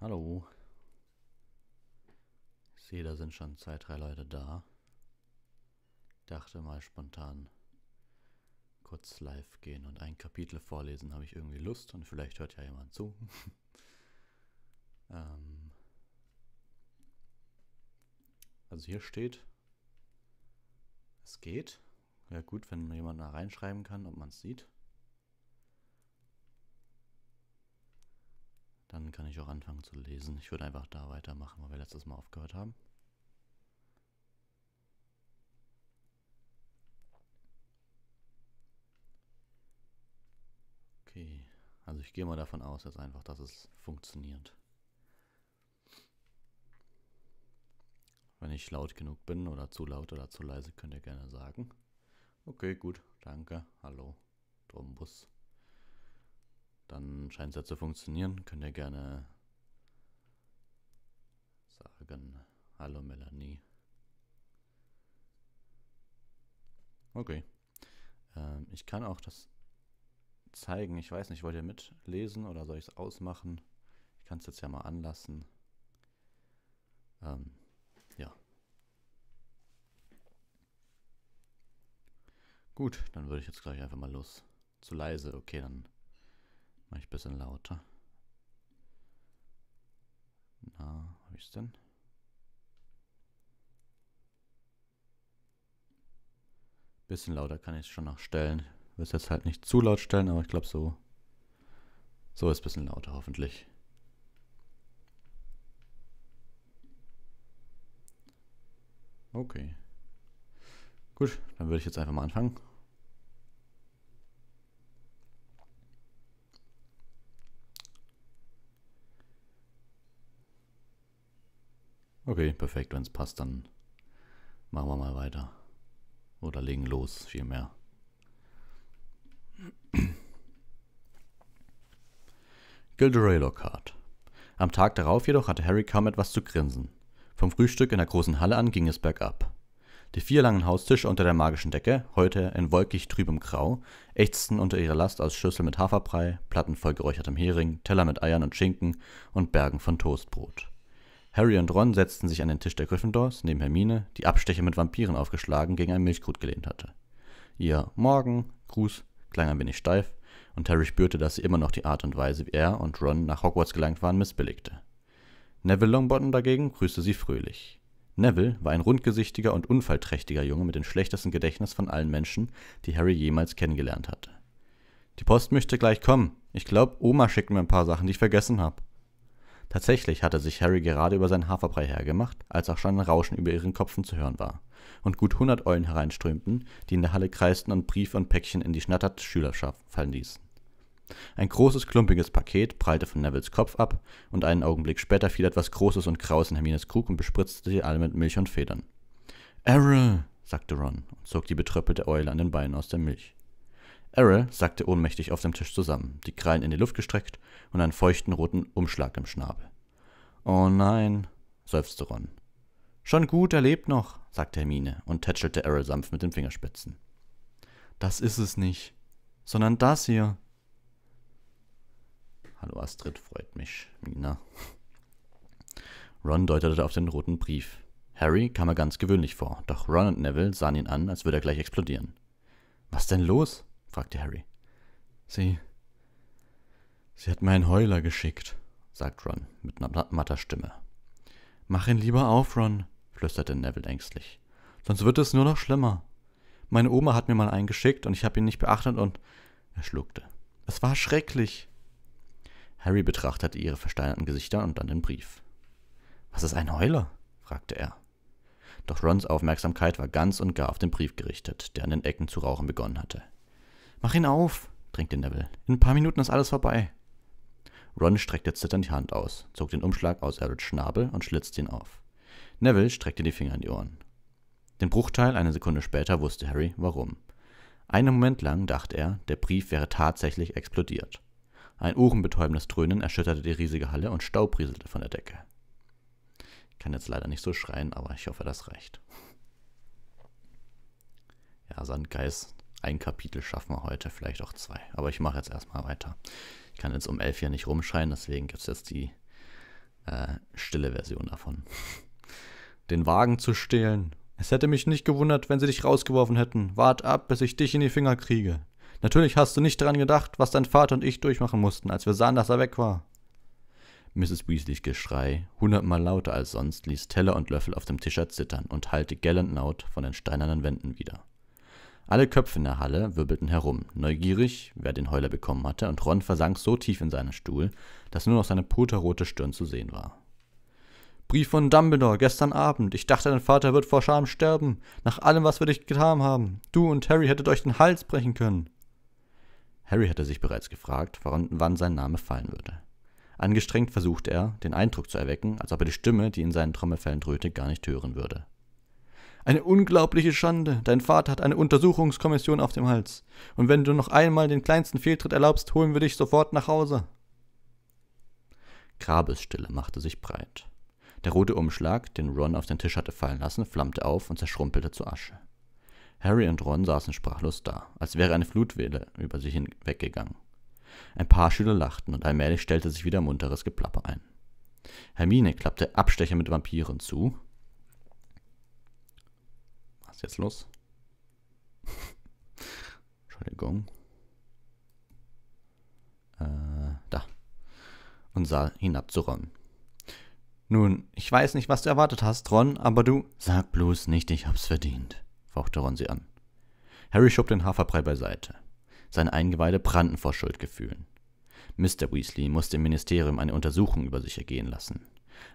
Hallo. Ich sehe, da sind schon zwei, drei Leute da. Ich Dachte mal spontan kurz live gehen und ein Kapitel vorlesen, habe ich irgendwie Lust und vielleicht hört ja jemand zu. ähm also hier steht, es geht. Ja gut, wenn jemand da reinschreiben kann, ob man es sieht. Dann kann ich auch anfangen zu lesen. Ich würde einfach da weitermachen, weil wir letztes Mal aufgehört haben. Okay, also ich gehe mal davon aus jetzt einfach, dass es funktioniert. Wenn ich laut genug bin oder zu laut oder zu leise, könnt ihr gerne sagen. Okay, gut, danke, hallo, Drumbus. Dann scheint es ja zu funktionieren. Könnt ihr gerne sagen, hallo Melanie. Okay. Ähm, ich kann auch das zeigen. Ich weiß nicht, wollt ihr mitlesen oder soll ich es ausmachen? Ich kann es jetzt ja mal anlassen. Ähm, ja. Gut, dann würde ich jetzt gleich einfach mal los. Zu leise, okay, dann Mach ich ein bisschen lauter. Na, hab ich's denn? Bisschen lauter kann ich es schon noch stellen. Will es jetzt halt nicht zu laut stellen, aber ich glaube so. So ist ein bisschen lauter hoffentlich. Okay. Gut, dann würde ich jetzt einfach mal anfangen Okay, perfekt. Wenn es passt, dann machen wir mal weiter. Oder legen los, vielmehr. Gilderoy Lockhart. Am Tag darauf jedoch hatte Harry kaum etwas zu grinsen. Vom Frühstück in der großen Halle an ging es bergab. Die vier langen Haustische unter der magischen Decke, heute in wolkig trübem Grau, ächzten unter ihrer Last aus Schüssel mit Haferbrei, Platten voll geräuchertem Hering, Teller mit Eiern und Schinken und Bergen von Toastbrot. Harry und Ron setzten sich an den Tisch der Gryffindors neben Hermine, die Abstecher mit Vampiren aufgeschlagen gegen einen Milchkrug gelehnt hatte. Ihr Morgen, Gruß klang ein wenig steif, und Harry spürte, dass sie immer noch die Art und Weise, wie er und Ron nach Hogwarts gelangt waren, missbilligte. Neville Longbottom dagegen grüßte sie fröhlich. Neville war ein rundgesichtiger und unfallträchtiger Junge mit dem schlechtesten Gedächtnis von allen Menschen, die Harry jemals kennengelernt hatte. Die Post möchte gleich kommen. Ich glaube, Oma schickt mir ein paar Sachen, die ich vergessen habe. Tatsächlich hatte sich Harry gerade über seinen Haferbrei hergemacht, als auch schon ein Rauschen über ihren Köpfen zu hören war. Und gut hundert Eulen hereinströmten, die in der Halle kreisten und Briefe und Päckchen in die schnatterte Schülerschaft fallen ließen. Ein großes, klumpiges Paket prallte von Nevils Kopf ab, und einen Augenblick später fiel etwas Großes und Graues in Hermines Krug und bespritzte sie alle mit Milch und Federn. Errol, sagte Ron und zog die betröppelte Eule an den Beinen aus der Milch. Errol sackte ohnmächtig auf dem Tisch zusammen, die Krallen in die Luft gestreckt und einen feuchten roten Umschlag im Schnabel. Oh nein, seufzte Ron. Schon gut, er lebt noch, sagte Hermine und tätschelte Errol sanft mit den Fingerspitzen. Das ist es nicht, sondern das hier. Hallo Astrid, freut mich, Mina. Ron deutete auf den roten Brief. Harry kam er ganz gewöhnlich vor, doch Ron und Neville sahen ihn an, als würde er gleich explodieren. Was denn los? fragte Harry. Sie. Sie hat mir einen Heuler geschickt, sagt Ron mit einer matter Stimme. Mach ihn lieber auf, Ron, flüsterte Neville ängstlich. Sonst wird es nur noch schlimmer. Meine Oma hat mir mal einen geschickt und ich habe ihn nicht beachtet und. Er schluckte. Es war schrecklich. Harry betrachtete ihre versteinerten Gesichter und dann den Brief. Was ist ein Heuler? fragte er. Doch Rons Aufmerksamkeit war ganz und gar auf den Brief gerichtet, der an den Ecken zu rauchen begonnen hatte. Mach ihn auf, drängte Neville. In ein paar Minuten ist alles vorbei. Ron streckte zitternd die Hand aus, zog den Umschlag aus Erids Schnabel und schlitzte ihn auf. Neville streckte die Finger in die Ohren. Den Bruchteil eine Sekunde später wusste Harry, warum. Einen Moment lang dachte er, der Brief wäre tatsächlich explodiert. Ein ohrenbetäubendes Dröhnen erschütterte die riesige Halle und Staub rieselte von der Decke. Ich kann jetzt leider nicht so schreien, aber ich hoffe, das reicht. Ja, Sandgeist, ein Kapitel schaffen wir heute, vielleicht auch zwei. Aber ich mache jetzt erstmal weiter. Ich kann jetzt um elf hier nicht rumschreien, deswegen gibt es jetzt die äh, stille Version davon. Den Wagen zu stehlen. Es hätte mich nicht gewundert, wenn sie dich rausgeworfen hätten. Wart ab, bis ich dich in die Finger kriege. Natürlich hast du nicht daran gedacht, was dein Vater und ich durchmachen mussten, als wir sahen, dass er weg war. Mrs. Weasleys Geschrei, hundertmal lauter als sonst, ließ Teller und Löffel auf dem Tisch erzittern und hallte gellend laut von den steinernen Wänden wieder. Alle Köpfe in der Halle wirbelten herum, neugierig, wer den Heuler bekommen hatte, und Ron versank so tief in seinen Stuhl, dass nur noch seine puterrote Stirn zu sehen war. Brief von Dumbledore gestern Abend. Ich dachte, dein Vater wird vor Scham sterben, nach allem, was wir dich getan haben. Du und Harry hättet euch den Hals brechen können. Harry hatte sich bereits gefragt, wann sein Name fallen würde. Angestrengt versuchte er, den Eindruck zu erwecken, als ob er die Stimme, die in seinen Trommelfällen dröhnte, gar nicht hören würde. Eine unglaubliche Schande. Dein Vater hat eine Untersuchungskommission auf dem Hals. Und wenn du noch einmal den kleinsten Fehltritt erlaubst, holen wir dich sofort nach Hause. Grabesstille machte sich breit. Der rote Umschlag, den Ron auf den Tisch hatte fallen lassen, flammte auf und zerschrumpelte zu Asche. Harry und Ron saßen sprachlos da, als wäre eine Flutwelle über sie hinweggegangen. Ein paar Schüler lachten und allmählich stellte sich wieder munteres Geplapper ein. Hermine klappte Abstecher mit Vampiren zu, ist jetzt los? Entschuldigung. Äh, da. Und sah hinab zu Ron. Nun, ich weiß nicht, was du erwartet hast, Ron, aber du... Sag bloß nicht, ich hab's verdient, fauchte Ron sie an. Harry schob den Haferbrei beiseite. Seine Eingeweide brannten vor Schuldgefühlen. Mr. Weasley musste im Ministerium eine Untersuchung über sich ergehen lassen.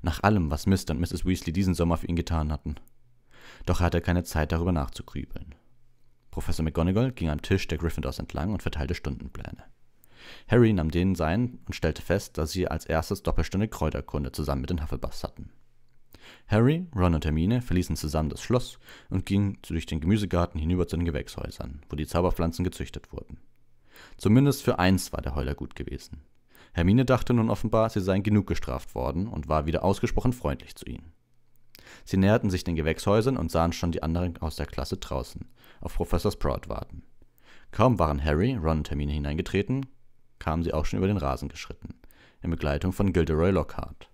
Nach allem, was Mr. und Mrs. Weasley diesen Sommer für ihn getan hatten doch er hatte keine Zeit, darüber nachzugrübeln. Professor McGonagall ging am Tisch der Gryffindors entlang und verteilte Stundenpläne. Harry nahm denen seinen und stellte fest, dass sie als erstes Doppelstunde Kräuterkunde zusammen mit den Hufflepuffs hatten. Harry, Ron und Hermine verließen zusammen das Schloss und gingen durch den Gemüsegarten hinüber zu den Gewächshäusern, wo die Zauberpflanzen gezüchtet wurden. Zumindest für eins war der Heuler gut gewesen. Hermine dachte nun offenbar, sie seien genug gestraft worden und war wieder ausgesprochen freundlich zu ihnen. Sie näherten sich den Gewächshäusern und sahen schon die anderen aus der Klasse draußen, auf Professor Sprout warten. Kaum waren Harry, Ron und Hermine hineingetreten, kamen sie auch schon über den Rasen geschritten, in Begleitung von Gilderoy Lockhart.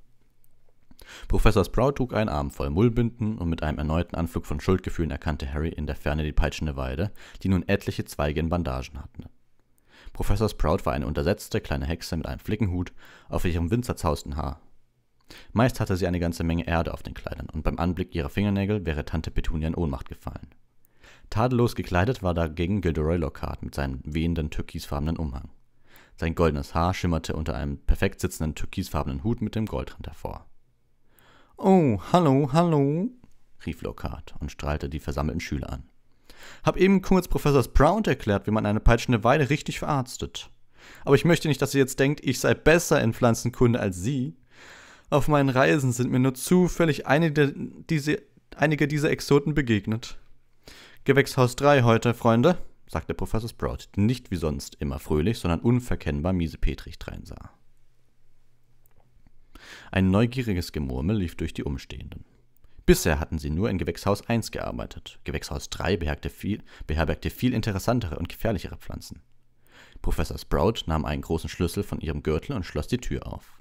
Professor Sprout trug einen Arm voll Mullbinden und mit einem erneuten Anflug von Schuldgefühlen erkannte Harry in der Ferne die peitschende Weide, die nun etliche Zweige in Bandagen hatten. Professor Sprout war eine untersetzte kleine Hexe mit einem Flickenhut auf ihrem winzerzausten Haar. Meist hatte sie eine ganze Menge Erde auf den Kleidern, und beim Anblick ihrer Fingernägel wäre Tante Petunia in Ohnmacht gefallen. Tadellos gekleidet war dagegen Gilderoy Lockhart mit seinem wehenden türkisfarbenen Umhang. Sein goldenes Haar schimmerte unter einem perfekt sitzenden türkisfarbenen Hut mit dem Goldrand hervor. Oh, hallo, hallo, rief Lockhart und strahlte die versammelten Schüler an. Hab eben kurz Professor Sprout erklärt, wie man eine peitschende Weide richtig verarztet. Aber ich möchte nicht, dass ihr jetzt denkt, ich sei besser in Pflanzenkunde als sie. Auf meinen Reisen sind mir nur zufällig einige, diese, einige dieser Exoten begegnet. Gewächshaus 3 heute, Freunde, sagte Professor Sprout, der nicht wie sonst immer fröhlich, sondern unverkennbar miesepetrig dreinsah. Ein neugieriges Gemurmel lief durch die Umstehenden. Bisher hatten sie nur in Gewächshaus 1 gearbeitet. Gewächshaus 3 viel, beherbergte viel interessantere und gefährlichere Pflanzen. Professor Sprout nahm einen großen Schlüssel von ihrem Gürtel und schloss die Tür auf.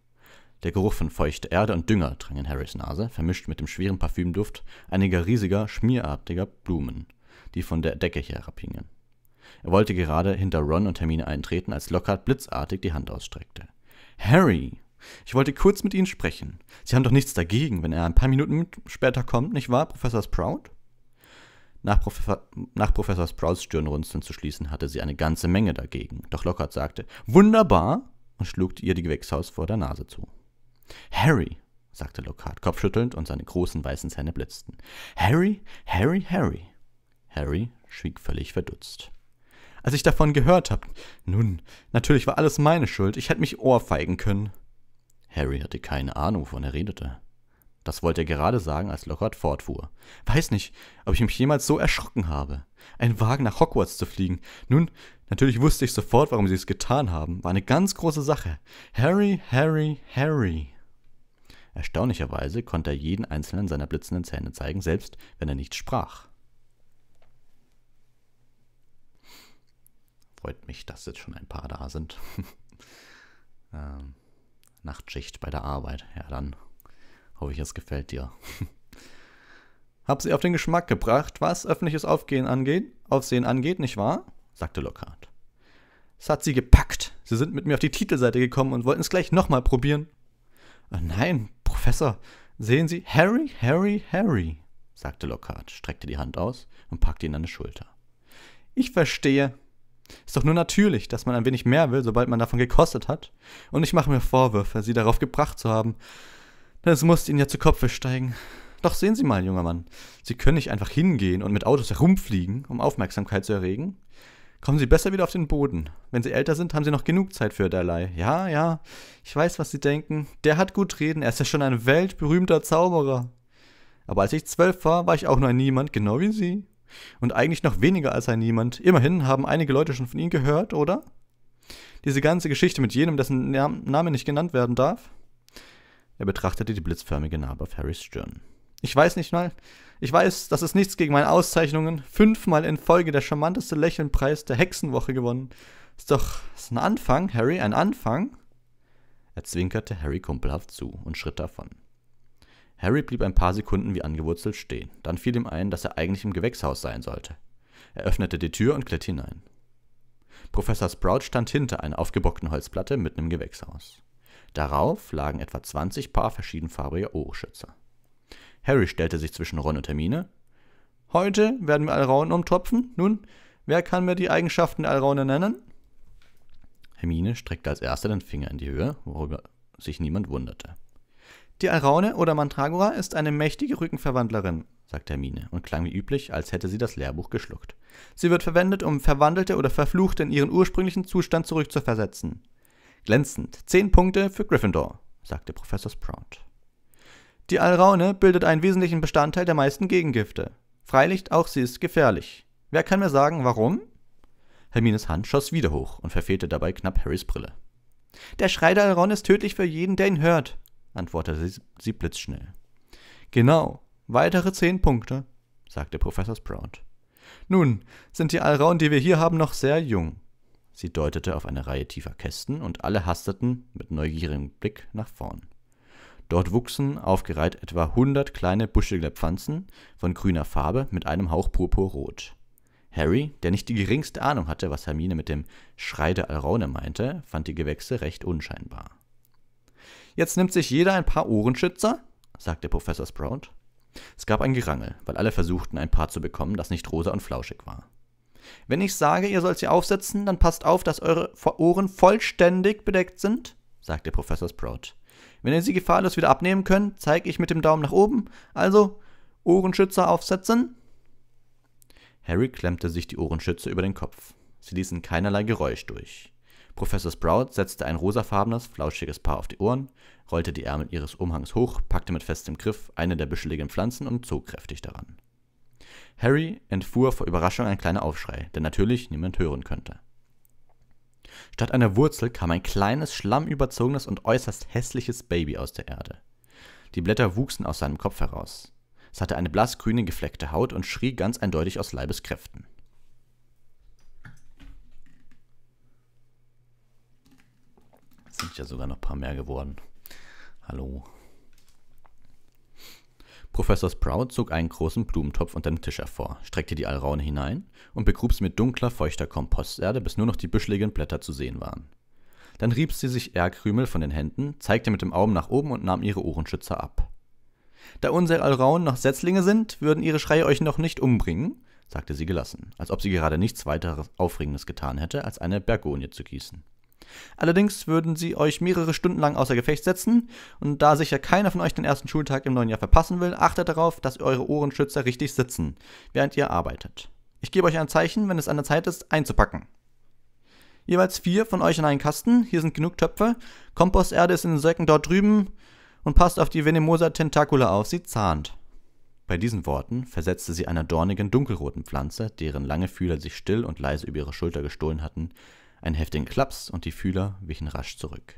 Der Geruch von feuchter Erde und Dünger drang in Harrys Nase, vermischt mit dem schweren Parfümduft einiger riesiger, schmierartiger Blumen, die von der Decke herabhingen. Er wollte gerade hinter Ron und Hermine eintreten, als Lockhart blitzartig die Hand ausstreckte. Harry! Ich wollte kurz mit Ihnen sprechen. Sie haben doch nichts dagegen, wenn er ein paar Minuten später kommt, nicht wahr, Professor Sprout? Nach, Prof nach Professor Sprouts Stirnrunzeln zu schließen, hatte sie eine ganze Menge dagegen. Doch Lockhart sagte, wunderbar, und schlug ihr die Gewächshaus vor der Nase zu. Harry, sagte Lockhart kopfschüttelnd und seine großen weißen Zähne blitzten. Harry, Harry, Harry. Harry schwieg völlig verdutzt. Als ich davon gehört habe, nun, natürlich war alles meine Schuld, ich hätte mich ohrfeigen können. Harry hatte keine Ahnung, wovon er redete. Das wollte er gerade sagen, als Lockhart fortfuhr. Weiß nicht, ob ich mich jemals so erschrocken habe. Ein Wagen nach Hogwarts zu fliegen. Nun, natürlich wusste ich sofort, warum sie es getan haben. War eine ganz große Sache. Harry, Harry, Harry. Erstaunlicherweise konnte er jeden einzelnen seiner blitzenden Zähne zeigen, selbst wenn er nicht sprach. Freut mich, dass jetzt schon ein paar da sind. ähm, Nachtschicht bei der Arbeit. Ja, dann hoffe ich, es gefällt dir. Hab sie auf den Geschmack gebracht, was öffentliches Aufgehen angeht, Aufsehen angeht, nicht wahr? sagte Lockhart. Es hat sie gepackt. Sie sind mit mir auf die Titelseite gekommen und wollten es gleich nochmal probieren. Äh, nein, Professor, sehen Sie, Harry, Harry, Harry, sagte Lockhart, streckte die Hand aus und packte ihn an die Schulter. Ich verstehe. Ist doch nur natürlich, dass man ein wenig mehr will, sobald man davon gekostet hat. Und ich mache mir Vorwürfe, Sie darauf gebracht zu haben. Das muss Ihnen ja zu Kopfe steigen. Doch sehen Sie mal, junger Mann, Sie können nicht einfach hingehen und mit Autos herumfliegen, um Aufmerksamkeit zu erregen kommen sie besser wieder auf den Boden. Wenn sie älter sind, haben sie noch genug Zeit für derlei. Ja, ja, ich weiß, was sie denken. Der hat gut reden, er ist ja schon ein weltberühmter Zauberer. Aber als ich zwölf war, war ich auch nur ein Niemand, genau wie sie. Und eigentlich noch weniger als ein Niemand. Immerhin haben einige Leute schon von Ihnen gehört, oder? Diese ganze Geschichte mit jenem, dessen Name nicht genannt werden darf? Er betrachtete die blitzförmige Narbe auf Harrys Stirn. Ich weiß nicht mal, ich weiß, das ist nichts gegen meine Auszeichnungen. Fünfmal in Folge der charmanteste Lächelnpreis der Hexenwoche gewonnen. Ist doch ist ein Anfang, Harry, ein Anfang. Er zwinkerte Harry kumpelhaft zu und schritt davon. Harry blieb ein paar Sekunden wie angewurzelt stehen. Dann fiel ihm ein, dass er eigentlich im Gewächshaus sein sollte. Er öffnete die Tür und glitt hinein. Professor Sprout stand hinter einer aufgebockten Holzplatte mitten im Gewächshaus. Darauf lagen etwa 20 Paar verschiedenfarbiger Ohrschützer. Harry stellte sich zwischen Ron und Hermine. Heute werden wir Alraun umtopfen. Nun, wer kann mir die Eigenschaften der Alrauner nennen? Hermine streckte als erster den Finger in die Höhe, worüber sich niemand wunderte. Die Alraune oder Mantragora ist eine mächtige Rückenverwandlerin, sagte Hermine und klang wie üblich, als hätte sie das Lehrbuch geschluckt. Sie wird verwendet, um Verwandelte oder Verfluchte in ihren ursprünglichen Zustand zurückzuversetzen. Glänzend, zehn Punkte für Gryffindor, sagte Professor Sprout. Die Alraune bildet einen wesentlichen Bestandteil der meisten Gegengifte. Freilich, auch sie ist gefährlich. Wer kann mir sagen, warum? Hermines Hand schoss wieder hoch und verfehlte dabei knapp Harrys Brille. Der Schrei der Alraune ist tödlich für jeden, der ihn hört, antwortete sie, blitzschnell. Genau, weitere zehn Punkte, sagte Professor Sprout. Nun, sind die Alraun, die wir hier haben, noch sehr jung. Sie deutete auf eine Reihe tiefer Kästen und alle hasteten mit neugierigem Blick nach vorn. Dort wuchsen aufgereiht etwa 100 kleine buschige Pflanzen von grüner Farbe mit einem Hauch purpurrot. Harry, der nicht die geringste Ahnung hatte, was Hermine mit dem Schrei der Alraune meinte, fand die Gewächse recht unscheinbar. Jetzt nimmt sich jeder ein paar Ohrenschützer, sagte Professor Sprout. Es gab ein Gerangel, weil alle versuchten, ein Paar zu bekommen, das nicht rosa und flauschig war. Wenn ich sage, ihr sollt sie aufsetzen, dann passt auf, dass eure Ohren vollständig bedeckt sind, sagte Professor Sprout. Wenn ihr sie gefahrlos wieder abnehmen könnt, zeige ich mit dem Daumen nach oben. Also, Ohrenschützer aufsetzen. Harry klemmte sich die Ohrenschütze über den Kopf. Sie ließen keinerlei Geräusch durch. Professor Sprout setzte ein rosafarbenes, flauschiges Paar auf die Ohren, rollte die Ärmel ihres Umhangs hoch, packte mit festem Griff eine der büscheligen Pflanzen und zog kräftig daran. Harry entfuhr vor Überraschung ein kleiner Aufschrei, der natürlich niemand hören könnte. Statt einer Wurzel kam ein kleines, schlammüberzogenes und äußerst hässliches Baby aus der Erde. Die Blätter wuchsen aus seinem Kopf heraus. Es hatte eine blassgrüne gefleckte Haut und schrie ganz eindeutig aus Leibeskräften. Es sind ja sogar noch ein paar mehr geworden. Hallo. Professor Sprout zog einen großen Blumentopf unter dem Tisch hervor, streckte die Alraune hinein und begrub sie mit dunkler, feuchter Komposterde, bis nur noch die büscheligen Blätter zu sehen waren. Dann rieb sie sich Erkrümel von den Händen, zeigte mit dem Augen nach oben und nahm ihre Ohrenschützer ab. Da unsere Alraunen noch Setzlinge sind, würden ihre Schreie euch noch nicht umbringen, sagte sie gelassen, als ob sie gerade nichts weiteres Aufregendes getan hätte, als eine Bergonie zu gießen. Allerdings würden sie euch mehrere Stunden lang außer Gefecht setzen und da sicher keiner von euch den ersten Schultag im neuen Jahr verpassen will, achtet darauf, dass eure Ohrenschützer richtig sitzen, während ihr arbeitet. Ich gebe euch ein Zeichen, wenn es an der Zeit ist, einzupacken. Jeweils vier von euch in einen Kasten, hier sind genug Töpfe, Komposterde ist in den Säcken dort drüben und passt auf die Venemosa Tentacula auf, sie zahnt. Bei diesen Worten versetzte sie einer dornigen, dunkelroten Pflanze, deren lange Fühler sich still und leise über ihre Schulter gestohlen hatten, ein heftigen Klaps und die Fühler wichen rasch zurück.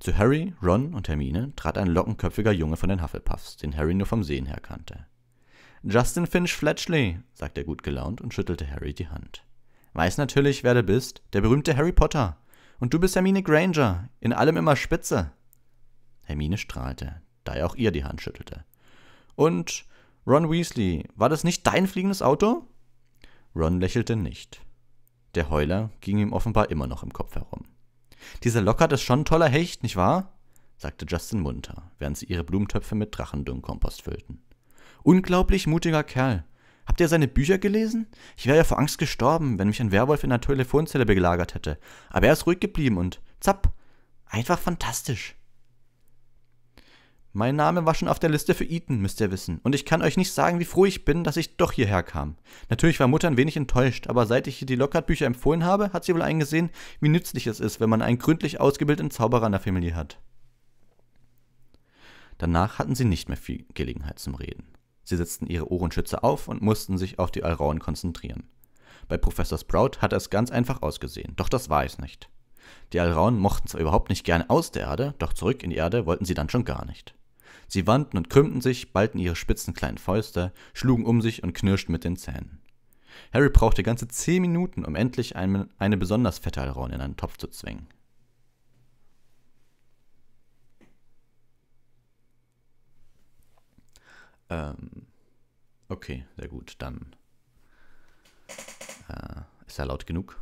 Zu Harry, Ron und Hermine trat ein lockenköpfiger Junge von den Hufflepuffs, den Harry nur vom Sehen her kannte. Justin Finch Fletchley, sagte er gut gelaunt und schüttelte Harry die Hand. Weiß natürlich, wer du bist, der berühmte Harry Potter. Und du bist Hermine Granger, in allem immer Spitze. Hermine strahlte, da er auch ihr die Hand schüttelte. Und Ron Weasley, war das nicht dein fliegendes Auto? Ron lächelte nicht. Der Heuler ging ihm offenbar immer noch im Kopf herum. Dieser Lockhart ist schon ein toller Hecht, nicht wahr? sagte Justin munter, während sie ihre Blumentöpfe mit Drachendüngkompost füllten. Unglaublich mutiger Kerl. Habt ihr seine Bücher gelesen? Ich wäre ja vor Angst gestorben, wenn mich ein Werwolf in der Telefonzelle belagert hätte. Aber er ist ruhig geblieben und zapp, einfach fantastisch. Mein Name war schon auf der Liste für Eton, müsst ihr wissen, und ich kann euch nicht sagen, wie froh ich bin, dass ich doch hierher kam. Natürlich war Mutter ein wenig enttäuscht, aber seit ich ihr die Lockhart-Bücher empfohlen habe, hat sie wohl eingesehen, wie nützlich es ist, wenn man einen gründlich ausgebildeten Zauberer in der Familie hat. Danach hatten sie nicht mehr viel Gelegenheit zum Reden. Sie setzten ihre Ohrenschütze auf und mussten sich auf die Alrauen konzentrieren. Bei Professor Sprout hatte es ganz einfach ausgesehen, doch das war es nicht. Die Alrauen mochten zwar überhaupt nicht gerne aus der Erde, doch zurück in die Erde wollten sie dann schon gar nicht. Sie wandten und krümmten sich, ballten ihre spitzen kleinen Fäuste, schlugen um sich und knirschten mit den Zähnen. Harry brauchte ganze zehn Minuten, um endlich eine, eine besonders fette Alraun in einen Topf zu zwingen. Ähm, okay, sehr gut, dann äh, ist er laut genug.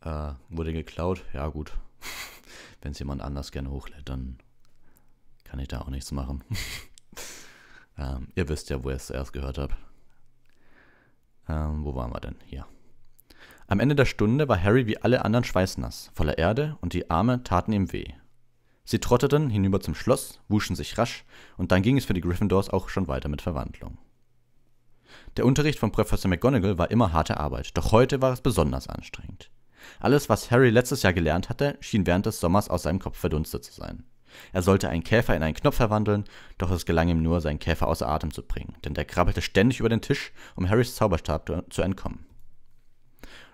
Äh, wurde geklaut, ja gut. Wenn es jemand anders gerne hochlädt, dann kann ich da auch nichts machen. ähm, ihr wisst ja, wo ihr es zuerst gehört habt. Ähm, wo waren wir denn? Hier. Am Ende der Stunde war Harry wie alle anderen schweißnass, voller Erde, und die Arme taten ihm weh. Sie trotteten hinüber zum Schloss, wuschen sich rasch, und dann ging es für die Gryffindors auch schon weiter mit Verwandlung. Der Unterricht von Professor McGonagall war immer harte Arbeit, doch heute war es besonders anstrengend. Alles, was Harry letztes Jahr gelernt hatte, schien während des Sommers aus seinem Kopf verdunstet zu sein. Er sollte einen Käfer in einen Knopf verwandeln, doch es gelang ihm nur, seinen Käfer außer Atem zu bringen, denn der krabbelte ständig über den Tisch, um Harrys Zauberstab zu entkommen.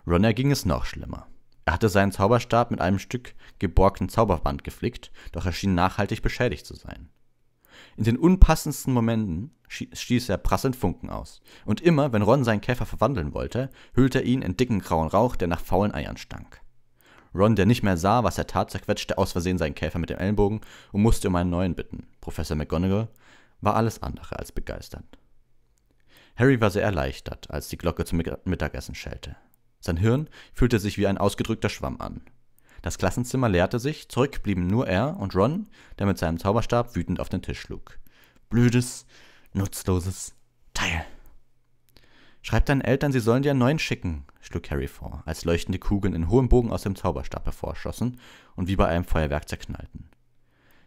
Ron erging es noch schlimmer. Er hatte seinen Zauberstab mit einem Stück geborgten Zauberband geflickt, doch er schien nachhaltig beschädigt zu sein. In den unpassendsten Momenten stieß er prasselnd Funken aus. Und immer, wenn Ron seinen Käfer verwandeln wollte, hüllte er ihn in dicken grauen Rauch, der nach faulen Eiern stank. Ron, der nicht mehr sah, was er tat, zerquetschte aus Versehen seinen Käfer mit dem Ellenbogen und musste um einen neuen bitten. Professor McGonagall war alles andere als begeistert. Harry war sehr erleichtert, als die Glocke zum Mittagessen schellte. Sein Hirn fühlte sich wie ein ausgedrückter Schwamm an. Das Klassenzimmer leerte sich, zurück blieben nur er und Ron, der mit seinem Zauberstab wütend auf den Tisch schlug. Blödes, nutzloses Teil. Schreib deinen Eltern, sie sollen dir einen neuen schicken, schlug Harry vor, als leuchtende Kugeln in hohem Bogen aus dem Zauberstab hervorschossen und wie bei einem Feuerwerk zerknallten.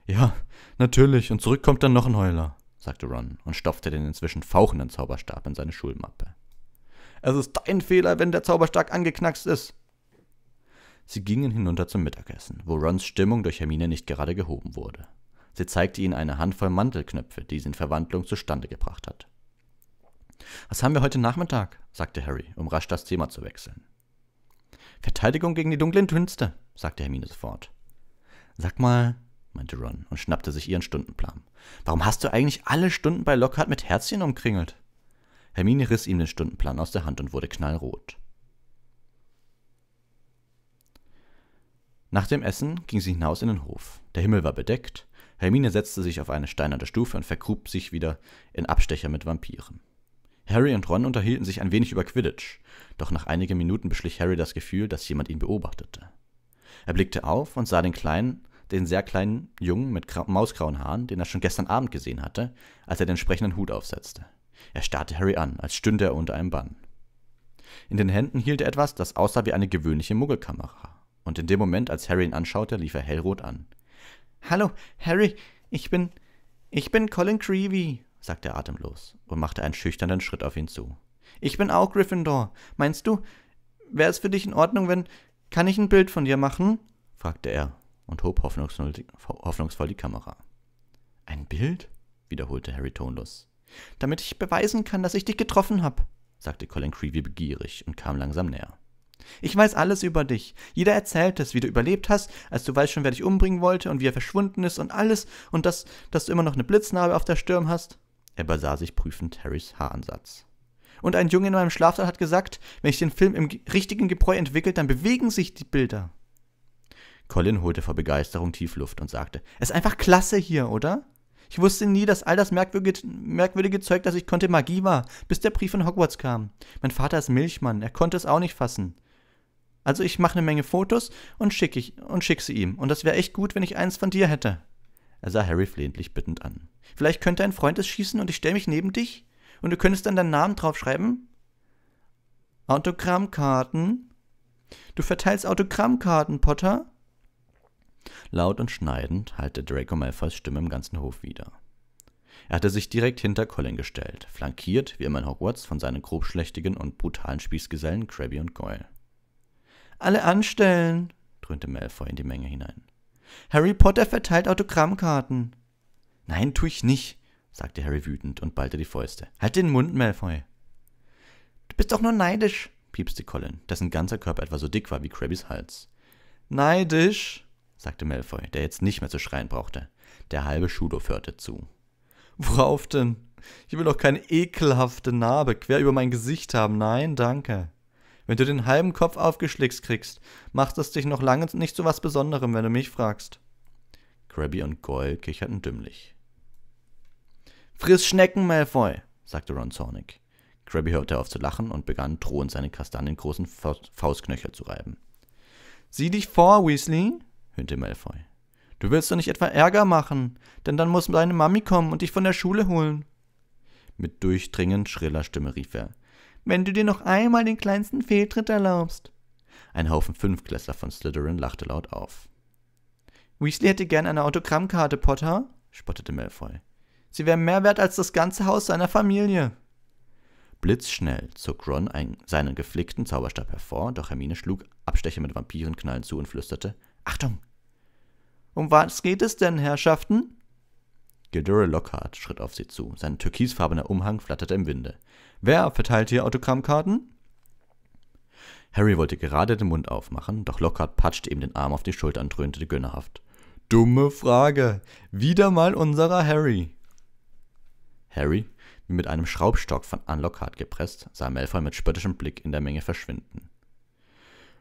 Ja, natürlich, und zurück kommt dann noch ein Heuler, sagte Ron und stopfte den inzwischen fauchenden Zauberstab in seine Schulmappe. Es ist dein Fehler, wenn der Zauberstab angeknackst ist. Sie gingen hinunter zum Mittagessen, wo Rons Stimmung durch Hermine nicht gerade gehoben wurde. Sie zeigte ihnen eine Handvoll Mantelknöpfe, die sie in Verwandlung zustande gebracht hat. Was haben wir heute Nachmittag? sagte Harry, um rasch das Thema zu wechseln. Verteidigung gegen die dunklen Tünste, sagte Hermine sofort. Sag mal, meinte Ron und schnappte sich ihren Stundenplan. Warum hast du eigentlich alle Stunden bei Lockhart mit Herzchen umkringelt? Hermine riss ihm den Stundenplan aus der Hand und wurde knallrot. Nach dem Essen ging sie hinaus in den Hof. Der Himmel war bedeckt. Hermine setzte sich auf eine steinerne Stufe und vergrub sich wieder in Abstecher mit Vampiren. Harry und Ron unterhielten sich ein wenig über Quidditch, doch nach einigen Minuten beschlich Harry das Gefühl, dass jemand ihn beobachtete. Er blickte auf und sah den kleinen, den sehr kleinen Jungen mit mausgrauen Haaren, den er schon gestern Abend gesehen hatte, als er den entsprechenden Hut aufsetzte. Er starrte Harry an, als stünde er unter einem Bann. In den Händen hielt er etwas, das aussah wie eine gewöhnliche Muggelkamera. Und in dem Moment, als Harry ihn anschaute, lief er hellrot an. Hallo, Harry, ich bin. Ich bin Colin Creevy, sagte er atemlos und machte einen schüchternen Schritt auf ihn zu. Ich bin auch Gryffindor. Meinst du, wäre es für dich in Ordnung, wenn. Kann ich ein Bild von dir machen? fragte er und hob hoffnungsvoll die Kamera. Ein Bild? wiederholte Harry tonlos. Damit ich beweisen kann, dass ich dich getroffen habe, sagte Colin Creevy begierig und kam langsam näher. Ich weiß alles über dich. Jeder erzählt es, wie du überlebt hast, als du weißt schon, wer dich umbringen wollte und wie er verschwunden ist und alles und dass, dass du immer noch eine Blitznarbe auf der Stirn hast. Er besah sich prüfend Harrys Haaransatz. Und ein Junge in meinem Schlafsaal hat gesagt, wenn ich den Film im richtigen Gebräu entwickelt, dann bewegen sich die Bilder. Colin holte vor Begeisterung tief Luft und sagte, es ist einfach klasse hier, oder? Ich wusste nie, dass all das merkwürdige, merkwürdige Zeug, das ich konnte, Magie war, bis der Brief von Hogwarts kam. Mein Vater ist Milchmann, er konnte es auch nicht fassen. Also ich mache eine Menge Fotos und schicke ich und schick sie ihm. Und das wäre echt gut, wenn ich eins von dir hätte. Er sah Harry flehentlich bittend an. Vielleicht könnte ein Freund es schießen und ich stelle mich neben dich? Und du könntest dann deinen Namen draufschreiben? Autogrammkarten? Du verteilst Autogrammkarten, Potter? Laut und schneidend hallte Draco Malfoys Stimme im ganzen Hof wieder. Er hatte sich direkt hinter Colin gestellt, flankiert, wie immer in Hogwarts, von seinen grobschlächtigen und brutalen Spießgesellen Krabby und Goyle. Alle anstellen, dröhnte Malfoy in die Menge hinein. Harry Potter verteilt Autogrammkarten. Nein, tu ich nicht, sagte Harry wütend und ballte die Fäuste. Halt den Mund, Malfoy. Du bist doch nur neidisch, piepste Colin, dessen ganzer Körper etwa so dick war wie Krabbys Hals. Neidisch, sagte Malfoy, der jetzt nicht mehr zu schreien brauchte. Der halbe Schulhof hörte zu. Worauf denn? Ich will doch keine ekelhafte Narbe quer über mein Gesicht haben. Nein, danke. Wenn du den halben Kopf aufgeschlickst kriegst, macht es dich noch lange nicht zu was Besonderem, wenn du mich fragst. Krabby und Goyle kicherten dümmlich. Friss Schnecken, Malfoy, sagte Ron zornig. Krabby hörte auf zu lachen und begann drohend seine kastaniengroßen Faustknöcher zu reiben. Sieh dich vor, Weasley, höhnte Malfoy. Du willst doch nicht etwa Ärger machen, denn dann muss deine Mami kommen und dich von der Schule holen. Mit durchdringend schriller Stimme rief er wenn du dir noch einmal den kleinsten Fehltritt erlaubst. Ein Haufen Fünfklässler von Slytherin lachte laut auf. Weasley hätte gern eine Autogrammkarte, Potter, spottete Malfoy. Sie wäre mehr wert als das ganze Haus seiner Familie. Blitzschnell zog Ron einen, seinen geflickten Zauberstab hervor, doch Hermine schlug Abstecher mit Vampirenknallen zu und flüsterte: Achtung! Um was geht es denn, Herrschaften? Gilderoy Lockhart schritt auf sie zu. Sein türkisfarbener Umhang flatterte im Winde. Wer verteilt hier Autogrammkarten? Harry wollte gerade den Mund aufmachen, doch Lockhart patschte ihm den Arm auf die Schulter und dröhnte gönnerhaft. Dumme Frage. Wieder mal unserer Harry. Harry, wie mit einem Schraubstock von Ann Lockhart gepresst, sah Malfoy mit spöttischem Blick in der Menge verschwinden.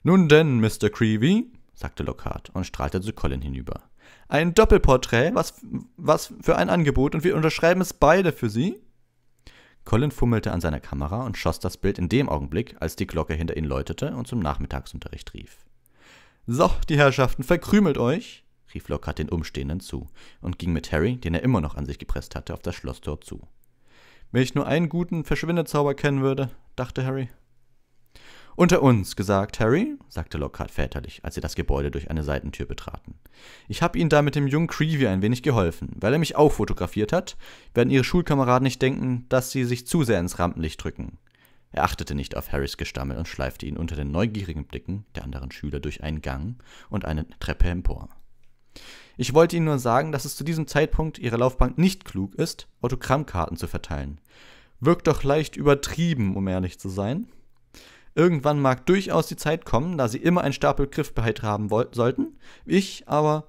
Nun denn, Mr. Creevy, sagte Lockhart und strahlte zu Colin hinüber. Ein Doppelporträt, was, was für ein Angebot, und wir unterschreiben es beide für Sie? Colin fummelte an seiner Kamera und schoss das Bild in dem Augenblick, als die Glocke hinter ihnen läutete und zum Nachmittagsunterricht rief. So, die Herrschaften, verkrümelt euch! rief Lockhart den Umstehenden zu und ging mit Harry, den er immer noch an sich gepresst hatte, auf das Schlosstor zu. Wenn ich nur einen guten Verschwindezauber kennen würde, dachte Harry, unter uns gesagt, Harry, sagte Lockhart väterlich, als sie das Gebäude durch eine Seitentür betraten. Ich habe Ihnen da mit dem jungen Creevy ein wenig geholfen. Weil er mich auch fotografiert hat, werden Ihre Schulkameraden nicht denken, dass Sie sich zu sehr ins Rampenlicht drücken. Er achtete nicht auf Harrys Gestammel und schleifte ihn unter den neugierigen Blicken der anderen Schüler durch einen Gang und eine Treppe empor. Ich wollte Ihnen nur sagen, dass es zu diesem Zeitpunkt Ihrer Laufbahn nicht klug ist, Autogrammkarten zu verteilen. Wirkt doch leicht übertrieben, um ehrlich zu sein. Irgendwann mag durchaus die Zeit kommen, da sie immer einen Stapel griffbereit haben sollten. Ich aber.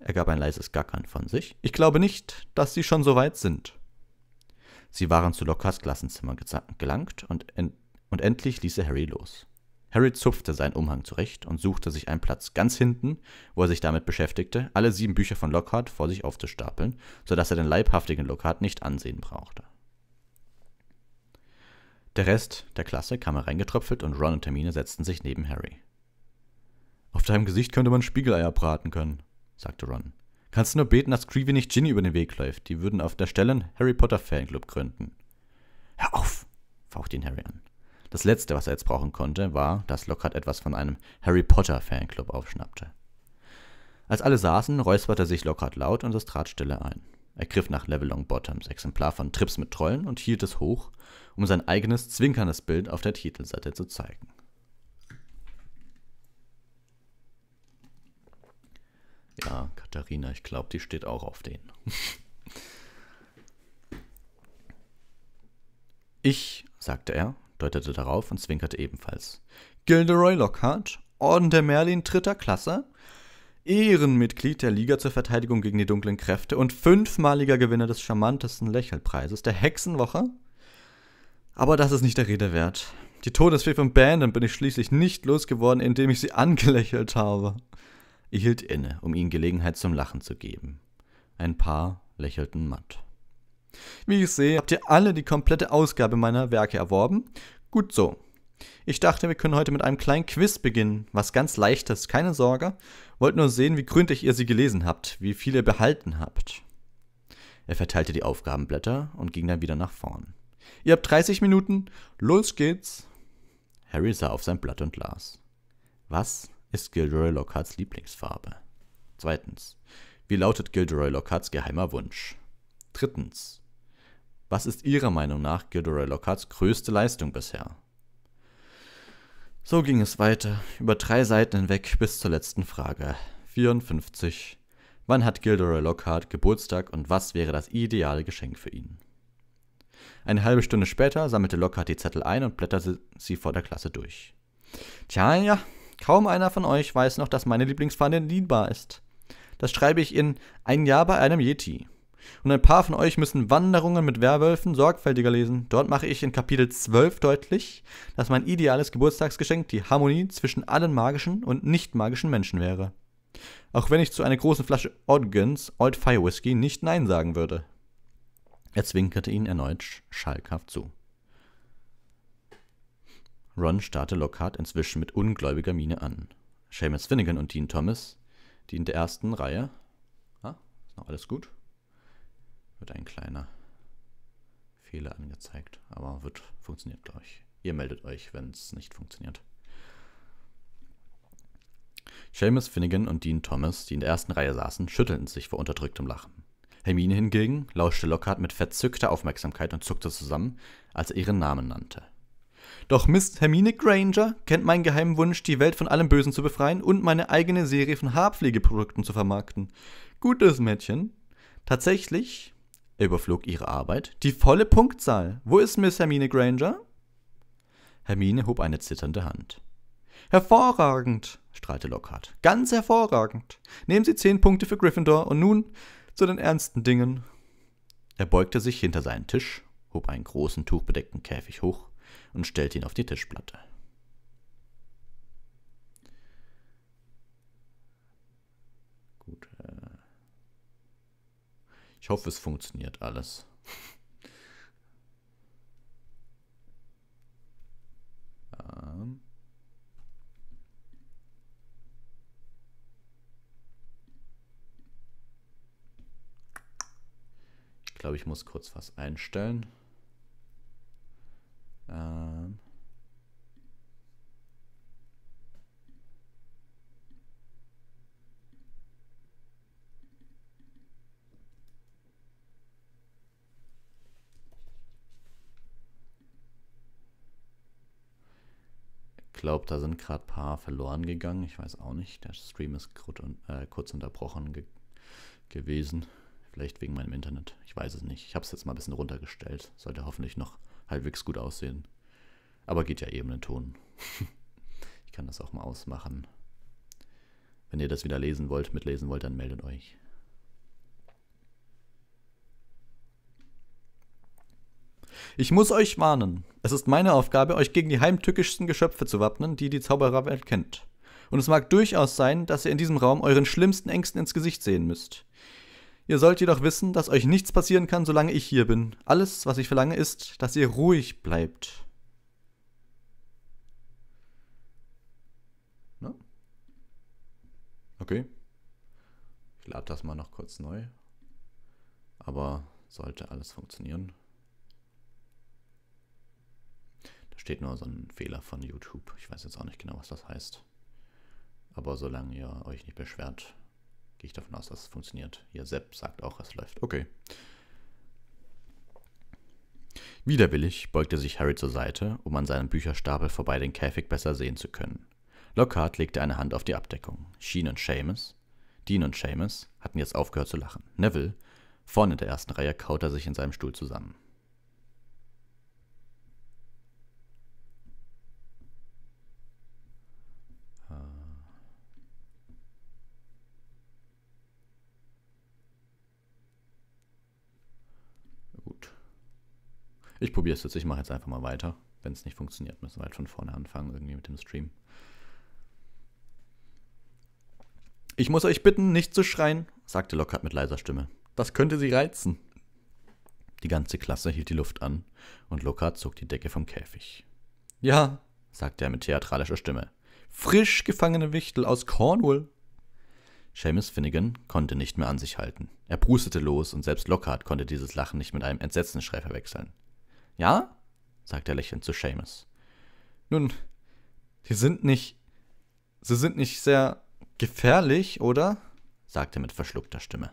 Er gab ein leises Gackern von sich. Ich glaube nicht, dass sie schon so weit sind. Sie waren zu Lockers Klassenzimmer gelangt und, en und endlich ließ er Harry los. Harry zupfte seinen Umhang zurecht und suchte sich einen Platz ganz hinten, wo er sich damit beschäftigte, alle sieben Bücher von Lockhart vor sich aufzustapeln, sodass er den leibhaftigen Lockhart nicht ansehen brauchte. Der Rest der Klasse kam hereingetröpfelt und Ron und Termine setzten sich neben Harry. Auf deinem Gesicht könnte man Spiegeleier braten können, sagte Ron. Kannst du nur beten, dass Creevy nicht Ginny über den Weg läuft. Die würden auf der Stelle einen Harry Potter Fanclub gründen. Hör auf, fauchte ihn Harry an. Das Letzte, was er jetzt brauchen konnte, war, dass Lockhart etwas von einem Harry Potter Fanclub aufschnappte. Als alle saßen, räusperte sich Lockhart laut und es trat Stille ein. Er griff nach Levelong Bottoms, Exemplar von Trips mit Trollen, und hielt es hoch, um sein eigenes zwinkerndes Bild auf der Titelseite zu zeigen. Ja, Katharina, ich glaube, die steht auch auf den. ich, sagte er, deutete darauf und zwinkerte ebenfalls. Gilderoy Lockhart, Orden der Merlin dritter Klasse, Ehrenmitglied der Liga zur Verteidigung gegen die dunklen Kräfte und fünfmaliger Gewinner des charmantesten Lächelpreises der Hexenwoche aber das ist nicht der Rede wert. Die Todesfee von Bandon bin ich schließlich nicht losgeworden, indem ich sie angelächelt habe. Ich hielt inne, um ihnen Gelegenheit zum Lachen zu geben. Ein paar lächelten matt. Wie ich sehe, habt ihr alle die komplette Ausgabe meiner Werke erworben. Gut so. Ich dachte, wir können heute mit einem kleinen Quiz beginnen, was ganz leichtes, keine Sorge. Wollt nur sehen, wie gründlich ihr sie gelesen habt, wie viele behalten habt. Er verteilte die Aufgabenblätter und ging dann wieder nach vorn. Ihr habt 30 Minuten. Los geht's. Harry sah auf sein Blatt und las. Was ist Gilderoy Lockharts Lieblingsfarbe? Zweitens. Wie lautet Gilderoy Lockharts geheimer Wunsch? Drittens. Was ist Ihrer Meinung nach Gilderoy Lockharts größte Leistung bisher? So ging es weiter, über drei Seiten hinweg bis zur letzten Frage. 54. Wann hat Gilderoy Lockhart Geburtstag und was wäre das ideale Geschenk für ihn? Eine halbe Stunde später sammelte Lockhart die Zettel ein und blätterte sie vor der Klasse durch. Tja, ja, kaum einer von euch weiß noch, dass meine Lieblingsfahne dienbar ist. Das schreibe ich in Ein Jahr bei einem Yeti. Und ein paar von euch müssen Wanderungen mit Werwölfen sorgfältiger lesen. Dort mache ich in Kapitel 12 deutlich, dass mein ideales Geburtstagsgeschenk die Harmonie zwischen allen magischen und nicht magischen Menschen wäre. Auch wenn ich zu einer großen Flasche Odgens Old Fire Whiskey nicht Nein sagen würde. Er zwinkerte ihnen erneut schalkhaft zu. Ron starrte Lockhart inzwischen mit ungläubiger Miene an. Seamus Finnegan und Dean Thomas, die in der ersten Reihe. Ah, ist noch alles gut? Wird ein kleiner Fehler angezeigt, aber wird funktioniert, glaube ich. Ihr meldet euch, wenn es nicht funktioniert. Seamus Finnegan und Dean Thomas, die in der ersten Reihe saßen, schüttelten sich vor unterdrücktem Lachen. Hermine hingegen lauschte Lockhart mit verzückter Aufmerksamkeit und zuckte zusammen, als er ihren Namen nannte. Doch Miss Hermine Granger kennt meinen geheimen Wunsch, die Welt von allem Bösen zu befreien und meine eigene Serie von Haarpflegeprodukten zu vermarkten. Gutes Mädchen. Tatsächlich, er überflog ihre Arbeit, die volle Punktzahl. Wo ist Miss Hermine Granger? Hermine hob eine zitternde Hand. Hervorragend, strahlte Lockhart. Ganz hervorragend. Nehmen Sie zehn Punkte für Gryffindor und nun zu den ernsten Dingen. Er beugte sich hinter seinen Tisch, hob einen großen tuchbedeckten Käfig hoch und stellte ihn auf die Tischplatte. Gut. Äh ich hoffe, es funktioniert alles. ähm. glaube, ich muss kurz was einstellen. Ähm glaube, da sind gerade ein paar verloren gegangen. Ich weiß auch nicht. Der Stream ist kurz, äh, kurz unterbrochen ge gewesen. Vielleicht wegen meinem Internet. Ich weiß es nicht. Ich habe es jetzt mal ein bisschen runtergestellt. Sollte hoffentlich noch halbwegs gut aussehen. Aber geht ja eben eh in Ton. ich kann das auch mal ausmachen. Wenn ihr das wieder lesen wollt, mitlesen wollt, dann meldet euch. Ich muss euch warnen. Es ist meine Aufgabe, euch gegen die heimtückischsten Geschöpfe zu wappnen, die die Zaubererwelt kennt. Und es mag durchaus sein, dass ihr in diesem Raum euren schlimmsten Ängsten ins Gesicht sehen müsst. Ihr sollt jedoch wissen, dass euch nichts passieren kann, solange ich hier bin. Alles, was ich verlange, ist, dass ihr ruhig bleibt. Ne? Okay. Ich lade das mal noch kurz neu. Aber sollte alles funktionieren. Da steht nur so ein Fehler von YouTube. Ich weiß jetzt auch nicht genau, was das heißt. Aber solange ihr euch nicht beschwert, gehe ich davon aus, dass es funktioniert. Hier, Sepp sagt auch, es läuft. Okay. Widerwillig beugte sich Harry zur Seite, um an seinem Bücherstapel vorbei den Käfig besser sehen zu können. Lockhart legte eine Hand auf die Abdeckung. Sheen und Seamus, Dean und Seamus hatten jetzt aufgehört zu lachen. Neville, vorne in der ersten Reihe, kaute sich in seinem Stuhl zusammen. Ich probiere es jetzt. Ich mache jetzt einfach mal weiter. Wenn es nicht funktioniert, müssen wir halt von vorne anfangen, irgendwie mit dem Stream. Ich muss euch bitten, nicht zu schreien, sagte Lockhart mit leiser Stimme. Das könnte sie reizen. Die ganze Klasse hielt die Luft an und Lockhart zog die Decke vom Käfig. Ja, sagte er mit theatralischer Stimme. Frisch gefangene Wichtel aus Cornwall. Seamus Finnegan konnte nicht mehr an sich halten. Er prustete los und selbst Lockhart konnte dieses Lachen nicht mit einem Entsetzensschrei verwechseln. Ja? sagt er lächelnd zu Seamus. Nun, die sind nicht. Sie sind nicht sehr gefährlich, oder? sagte er mit verschluckter Stimme.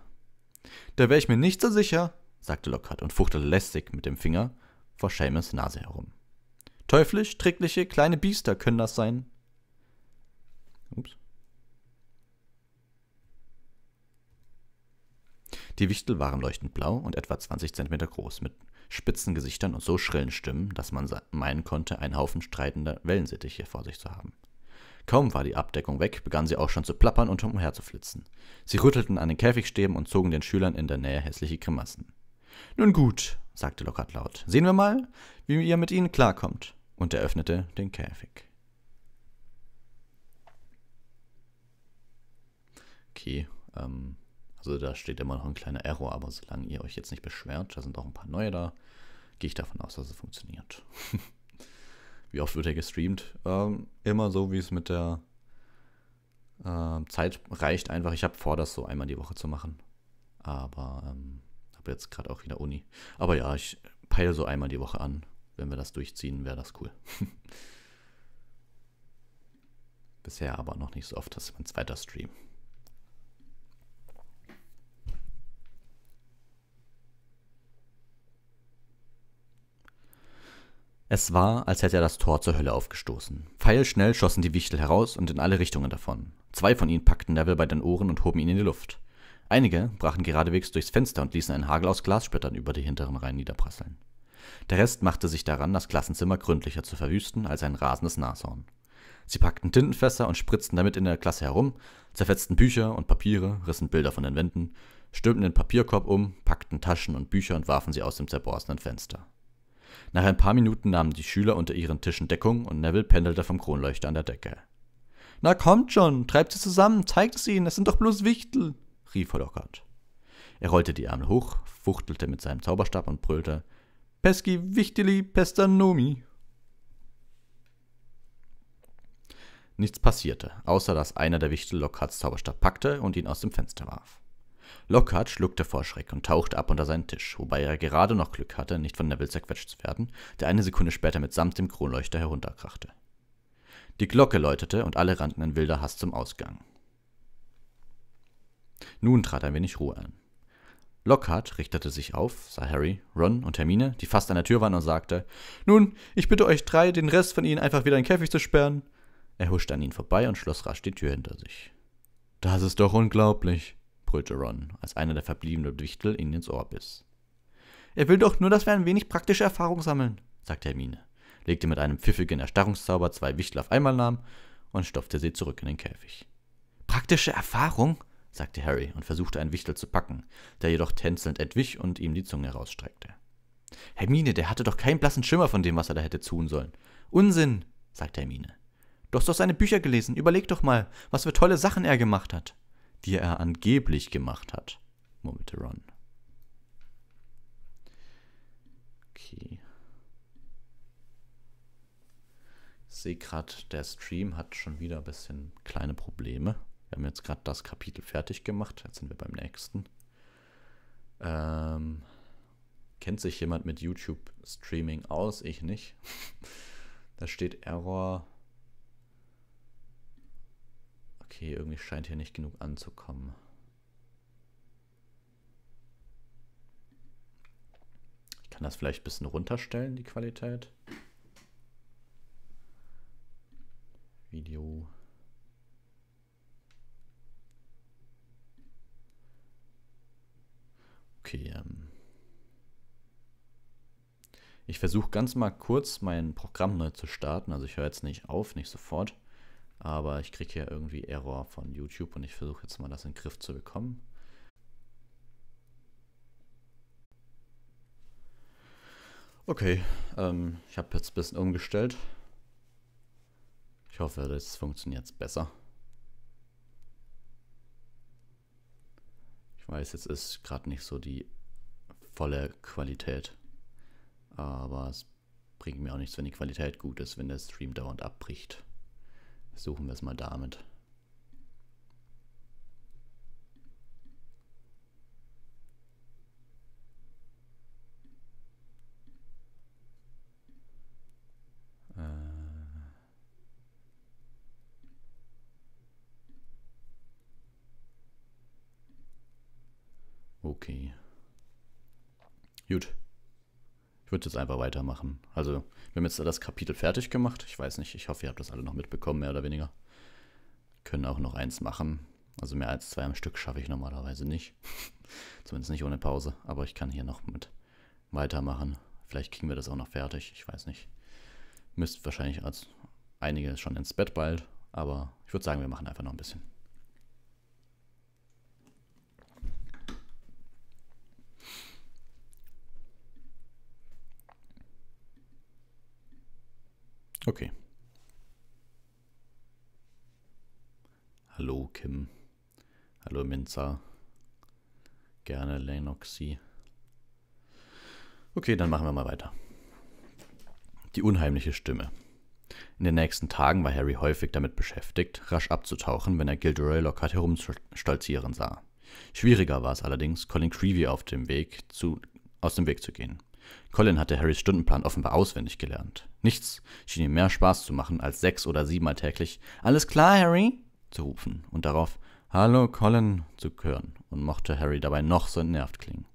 Da wäre ich mir nicht so sicher, sagte Lockhart und fuchtelte lästig mit dem Finger vor Seamus Nase herum. Teuflisch, trickliche, kleine Biester können das sein. Ups. Die Wichtel waren leuchtend blau und etwa 20 Zentimeter groß, mit spitzen Gesichtern und so schrillen Stimmen, dass man meinen konnte, einen Haufen streitender Wellensittiche vor sich zu haben. Kaum war die Abdeckung weg, begannen sie auch schon zu plappern und umherzuflitzen. Sie rüttelten an den Käfigstäben und zogen den Schülern in der Nähe hässliche Grimassen. Nun gut, sagte Lockhart laut, sehen wir mal, wie ihr mit ihnen klarkommt, und er öffnete den Käfig. Okay, ähm, also da steht immer noch ein kleiner Error, aber solange ihr euch jetzt nicht beschwert, da sind auch ein paar neue da, gehe ich davon aus, dass es funktioniert. wie oft wird er gestreamt? Ähm, immer so, wie es mit der äh, Zeit reicht einfach. Ich habe vor, das so einmal die Woche zu machen. Aber ähm, habe jetzt gerade auch wieder Uni. Aber ja, ich peile so einmal die Woche an. Wenn wir das durchziehen, wäre das cool. Bisher aber noch nicht so oft. dass ist mein zweiter Stream. Es war, als hätte er das Tor zur Hölle aufgestoßen. Pfeilschnell schossen die Wichtel heraus und in alle Richtungen davon. Zwei von ihnen packten Neville bei den Ohren und hoben ihn in die Luft. Einige brachen geradewegs durchs Fenster und ließen einen Hagel aus Glassplittern über die hinteren Reihen niederprasseln. Der Rest machte sich daran, das Klassenzimmer gründlicher zu verwüsten als ein rasendes Nashorn. Sie packten Tintenfässer und spritzten damit in der Klasse herum, zerfetzten Bücher und Papiere, rissen Bilder von den Wänden, stürmten den Papierkorb um, packten Taschen und Bücher und warfen sie aus dem zerborstenen Fenster. Nach ein paar Minuten nahmen die Schüler unter ihren Tischen Deckung und Neville pendelte vom Kronleuchter an der Decke. Na kommt schon, treibt sie zusammen, zeigt es ihnen, es sind doch bloß Wichtel, rief er lockert. Er rollte die Ärmel hoch, fuchtelte mit seinem Zauberstab und brüllte: Pesky Wichteli Pestanomi. Nichts passierte, außer dass einer der Wichtel Lockharts Zauberstab packte und ihn aus dem Fenster warf. Lockhart schluckte vor Schreck und tauchte ab unter seinen Tisch, wobei er gerade noch Glück hatte, nicht von Neville zerquetscht zu werden, der eine Sekunde später mitsamt dem Kronleuchter herunterkrachte. Die Glocke läutete und alle rannten in wilder Hass zum Ausgang. Nun trat ein wenig Ruhe ein. Lockhart richtete sich auf, sah Harry, Ron und Hermine, die fast an der Tür waren, und sagte: Nun, ich bitte euch drei, den Rest von ihnen einfach wieder in den Käfig zu sperren. Er huschte an ihnen vorbei und schloss rasch die Tür hinter sich. Das ist doch unglaublich, brüllte Ron, als einer der verbliebenen Wichtel ihn ins Ohr biss. Er will doch nur, dass wir ein wenig praktische Erfahrung sammeln, sagte Hermine, legte mit einem pfiffigen Erstarrungszauber zwei Wichtel auf einmal nahm und stopfte sie zurück in den Käfig. Praktische Erfahrung? sagte Harry und versuchte einen Wichtel zu packen, der jedoch tänzelnd entwich und ihm die Zunge herausstreckte. Hermine, der hatte doch keinen blassen Schimmer von dem, was er da hätte tun sollen. Unsinn, sagte Hermine. Du hast doch seine Bücher gelesen, überleg doch mal, was für tolle Sachen er gemacht hat die er angeblich gemacht hat, murmelte Ron. Okay. Ich sehe gerade, der Stream hat schon wieder ein bisschen kleine Probleme. Wir haben jetzt gerade das Kapitel fertig gemacht. Jetzt sind wir beim nächsten. Ähm, kennt sich jemand mit YouTube-Streaming aus? Ich nicht. da steht Error Okay, irgendwie scheint hier nicht genug anzukommen. Ich kann das vielleicht ein bisschen runterstellen, die Qualität. Video. Okay, ähm Ich versuche ganz mal kurz mein Programm neu zu starten, also ich höre jetzt nicht auf, nicht sofort. Aber ich kriege ja irgendwie Error von YouTube und ich versuche jetzt mal das in den Griff zu bekommen. Okay, ähm, ich habe jetzt ein bisschen umgestellt. Ich hoffe, das funktioniert jetzt besser. Ich weiß, jetzt ist gerade nicht so die volle Qualität. Aber es bringt mir auch nichts, wenn die Qualität gut ist, wenn der Stream dauernd abbricht suchen wir es mal damit. Äh. Okay. Gut ich würde jetzt einfach weitermachen. Also, wir haben jetzt das Kapitel fertig gemacht. Ich weiß nicht, ich hoffe, ihr habt das alle noch mitbekommen, mehr oder weniger. Können auch noch eins machen. Also mehr als zwei am Stück schaffe ich normalerweise nicht. Zumindest nicht ohne Pause. Aber ich kann hier noch mit weitermachen. Vielleicht kriegen wir das auch noch fertig. Ich weiß nicht. Müsst wahrscheinlich als einige schon ins Bett bald. Aber ich würde sagen, wir machen einfach noch ein bisschen. Okay. Hallo Kim. Hallo Minza. Gerne Lenoxy. Okay, dann machen wir mal weiter. Die unheimliche Stimme. In den nächsten Tagen war Harry häufig damit beschäftigt, rasch abzutauchen, wenn er Gilderoy Lockhart herumstolzieren sah. Schwieriger war es allerdings, Colin Creevy auf dem Weg zu, aus dem Weg zu gehen. Colin hatte Harrys Stundenplan offenbar auswendig gelernt. Nichts schien ihm mehr Spaß zu machen, als sechs oder siebenmal täglich Alles klar, Harry? zu rufen und darauf Hallo, Colin zu hören und mochte Harry dabei noch so entnervt klingen.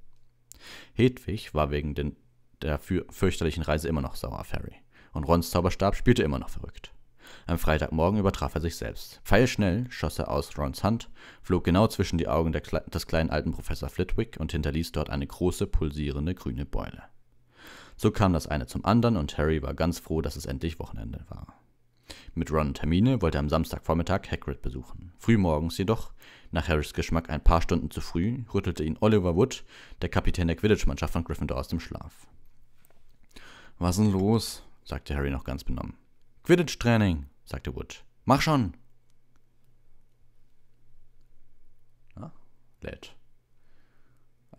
Hedwig war wegen den, der für, fürchterlichen Reise immer noch sauer auf Harry und Rons Zauberstab spielte immer noch verrückt. Am Freitagmorgen übertraf er sich selbst. Pfeilschnell schoss er aus Rons Hand, flog genau zwischen die Augen Kle des kleinen alten Professor Flitwick und hinterließ dort eine große, pulsierende grüne Beule. So kam das eine zum anderen und Harry war ganz froh, dass es endlich Wochenende war. Mit Ron und Termine wollte er am Samstagvormittag Hagrid besuchen. Frühmorgens jedoch, nach Harrys Geschmack ein paar Stunden zu früh, rüttelte ihn Oliver Wood, der Kapitän der Quidditch-Mannschaft von Gryffindor, aus dem Schlaf. Was denn los? sagte Harry noch ganz benommen. Quidditch-Training, sagte Wood. Mach schon! Ja, ah, lädt.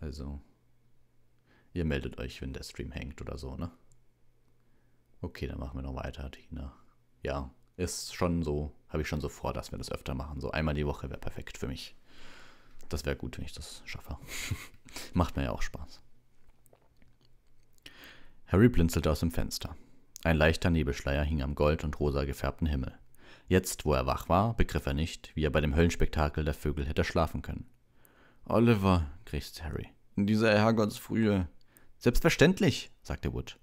Also, Ihr meldet euch, wenn der Stream hängt oder so, ne? Okay, dann machen wir noch weiter, Tina. Ja, ist schon so, habe ich schon so vor, dass wir das öfter machen. So einmal die Woche wäre perfekt für mich. Das wäre gut, wenn ich das schaffe. Macht mir ja auch Spaß. Harry blinzelte aus dem Fenster. Ein leichter Nebelschleier hing am gold- und rosa gefärbten Himmel. Jetzt, wo er wach war, begriff er nicht, wie er bei dem Höllenspektakel der Vögel hätte schlafen können. Oliver, krächzte Harry, in dieser Herrgottsfrühe. Selbstverständlich, sagte Wood.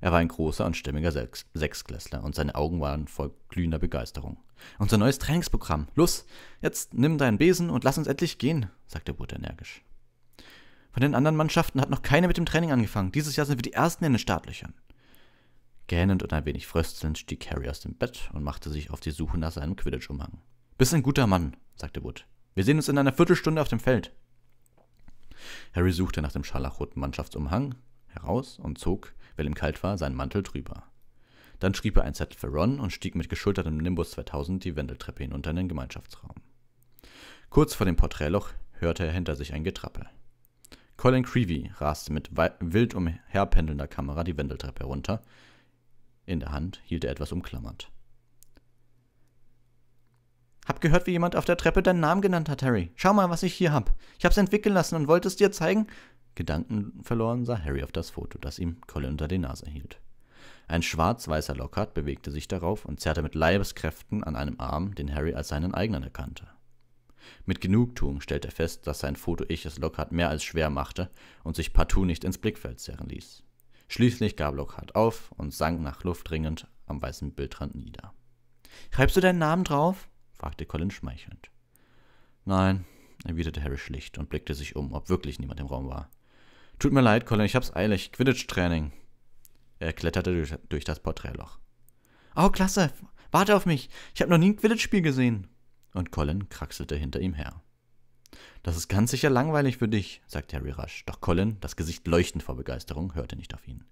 Er war ein großer und stimmiger Sech Sechsklässler und seine Augen waren voll glühender Begeisterung. Unser neues Trainingsprogramm. Los, jetzt nimm deinen Besen und lass uns endlich gehen, sagte Wood energisch. Von den anderen Mannschaften hat noch keine mit dem Training angefangen. Dieses Jahr sind wir die Ersten in den Startlöchern. Gähnend und ein wenig fröstelnd stieg Harry aus dem Bett und machte sich auf die Suche nach seinem Quidditch-Umhang. Bist ein guter Mann, sagte Wood. Wir sehen uns in einer Viertelstunde auf dem Feld. Harry suchte nach dem scharlachroten Mannschaftsumhang heraus und zog, weil ihm kalt war, seinen Mantel drüber. Dann schrieb er einen Zettel für Ron und stieg mit geschultertem Nimbus 2000 die Wendeltreppe hinunter in den Gemeinschaftsraum. Kurz vor dem Porträtloch hörte er hinter sich ein Getrappel. Colin Creevy raste mit wild umherpendelnder Kamera die Wendeltreppe herunter. In der Hand hielt er etwas umklammert. Hab gehört, wie jemand auf der Treppe deinen Namen genannt hat, Harry. Schau mal, was ich hier hab. Ich hab's entwickeln lassen und wollte es dir zeigen. Gedankenverloren sah Harry auf das Foto, das ihm Colin unter die Nase hielt. Ein schwarz-weißer Lockhart bewegte sich darauf und zerrte mit Leibeskräften an einem Arm, den Harry als seinen eigenen erkannte. Mit Genugtuung stellte er fest, dass sein Foto-Ich es Lockhart mehr als schwer machte und sich partout nicht ins Blickfeld zerren ließ. Schließlich gab Lockhart auf und sank nach Luft ringend am weißen Bildrand nieder. Schreibst du deinen Namen drauf? fragte Colin schmeichelnd. Nein, erwiderte Harry schlicht und blickte sich um, ob wirklich niemand im Raum war. Tut mir leid, Colin, ich hab's eilig. Quidditch-Training. Er kletterte durch, durch das Porträtloch. Oh, klasse! Warte auf mich! Ich hab noch nie ein Quidditch-Spiel gesehen! Und Colin kraxelte hinter ihm her. Das ist ganz sicher langweilig für dich, sagte Harry rasch, doch Colin, das Gesicht leuchtend vor Begeisterung, hörte nicht auf ihn.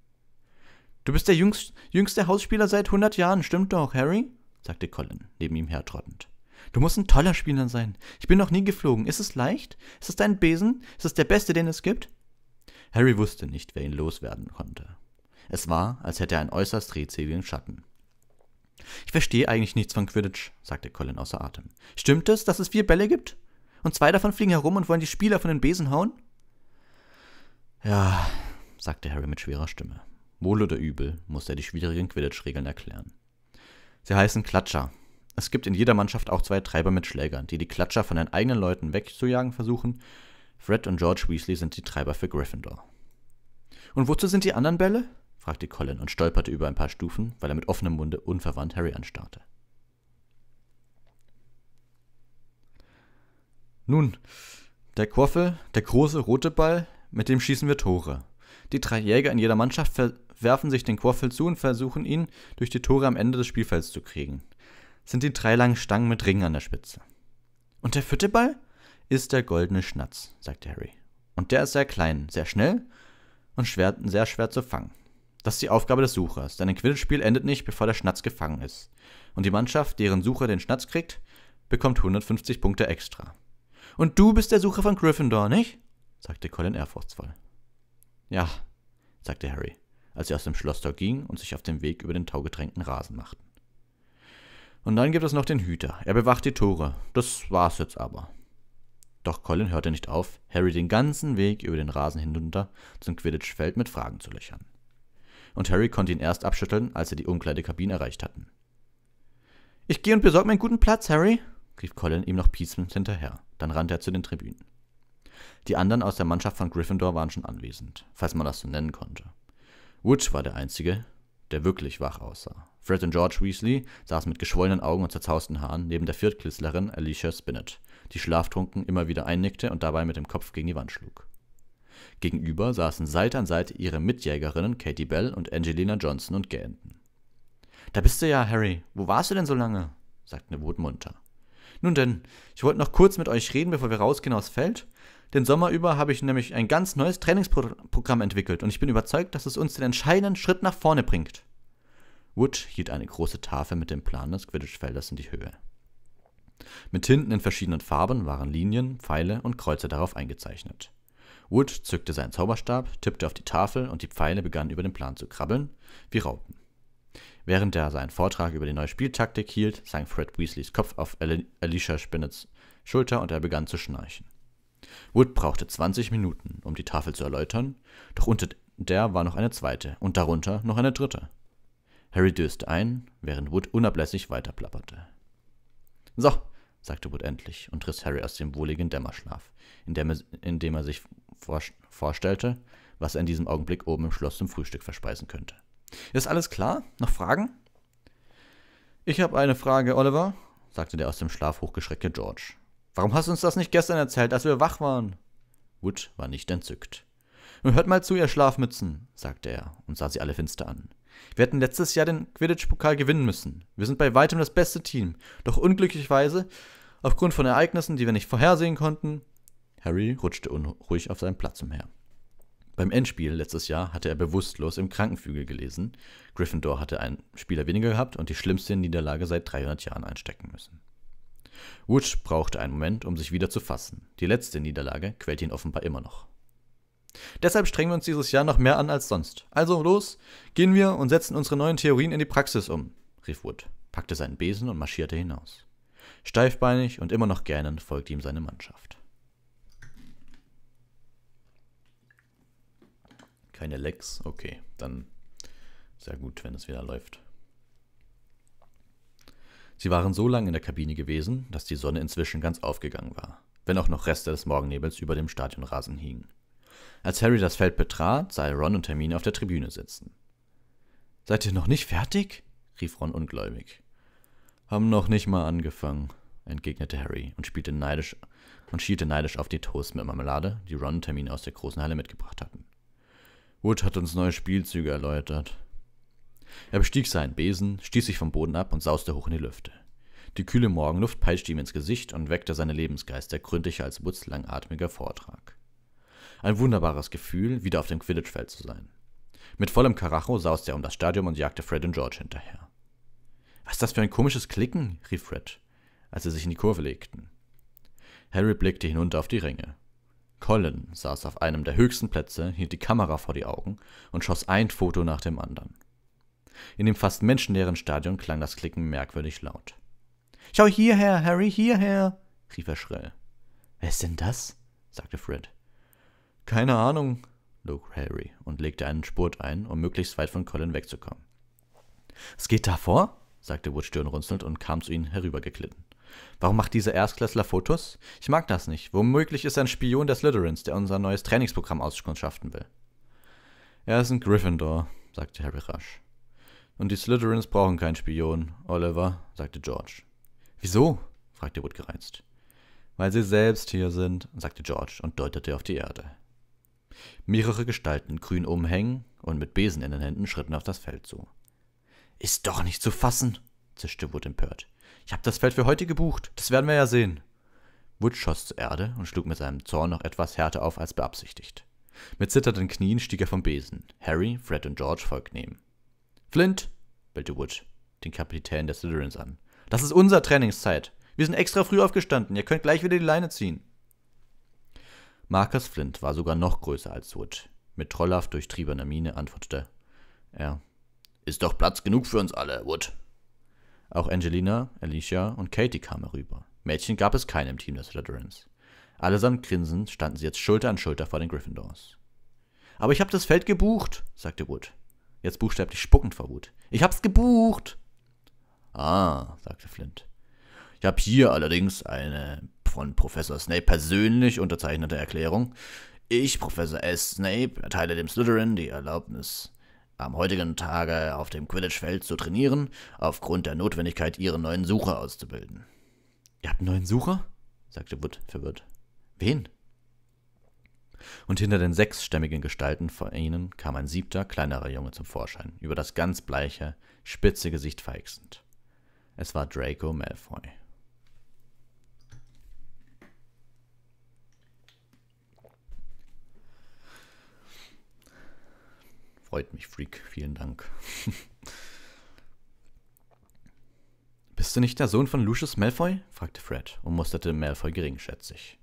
Du bist der jüngst, jüngste Hausspieler seit hundert Jahren, stimmt doch, Harry? sagte Colin, neben ihm hertrottend. Du musst ein toller Spieler sein. Ich bin noch nie geflogen. Ist es leicht? Ist es dein Besen? Ist es der beste, den es gibt? Harry wusste nicht, wer ihn loswerden konnte. Es war, als hätte er einen äußerst redseligen Schatten. Ich verstehe eigentlich nichts von Quidditch, sagte Colin außer Atem. Stimmt es, dass es vier Bälle gibt? Und zwei davon fliegen herum und wollen die Spieler von den Besen hauen? Ja, sagte Harry mit schwerer Stimme. Wohl oder übel musste er die schwierigen Quidditch-Regeln erklären. Sie heißen Klatscher, es gibt in jeder Mannschaft auch zwei Treiber mit Schlägern, die die Klatscher von den eigenen Leuten wegzujagen versuchen. Fred und George Weasley sind die Treiber für Gryffindor. Und wozu sind die anderen Bälle? fragte Colin und stolperte über ein paar Stufen, weil er mit offenem Munde unverwandt Harry anstarrte. Nun, der Quaffel, der große rote Ball, mit dem schießen wir Tore. Die drei Jäger in jeder Mannschaft werfen sich den Quaffel zu und versuchen ihn durch die Tore am Ende des Spielfelds zu kriegen sind die drei langen Stangen mit Ringen an der Spitze. Und der vierte Ball ist der goldene Schnatz, sagte Harry. Und der ist sehr klein, sehr schnell und schwer, sehr schwer zu fangen. Das ist die Aufgabe des Suchers, denn ein Quidditch-Spiel endet nicht, bevor der Schnatz gefangen ist. Und die Mannschaft, deren Sucher den Schnatz kriegt, bekommt 150 Punkte extra. Und du bist der Sucher von Gryffindor, nicht? sagte Colin ehrfurchtsvoll. Ja, sagte Harry, als sie aus dem Schlosstor gingen und sich auf dem Weg über den taugetränkten Rasen machten. Und dann gibt es noch den Hüter. Er bewacht die Tore. Das war's jetzt aber. Doch Colin hörte nicht auf, Harry den ganzen Weg über den Rasen hinunter zum Quidditch-Feld mit Fragen zu löchern. Und Harry konnte ihn erst abschütteln, als sie die Umkleidekabine erreicht hatten. Ich gehe und besorge meinen guten Platz, Harry, rief Colin ihm noch piepsend hinterher. Dann rannte er zu den Tribünen. Die anderen aus der Mannschaft von Gryffindor waren schon anwesend, falls man das so nennen konnte. Wood war der Einzige, der wirklich wach aussah. Fred und George Weasley saßen mit geschwollenen Augen und zerzausten Haaren neben der Viertklässlerin Alicia Spinett, die schlaftrunken immer wieder einnickte und dabei mit dem Kopf gegen die Wand schlug. Gegenüber saßen Seite an Seite ihre Mitjägerinnen Katie Bell und Angelina Johnson und gähnten. Da bist du ja, Harry. Wo warst du denn so lange? sagte Nevot munter. Nun denn, ich wollte noch kurz mit euch reden, bevor wir rausgehen aufs Feld. Den Sommer über habe ich nämlich ein ganz neues Trainingsprogramm entwickelt und ich bin überzeugt, dass es uns den entscheidenden Schritt nach vorne bringt. Wood hielt eine große Tafel mit dem Plan des Quidditch-Feldes in die Höhe. Mit Tinten in verschiedenen Farben waren Linien, Pfeile und Kreuze darauf eingezeichnet. Wood zückte seinen Zauberstab, tippte auf die Tafel und die Pfeile begannen über den Plan zu krabbeln, wie Raupen. Während er seinen Vortrag über die neue Spieltaktik hielt, sank Fred Weasleys Kopf auf Alicia Spinnets Schulter und er begann zu schnarchen. Wood brauchte 20 Minuten, um die Tafel zu erläutern, doch unter der war noch eine zweite und darunter noch eine dritte. Harry döste ein, während Wood unablässig weiterplapperte. So, sagte Wood endlich und riss Harry aus dem wohligen Dämmerschlaf, indem er, indem er sich vor, vorstellte, was er in diesem Augenblick oben im Schloss zum Frühstück verspeisen könnte. Ist alles klar? Noch Fragen? Ich habe eine Frage, Oliver, sagte der aus dem Schlaf hochgeschreckte George. Warum hast du uns das nicht gestern erzählt, als wir wach waren? Wood war nicht entzückt. Nun hört mal zu, ihr Schlafmützen, sagte er und sah sie alle finster an. Wir hätten letztes Jahr den Quidditch-Pokal gewinnen müssen. Wir sind bei weitem das beste Team. Doch unglücklicherweise, aufgrund von Ereignissen, die wir nicht vorhersehen konnten, Harry rutschte unruhig auf seinem Platz umher. Beim Endspiel letztes Jahr hatte er bewusstlos im Krankenflügel gelesen. Gryffindor hatte einen Spieler weniger gehabt und die schlimmste Niederlage seit 300 Jahren einstecken müssen. Wutsch brauchte einen Moment, um sich wieder zu fassen. Die letzte Niederlage quält ihn offenbar immer noch. Deshalb strengen wir uns dieses Jahr noch mehr an als sonst. Also los, gehen wir und setzen unsere neuen Theorien in die Praxis um, rief Wood, packte seinen Besen und marschierte hinaus. Steifbeinig und immer noch gähnend folgte ihm seine Mannschaft. Keine Lecks? Okay, dann sehr gut, wenn es wieder läuft. Sie waren so lange in der Kabine gewesen, dass die Sonne inzwischen ganz aufgegangen war, wenn auch noch Reste des Morgennebels über dem Stadionrasen hingen. Als Harry das Feld betrat, sah er Ron und Hermine auf der Tribüne sitzen. Seid ihr noch nicht fertig? rief Ron ungläubig. Haben noch nicht mal angefangen, entgegnete Harry und spielte neidisch und schielte neidisch auf die Toast mit Marmelade, die Ron und Hermine aus der großen Halle mitgebracht hatten. Wood hat uns neue Spielzüge erläutert. Er bestieg seinen Besen, stieß sich vom Boden ab und sauste hoch in die Lüfte. Die kühle Morgenluft peitschte ihm ins Gesicht und weckte seine Lebensgeister gründlicher als Woods langatmiger Vortrag. Ein wunderbares Gefühl, wieder auf dem Quidditch-Feld zu sein. Mit vollem Karacho sauste er um das Stadion und jagte Fred und George hinterher. Was ist das für ein komisches Klicken? rief Fred, als sie sich in die Kurve legten. Harry blickte hinunter auf die Ränge. Colin saß auf einem der höchsten Plätze, hielt die Kamera vor die Augen und schoss ein Foto nach dem anderen. In dem fast menschenleeren Stadion klang das Klicken merkwürdig laut. Schau hierher, Harry, hierher! rief er schrill. Wer ist denn das? sagte Fred. Keine Ahnung, log Harry und legte einen Spurt ein, um möglichst weit von Colin wegzukommen. Es geht davor, sagte Wood stirnrunzelnd und kam zu ihnen herübergeklitten. Warum macht dieser Erstklässler Fotos? Ich mag das nicht. Womöglich ist er ein Spion der Slytherins, der unser neues Trainingsprogramm auskundschaften will. Er ist ein Gryffindor, sagte Harry rasch. Und die Slytherins brauchen keinen Spion, Oliver, sagte George. Wieso? fragte Wood gereizt. Weil sie selbst hier sind, sagte George und deutete auf die Erde. Mehrere Gestalten grün umhängen und mit Besen in den Händen schritten auf das Feld zu. Ist doch nicht zu fassen, zischte Wood empört. Ich hab das Feld für heute gebucht, das werden wir ja sehen. Wood schoss zur Erde und schlug mit seinem Zorn noch etwas härter auf als beabsichtigt. Mit zitternden Knien stieg er vom Besen. Harry, Fred und George folgten ihm. Flint, bellte Wood den Kapitän der Slytherins an. Das ist unser Trainingszeit. Wir sind extra früh aufgestanden. Ihr könnt gleich wieder die Leine ziehen. Marcus Flint war sogar noch größer als Wood. Mit trollhaft durchtriebener Miene antwortete er. Ist doch Platz genug für uns alle, Wood. Auch Angelina, Alicia und Katie kamen herüber. Mädchen gab es keine im Team des Slytherins. Allesamt grinsend standen sie jetzt Schulter an Schulter vor den Gryffindors. Aber ich hab das Feld gebucht, sagte Wood. Jetzt buchstäblich spuckend vor Wut. Ich hab's gebucht! Ah, sagte Flint. Ich hab hier allerdings eine von Professor Snape persönlich unterzeichnete Erklärung. Ich, Professor S. Snape, erteile dem Slytherin die Erlaubnis, am heutigen Tage auf dem Quidditch-Feld zu trainieren, aufgrund der Notwendigkeit, ihren neuen Sucher auszubilden. Ihr habt einen neuen Sucher? sagte Wood verwirrt. Wen? Und hinter den sechsstämmigen Gestalten vor ihnen kam ein siebter, kleinerer Junge zum Vorschein, über das ganz bleiche, spitze Gesicht feixend. Es war Draco Malfoy. Freut mich, Freak. Vielen Dank. Bist du nicht der Sohn von Lucius Malfoy? fragte Fred und musterte Malfoy geringschätzig.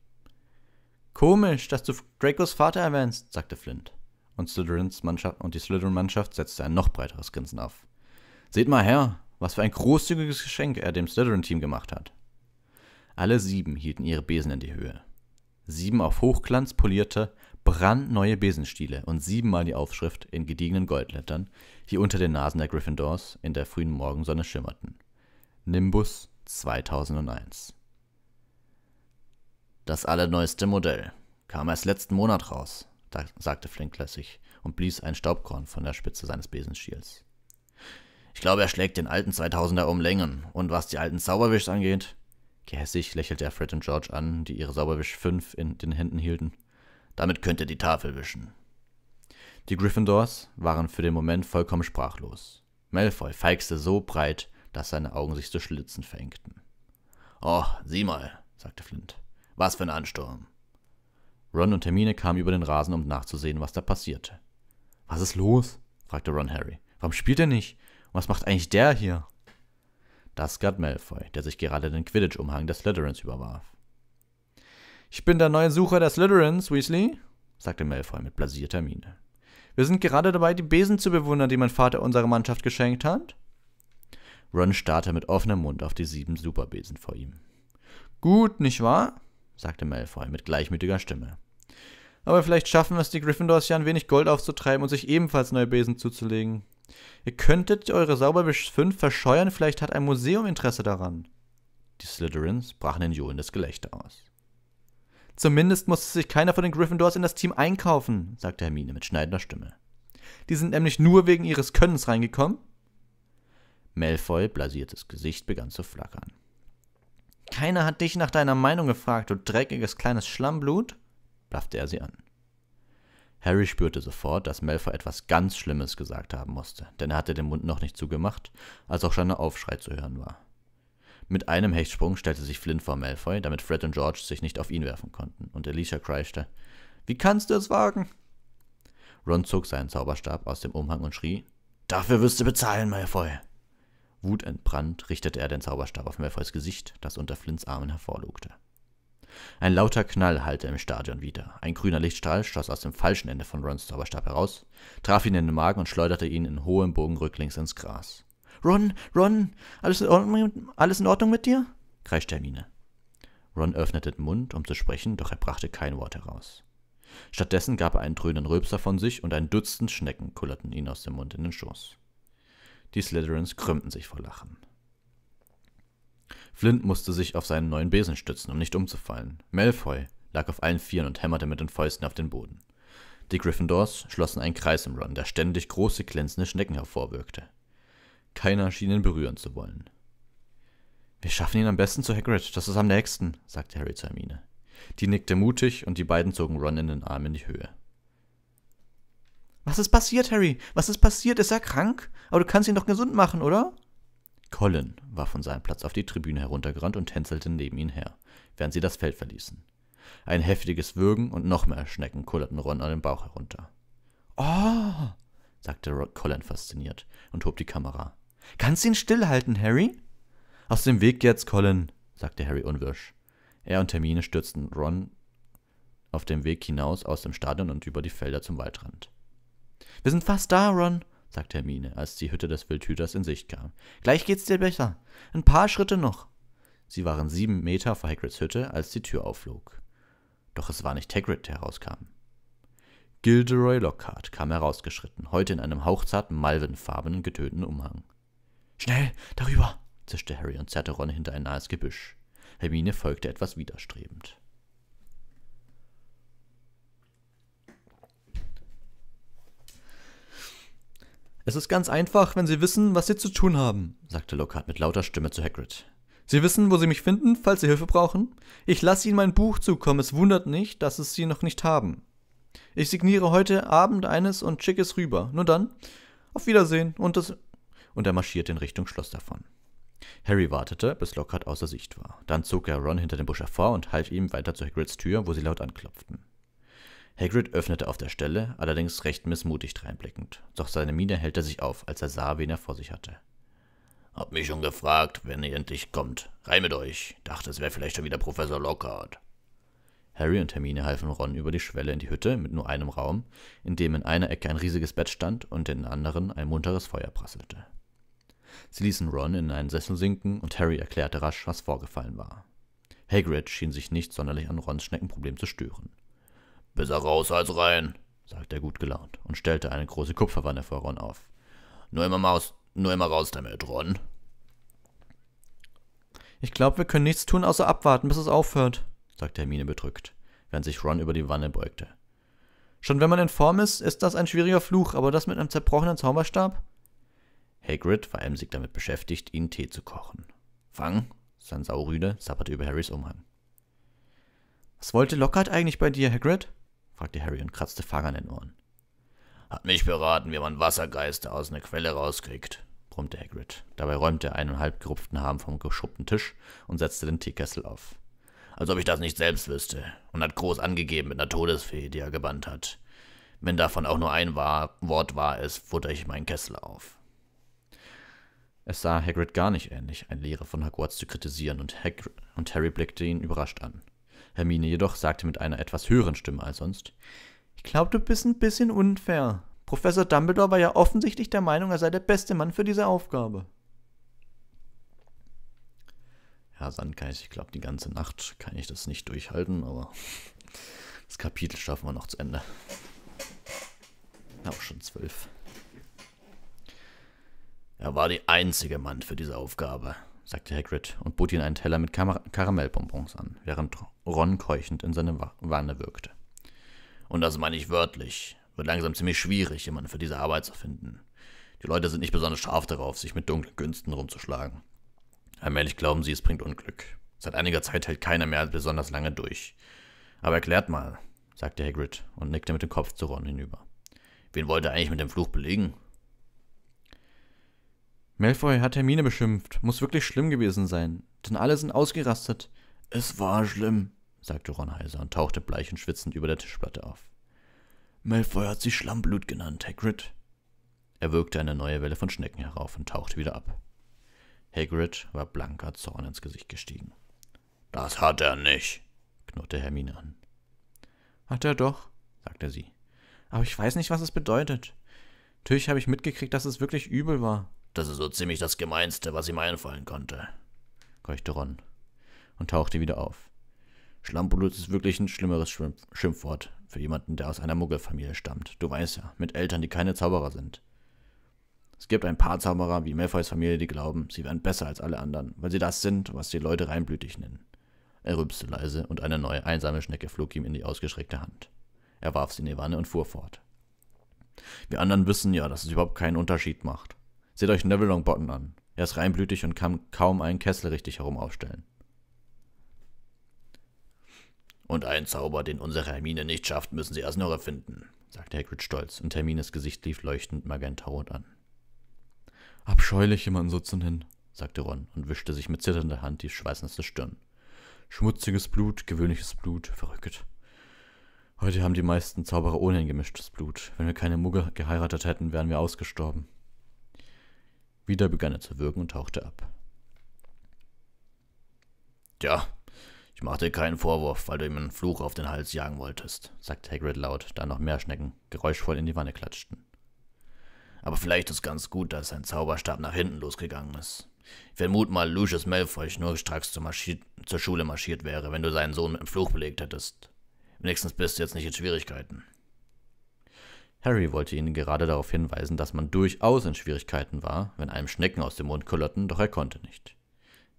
Komisch, dass du Dracos Vater erwähnst, sagte Flint. Und, Slytherins Mannschaft, und die Slytherin-Mannschaft setzte ein noch breiteres Grinsen auf. Seht mal her, was für ein großzügiges Geschenk er dem Slytherin-Team gemacht hat. Alle sieben hielten ihre Besen in die Höhe. Sieben auf Hochglanz polierte, brandneue Besenstiele und siebenmal die Aufschrift in gediegenen Goldlettern, die unter den Nasen der Gryffindors in der frühen Morgensonne schimmerten. Nimbus 2001. Das allerneueste Modell kam erst letzten Monat raus, sagte Flink lässig und blies ein Staubkorn von der Spitze seines Besenstiels. Ich glaube, er schlägt den alten 2000er um Längen. Und was die alten Zauberwischs angeht, gehässig lächelte er Fred und George an, die ihre Zauberwisch 5 in den Händen hielten. Damit könnt ihr die Tafel wischen. Die Gryffindors waren für den Moment vollkommen sprachlos. Malfoy feixte so breit, dass seine Augen sich zu Schlitzen verengten. Oh, sieh mal, sagte Flint. Was für ein Ansturm. Ron und Hermine kamen über den Rasen, um nachzusehen, was da passierte. Was ist los? fragte Ron Harry. Warum spielt er nicht? Und was macht eigentlich der hier? Das galt Malfoy, der sich gerade den Quidditch-Umhang des Slytherins überwarf. Ich bin der neue Sucher der Slytherins, Weasley, sagte Malfoy mit blasierter Miene. Wir sind gerade dabei, die Besen zu bewundern, die mein Vater unserer Mannschaft geschenkt hat. Ron starrte mit offenem Mund auf die sieben Superbesen vor ihm. Gut, nicht wahr? sagte Malfoy mit gleichmütiger Stimme. Aber vielleicht schaffen es die Gryffindors ja ein wenig Gold aufzutreiben und sich ebenfalls neue Besen zuzulegen. Ihr könntet eure Sauber 5 verscheuern, vielleicht hat ein Museum Interesse daran. Die Slytherins brachen in johlendes Gelächter aus. Zumindest musste sich keiner von den Gryffindors in das Team einkaufen, sagte Hermine mit schneidender Stimme. Die sind nämlich nur wegen ihres Könnens reingekommen. Malfoy blasiertes Gesicht begann zu flackern. Keiner hat dich nach deiner Meinung gefragt, du dreckiges kleines Schlammblut, blaffte er sie an. Harry spürte sofort, dass Malfoy etwas ganz Schlimmes gesagt haben musste, denn er hatte den Mund noch nicht zugemacht, als auch schon ein Aufschrei zu hören war. Mit einem Hechtsprung stellte sich Flint vor Malfoy, damit Fred und George sich nicht auf ihn werfen konnten, und Alicia kreischte: Wie kannst du es wagen? Ron zog seinen Zauberstab aus dem Umhang und schrie: Dafür wirst du bezahlen, Malfoy! Wutentbrannt richtete er den Zauberstab auf Malfoys Gesicht, das unter Flints Armen hervorlugte. Ein lauter Knall hallte im Stadion wieder. Ein grüner Lichtstrahl schoss aus dem falschen Ende von Rons Zauberstab heraus, traf ihn in den Magen und schleuderte ihn in hohem Bogen rücklings ins Gras. Ron, Ron, alles in Ordnung, alles in Ordnung mit dir? kreischte Hermine. Ron öffnete den Mund, um zu sprechen, doch er brachte kein Wort heraus. Stattdessen gab er einen dröhnenden Rülpser von sich und ein Dutzend Schnecken kullerten ihn aus dem Mund in den Schoß. Die Slytherins krümmten sich vor Lachen. Flint musste sich auf seinen neuen Besen stützen, um nicht umzufallen. Malfoy lag auf allen Vieren und hämmerte mit den Fäusten auf den Boden. Die Gryffindors schlossen einen Kreis um Ron, der ständig große glänzende Schnecken hervorwirkte. Keiner schien ihn berühren zu wollen. Wir schaffen ihn am besten zu Hagrid, das ist am nächsten, sagte Harry zu Hermine. Die nickte mutig und die beiden zogen Ron in den Arm in die Höhe. Was ist passiert, Harry? Was ist passiert? Ist er krank? Aber du kannst ihn doch gesund machen, oder? Colin war von seinem Platz auf die Tribüne heruntergerannt und tänzelte neben ihn her, während sie das Feld verließen. Ein heftiges Würgen und noch mehr Schnecken kullerten Ron an den Bauch herunter. Oh! sagte Colin fasziniert und hob die Kamera. Kannst ihn stillhalten, Harry? Aus dem Weg jetzt, Colin, sagte Harry unwirsch. Er und Hermine stürzten Ron auf dem Weg hinaus aus dem Stadion und über die Felder zum Waldrand. Wir sind fast da, Ron, sagte Hermine, als die Hütte des Wildhüters in Sicht kam. Gleich geht's dir besser. Ein paar Schritte noch. Sie waren sieben Meter vor Hagrids Hütte, als die Tür aufflog. Doch es war nicht Hagrid, der herauskam. Gilderoy Lockhart kam herausgeschritten, heute in einem hauchzarten, malvenfarbenen, getönten Umhang. Schnell, darüber, zischte Harry und zerrte Ron hinter ein nahes Gebüsch. Hermine folgte etwas widerstrebend. Es ist ganz einfach, wenn Sie wissen, was Sie zu tun haben, sagte Lockhart mit lauter Stimme zu Hagrid. Sie wissen, wo Sie mich finden, falls Sie Hilfe brauchen? Ich lasse Ihnen mein Buch zukommen, es wundert nicht, dass es Sie noch nicht haben. Ich signiere heute Abend eines und schicke es rüber. Nur dann, auf Wiedersehen und das und er marschierte in Richtung Schloss davon. Harry wartete, bis Lockhart außer Sicht war. Dann zog er Ron hinter dem Busch hervor und half ihm weiter zu Hagrids Tür, wo sie laut anklopften. Hagrid öffnete auf der Stelle, allerdings recht missmutig dreinblickend, doch seine Miene hellte sich auf, als er sah, wen er vor sich hatte. Hab mich schon gefragt, wenn ihr endlich kommt. Rein mit euch. Dachte, es wäre vielleicht schon wieder Professor Lockhart. Harry und Hermine halfen Ron über die Schwelle in die Hütte mit nur einem Raum, in dem in einer Ecke ein riesiges Bett stand und in der anderen ein munteres Feuer prasselte. Sie ließen Ron in einen Sessel sinken und Harry erklärte rasch, was vorgefallen war. Hagrid schien sich nicht sonderlich an Rons Schneckenproblem zu stören. Besser raus als rein, sagte er gut gelaunt und stellte eine große Kupferwanne vor Ron auf. Nur immer, raus, nur immer raus damit, Ron. Ich glaube, wir können nichts tun, außer abwarten, bis es aufhört, sagte Hermine bedrückt, während sich Ron über die Wanne beugte. Schon wenn man in Form ist, ist das ein schwieriger Fluch, aber das mit einem zerbrochenen Zauberstab? Hagrid war emsig damit beschäftigt, ihnen Tee zu kochen. Fang, Sansaurüde sabberte über Harrys Umhang. Was wollte Lockhart eigentlich bei dir, Hagrid? fragte Harry und kratzte Fang an den Ohren. Hat mich beraten, wie man Wassergeister aus einer Quelle rauskriegt, brummte Hagrid. Dabei räumte er einen halb gerupften Harm vom geschuppten Tisch und setzte den Teekessel auf. Als ob ich das nicht selbst wüsste. Und hat groß angegeben mit einer Todesfee, die er gebannt hat. Wenn davon auch nur ein Wort wahr ist, futter ich meinen Kessel auf. Es sah Hagrid gar nicht ähnlich, einen Lehrer von Hogwarts zu kritisieren, und, Hag und Harry blickte ihn überrascht an. Hermine jedoch sagte mit einer etwas höheren Stimme als sonst, »Ich glaube, du bist ein bisschen unfair. Professor Dumbledore war ja offensichtlich der Meinung, er sei der beste Mann für diese Aufgabe.« Herr Sandgeist, ich glaube, die ganze Nacht kann ich das nicht durchhalten, aber das Kapitel schaffen wir noch zu Ende. Auch schon zwölf. Er war die einzige Mann für diese Aufgabe, sagte Hagrid und bot ihm einen Teller mit Kar Karamellbonbons an, während Ron keuchend in seine Wanne wirkte. Und das meine ich wörtlich. Wird langsam ziemlich schwierig, jemanden für diese Arbeit zu finden. Die Leute sind nicht besonders scharf darauf, sich mit dunklen Günsten rumzuschlagen. Allmählich glauben sie, es bringt Unglück. Seit einiger Zeit hält keiner mehr besonders lange durch. Aber erklärt mal, sagte Hagrid und nickte mit dem Kopf zu Ron hinüber. Wen wollt ihr eigentlich mit dem Fluch belegen? Malfoy hat Hermine beschimpft. Muss wirklich schlimm gewesen sein. Denn alle sind ausgerastet. Es war schlimm, sagte Ron heiser und tauchte bleich und schwitzend über der Tischplatte auf. Malfoy hat sie Schlammblut genannt, Hagrid. Er wirkte eine neue Welle von Schnecken herauf und tauchte wieder ab. Hagrid war blanker Zorn ins Gesicht gestiegen. Das hat er nicht, knurrte Hermine an. Hat er doch, sagte sie. Aber ich weiß nicht, was es bedeutet. Natürlich habe ich mitgekriegt, dass es wirklich übel war. Das ist so ziemlich das Gemeinste, was ihm einfallen konnte, keuchte Ron und tauchte wieder auf. Schlampulut ist wirklich ein schlimmeres Schimpfwort für jemanden, der aus einer Muggelfamilie stammt. Du weißt ja, mit Eltern, die keine Zauberer sind. Es gibt ein paar Zauberer wie Malfoys Familie, die glauben, sie wären besser als alle anderen, weil sie das sind, was die Leute reinblütig nennen. Er rübste leise und eine neue, einsame Schnecke flog ihm in die ausgestreckte Hand. Er warf sie in die Wanne und fuhr fort. Wir anderen wissen ja, dass es überhaupt keinen Unterschied macht. Seht euch Neville Longbottom an. Er ist reinblütig und kann kaum einen Kessel richtig herum aufstellen. Und einen Zauber, den unsere Hermine nicht schafft, müssen sie erst noch erfinden, sagte Hagrid stolz, und Hermines Gesicht lief leuchtend magentauend an. Abscheulich, jemanden so zu nennen, sagte Ron und wischte sich mit zitternder Hand die schweißnasse Stirn. Schmutziges Blut, gewöhnliches Blut, verrückt. Heute haben die meisten Zauberer ohnehin gemischtes Blut. Wenn wir keine Mugge geheiratet hätten, wären wir ausgestorben. Wieder begann er zu wirken und tauchte ab. Tja, ich mach dir keinen Vorwurf, weil du ihm einen Fluch auf den Hals jagen wolltest, sagte Hagrid laut, da noch mehr Schnecken geräuschvoll in die Wanne klatschten. Aber vielleicht ist ganz gut, dass sein Zauberstab nach hinten losgegangen ist. Ich vermute mal, Lucius Malfoy schnurstracks zur, zur Schule marschiert wäre, wenn du seinen Sohn mit dem Fluch belegt hättest. Wenigstens bist du jetzt nicht in Schwierigkeiten. Harry wollte ihn gerade darauf hinweisen, dass man durchaus in Schwierigkeiten war, wenn einem Schnecken aus dem Mund kullerten, doch er konnte nicht.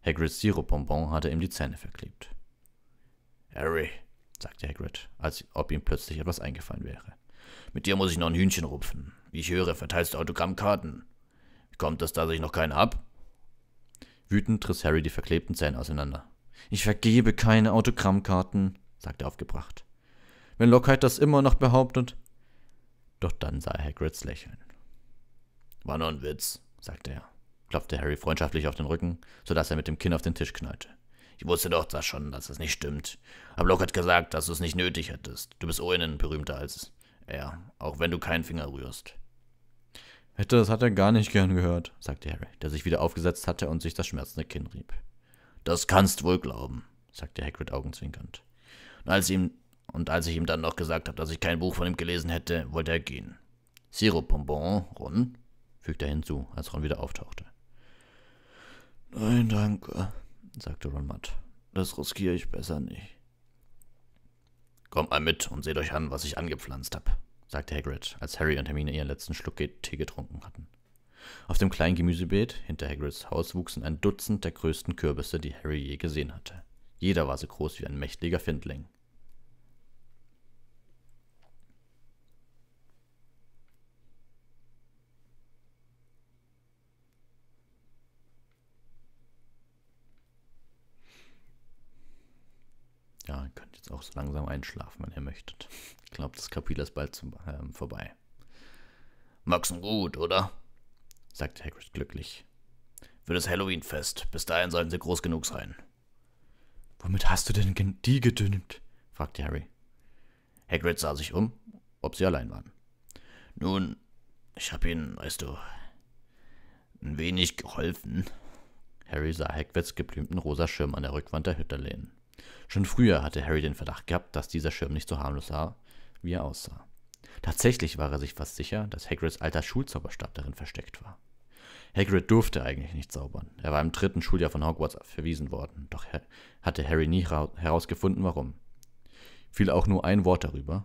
Hagrids Sirupbonbon hatte ihm die Zähne verklebt. Harry, sagte Hagrid, als ob ihm plötzlich etwas eingefallen wäre. Mit dir muss ich noch ein Hühnchen rupfen. Wie ich höre, verteilst du Autogrammkarten. Wie kommt das, dass ich noch keine hab? Wütend riss Harry die verklebten Zähne auseinander. Ich vergebe keine Autogrammkarten, sagte er aufgebracht. Wenn Lockhart das immer noch behauptet, doch dann sah er Hagrids Lächeln. War nur ein Witz, sagte er, klopfte Harry freundschaftlich auf den Rücken, sodass er mit dem Kinn auf den Tisch knallte. Ich wusste doch zwar schon, dass es nicht stimmt, aber Locke hat gesagt, dass du es nicht nötig hättest. Du bist ohnehin berühmter als er, auch wenn du keinen Finger rührst. Hätte, das hat er gar nicht gern gehört, sagte Harry, der sich wieder aufgesetzt hatte und sich das schmerzende Kinn rieb. Das kannst wohl glauben, sagte Hagrid augenzwinkernd. Und als ihm und als ich ihm dann noch gesagt habe, dass ich kein Buch von ihm gelesen hätte, wollte er gehen. Sirupbonbon, Ron, fügte er hinzu, als Ron wieder auftauchte. Nein, danke, sagte Ron matt. Das riskiere ich besser nicht. Kommt mal mit und seht euch an, was ich angepflanzt habe, sagte Hagrid, als Harry und Hermine ihren letzten Schluck Tee getrunken hatten. Auf dem kleinen Gemüsebeet hinter Hagrids Haus wuchsen ein Dutzend der größten Kürbisse, die Harry je gesehen hatte. Jeder war so groß wie ein mächtiger Findling. könnt jetzt auch so langsam einschlafen, wenn ihr möchtet. Ich glaube, das Kapitel ist bald zum, ähm, vorbei. Wachsen gut, oder? sagte Hagrid glücklich. Für das Halloween-Fest. Bis dahin sollen sie groß genug sein. Womit hast du denn die gedüngt? fragte Harry. Hagrid sah sich um, ob sie allein waren. Nun, ich habe ihnen, weißt du, ein wenig geholfen. Harry sah Hagrids geblümten rosa Schirm an der Rückwand der Hütte lehnen. Schon früher hatte Harry den Verdacht gehabt, dass dieser Schirm nicht so harmlos war, wie er aussah. Tatsächlich war er sich fast sicher, dass Hagrids alter Schulzauberstab darin versteckt war. Hagrid durfte eigentlich nicht zaubern. Er war im dritten Schuljahr von Hogwarts verwiesen worden, doch hatte Harry nie herausgefunden, warum. Fiel auch nur ein Wort darüber.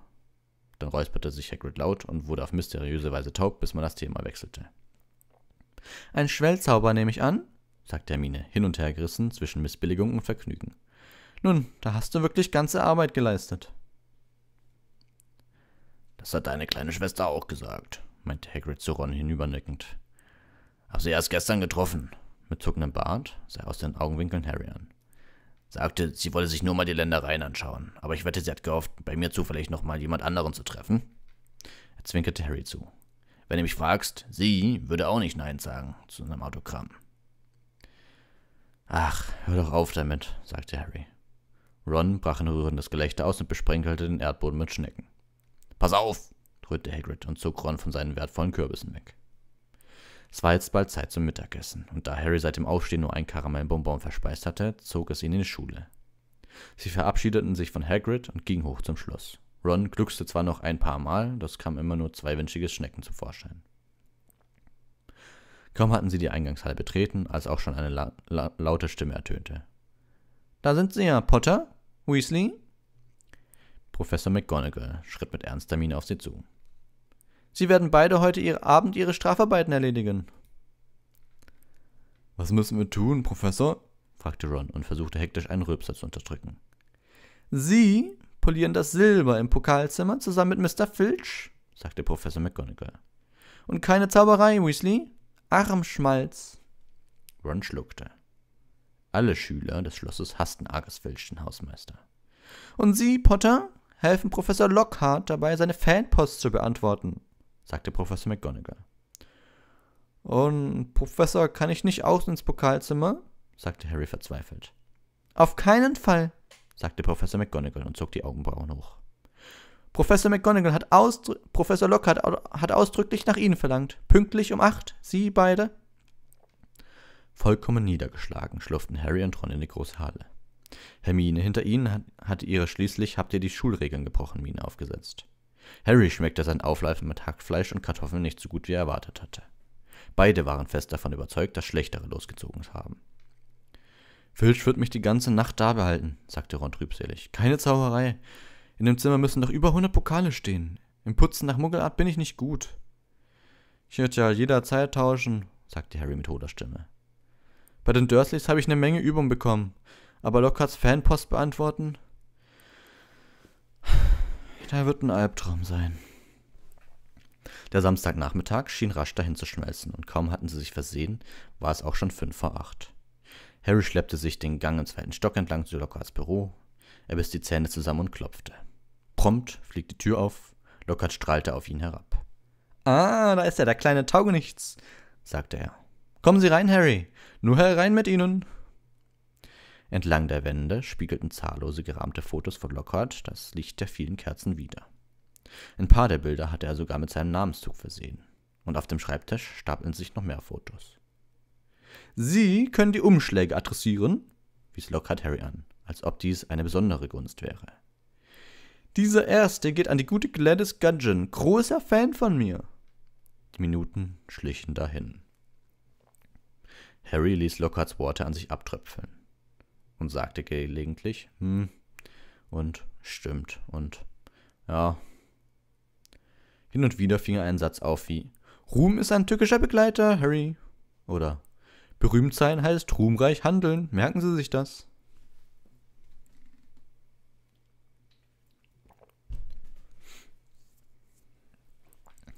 Dann räusperte sich Hagrid laut und wurde auf mysteriöse Weise taub, bis man das Thema wechselte. Ein Schwellzauber nehme ich an, sagte Hermine, hin und her gerissen zwischen Missbilligung und Vergnügen. Nun, da hast du wirklich ganze Arbeit geleistet. Das hat deine kleine Schwester auch gesagt, meinte Hagrid zu Ron hinübernickend. Hab sie erst gestern getroffen. Mit zuckendem Bart sah er aus den Augenwinkeln Harry an. Sagte, sie wolle sich nur mal die Ländereien anschauen, aber ich wette, sie hat gehofft, bei mir zufällig noch mal jemand anderen zu treffen. Er zwinkerte Harry zu. Wenn du mich fragst, sie würde auch nicht Nein sagen zu einem Autogramm. Ach, hör doch auf damit, sagte Harry. Ron brach ein rührendes Gelächter aus und besprenkelte den Erdboden mit Schnecken. Pass auf! dröhnte Hagrid und zog Ron von seinen wertvollen Kürbissen weg. Es war jetzt bald Zeit zum Mittagessen, und da Harry seit dem Aufstehen nur ein Karamellbonbon verspeist hatte, zog es ihn in die Schule. Sie verabschiedeten sich von Hagrid und gingen hoch zum Schloss. Ron gluckste zwar noch ein paar Mal, das kam immer nur zweiwünschiges Schnecken zum Vorschein. Kaum hatten sie die Eingangshalle betreten, als auch schon eine la la laute Stimme ertönte. Da sind sie ja, Potter! Weasley? Professor McGonagall schritt mit ernster Miene auf sie zu. Sie werden beide heute ihr Abend ihre Strafarbeiten erledigen. Was müssen wir tun, Professor? fragte Ron und versuchte hektisch einen Rülpser zu unterdrücken. Sie polieren das Silber im Pokalzimmer zusammen mit Mr. Filch, sagte Professor McGonagall. Und keine Zauberei, Weasley. Armschmalz. Ron schluckte. Alle Schüler des Schlosses hassten Argesfelds den Hausmeister. Und Sie, Potter, helfen Professor Lockhart dabei, seine Fanpost zu beantworten, sagte Professor McGonagall. Und Professor, kann ich nicht auch ins Pokalzimmer? sagte Harry verzweifelt. Auf keinen Fall, sagte Professor McGonagall und zog die Augenbrauen hoch. Professor McGonagall hat Ausdr Professor Lockhart hat ausdrücklich nach Ihnen verlangt. Pünktlich um acht, Sie beide? Vollkommen niedergeschlagen schlurften Harry und Ron in die große Halle. Hermine hinter ihnen hat, hatte ihre schließlich habt ihr die Schulregeln gebrochen Miene aufgesetzt. Harry schmeckte sein Aufleifen mit Hackfleisch und Kartoffeln nicht so gut, wie er erwartet hatte. Beide waren fest davon überzeugt, dass Schlechtere losgezogen haben. Filch wird mich die ganze Nacht da behalten, sagte Ron trübselig. Keine Zauberei. In dem Zimmer müssen doch über hundert Pokale stehen. Im Putzen nach Muggelart bin ich nicht gut. Ich hätte ja jederzeit tauschen, sagte Harry mit hohler Stimme. Bei den Dursleys habe ich eine Menge Übung bekommen. Aber Lockharts Fanpost beantworten? Da wird ein Albtraum sein. Der Samstagnachmittag schien rasch dahin zu schmelzen, und kaum hatten sie sich versehen, war es auch schon fünf vor acht. Harry schleppte sich den Gang im zweiten Stock entlang zu Lockharts Büro. Er biss die Zähne zusammen und klopfte. Prompt fliegt die Tür auf. Lockhart strahlte auf ihn herab. Ah, da ist er, der kleine Taugenichts, sagte er. Kommen Sie rein, Harry. Nur herein mit Ihnen! Entlang der Wände spiegelten zahllose gerahmte Fotos von Lockhart das Licht der vielen Kerzen wider. Ein paar der Bilder hatte er sogar mit seinem Namenszug versehen. Und auf dem Schreibtisch stapelten sich noch mehr Fotos. Sie können die Umschläge adressieren, wies Lockhart Harry an, als ob dies eine besondere Gunst wäre. Dieser erste geht an die gute Gladys Gudgeon, großer Fan von mir. Die Minuten schlichen dahin. Harry ließ Lockharts Worte an sich abtröpfeln und sagte gelegentlich hm und stimmt und ja. Hin und wieder fing er einen Satz auf wie Ruhm ist ein tückischer Begleiter, Harry. Oder berühmt sein heißt ruhmreich handeln. Merken Sie sich das.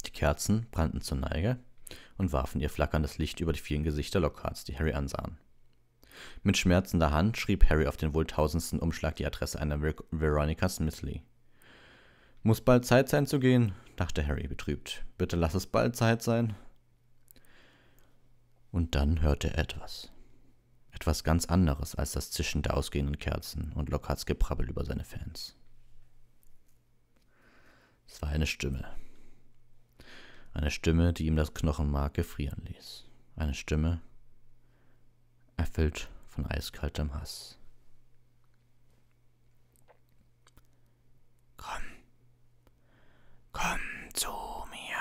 Die Kerzen brannten zur Neige und warfen ihr flackerndes Licht über die vielen Gesichter Lockharts, die Harry ansahen. Mit schmerzender Hand schrieb Harry auf den wohl tausendsten Umschlag die Adresse einer Ver Veronica Smithley. Muss bald Zeit sein zu gehen, dachte Harry betrübt. Bitte lass es bald Zeit sein. Und dann hörte er etwas. Etwas ganz anderes als das Zischen der ausgehenden Kerzen und Lockharts Geprabbel über seine Fans. Es war eine Stimme. Eine Stimme, die ihm das Knochenmark gefrieren ließ. Eine Stimme, erfüllt von eiskaltem Hass. Komm, komm zu mir.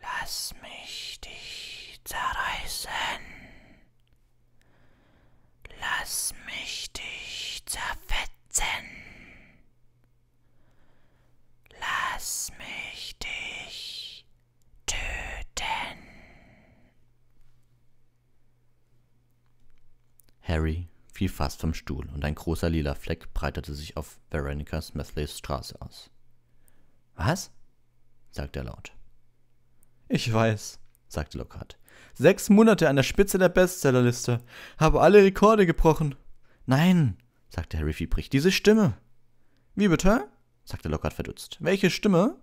Lass mich dich zerreißen. Lass mich dich zerfetzen. Harry fiel fast vom Stuhl und ein großer lila Fleck breitete sich auf Veronica Smithleys Straße aus. Was? sagte er laut. Ich weiß, sagte Lockhart. Sechs Monate an der Spitze der Bestsellerliste. Habe alle Rekorde gebrochen. Nein, sagte Harry fiebrig, diese Stimme. Wie bitte? sagte Lockhart verdutzt. Welche Stimme?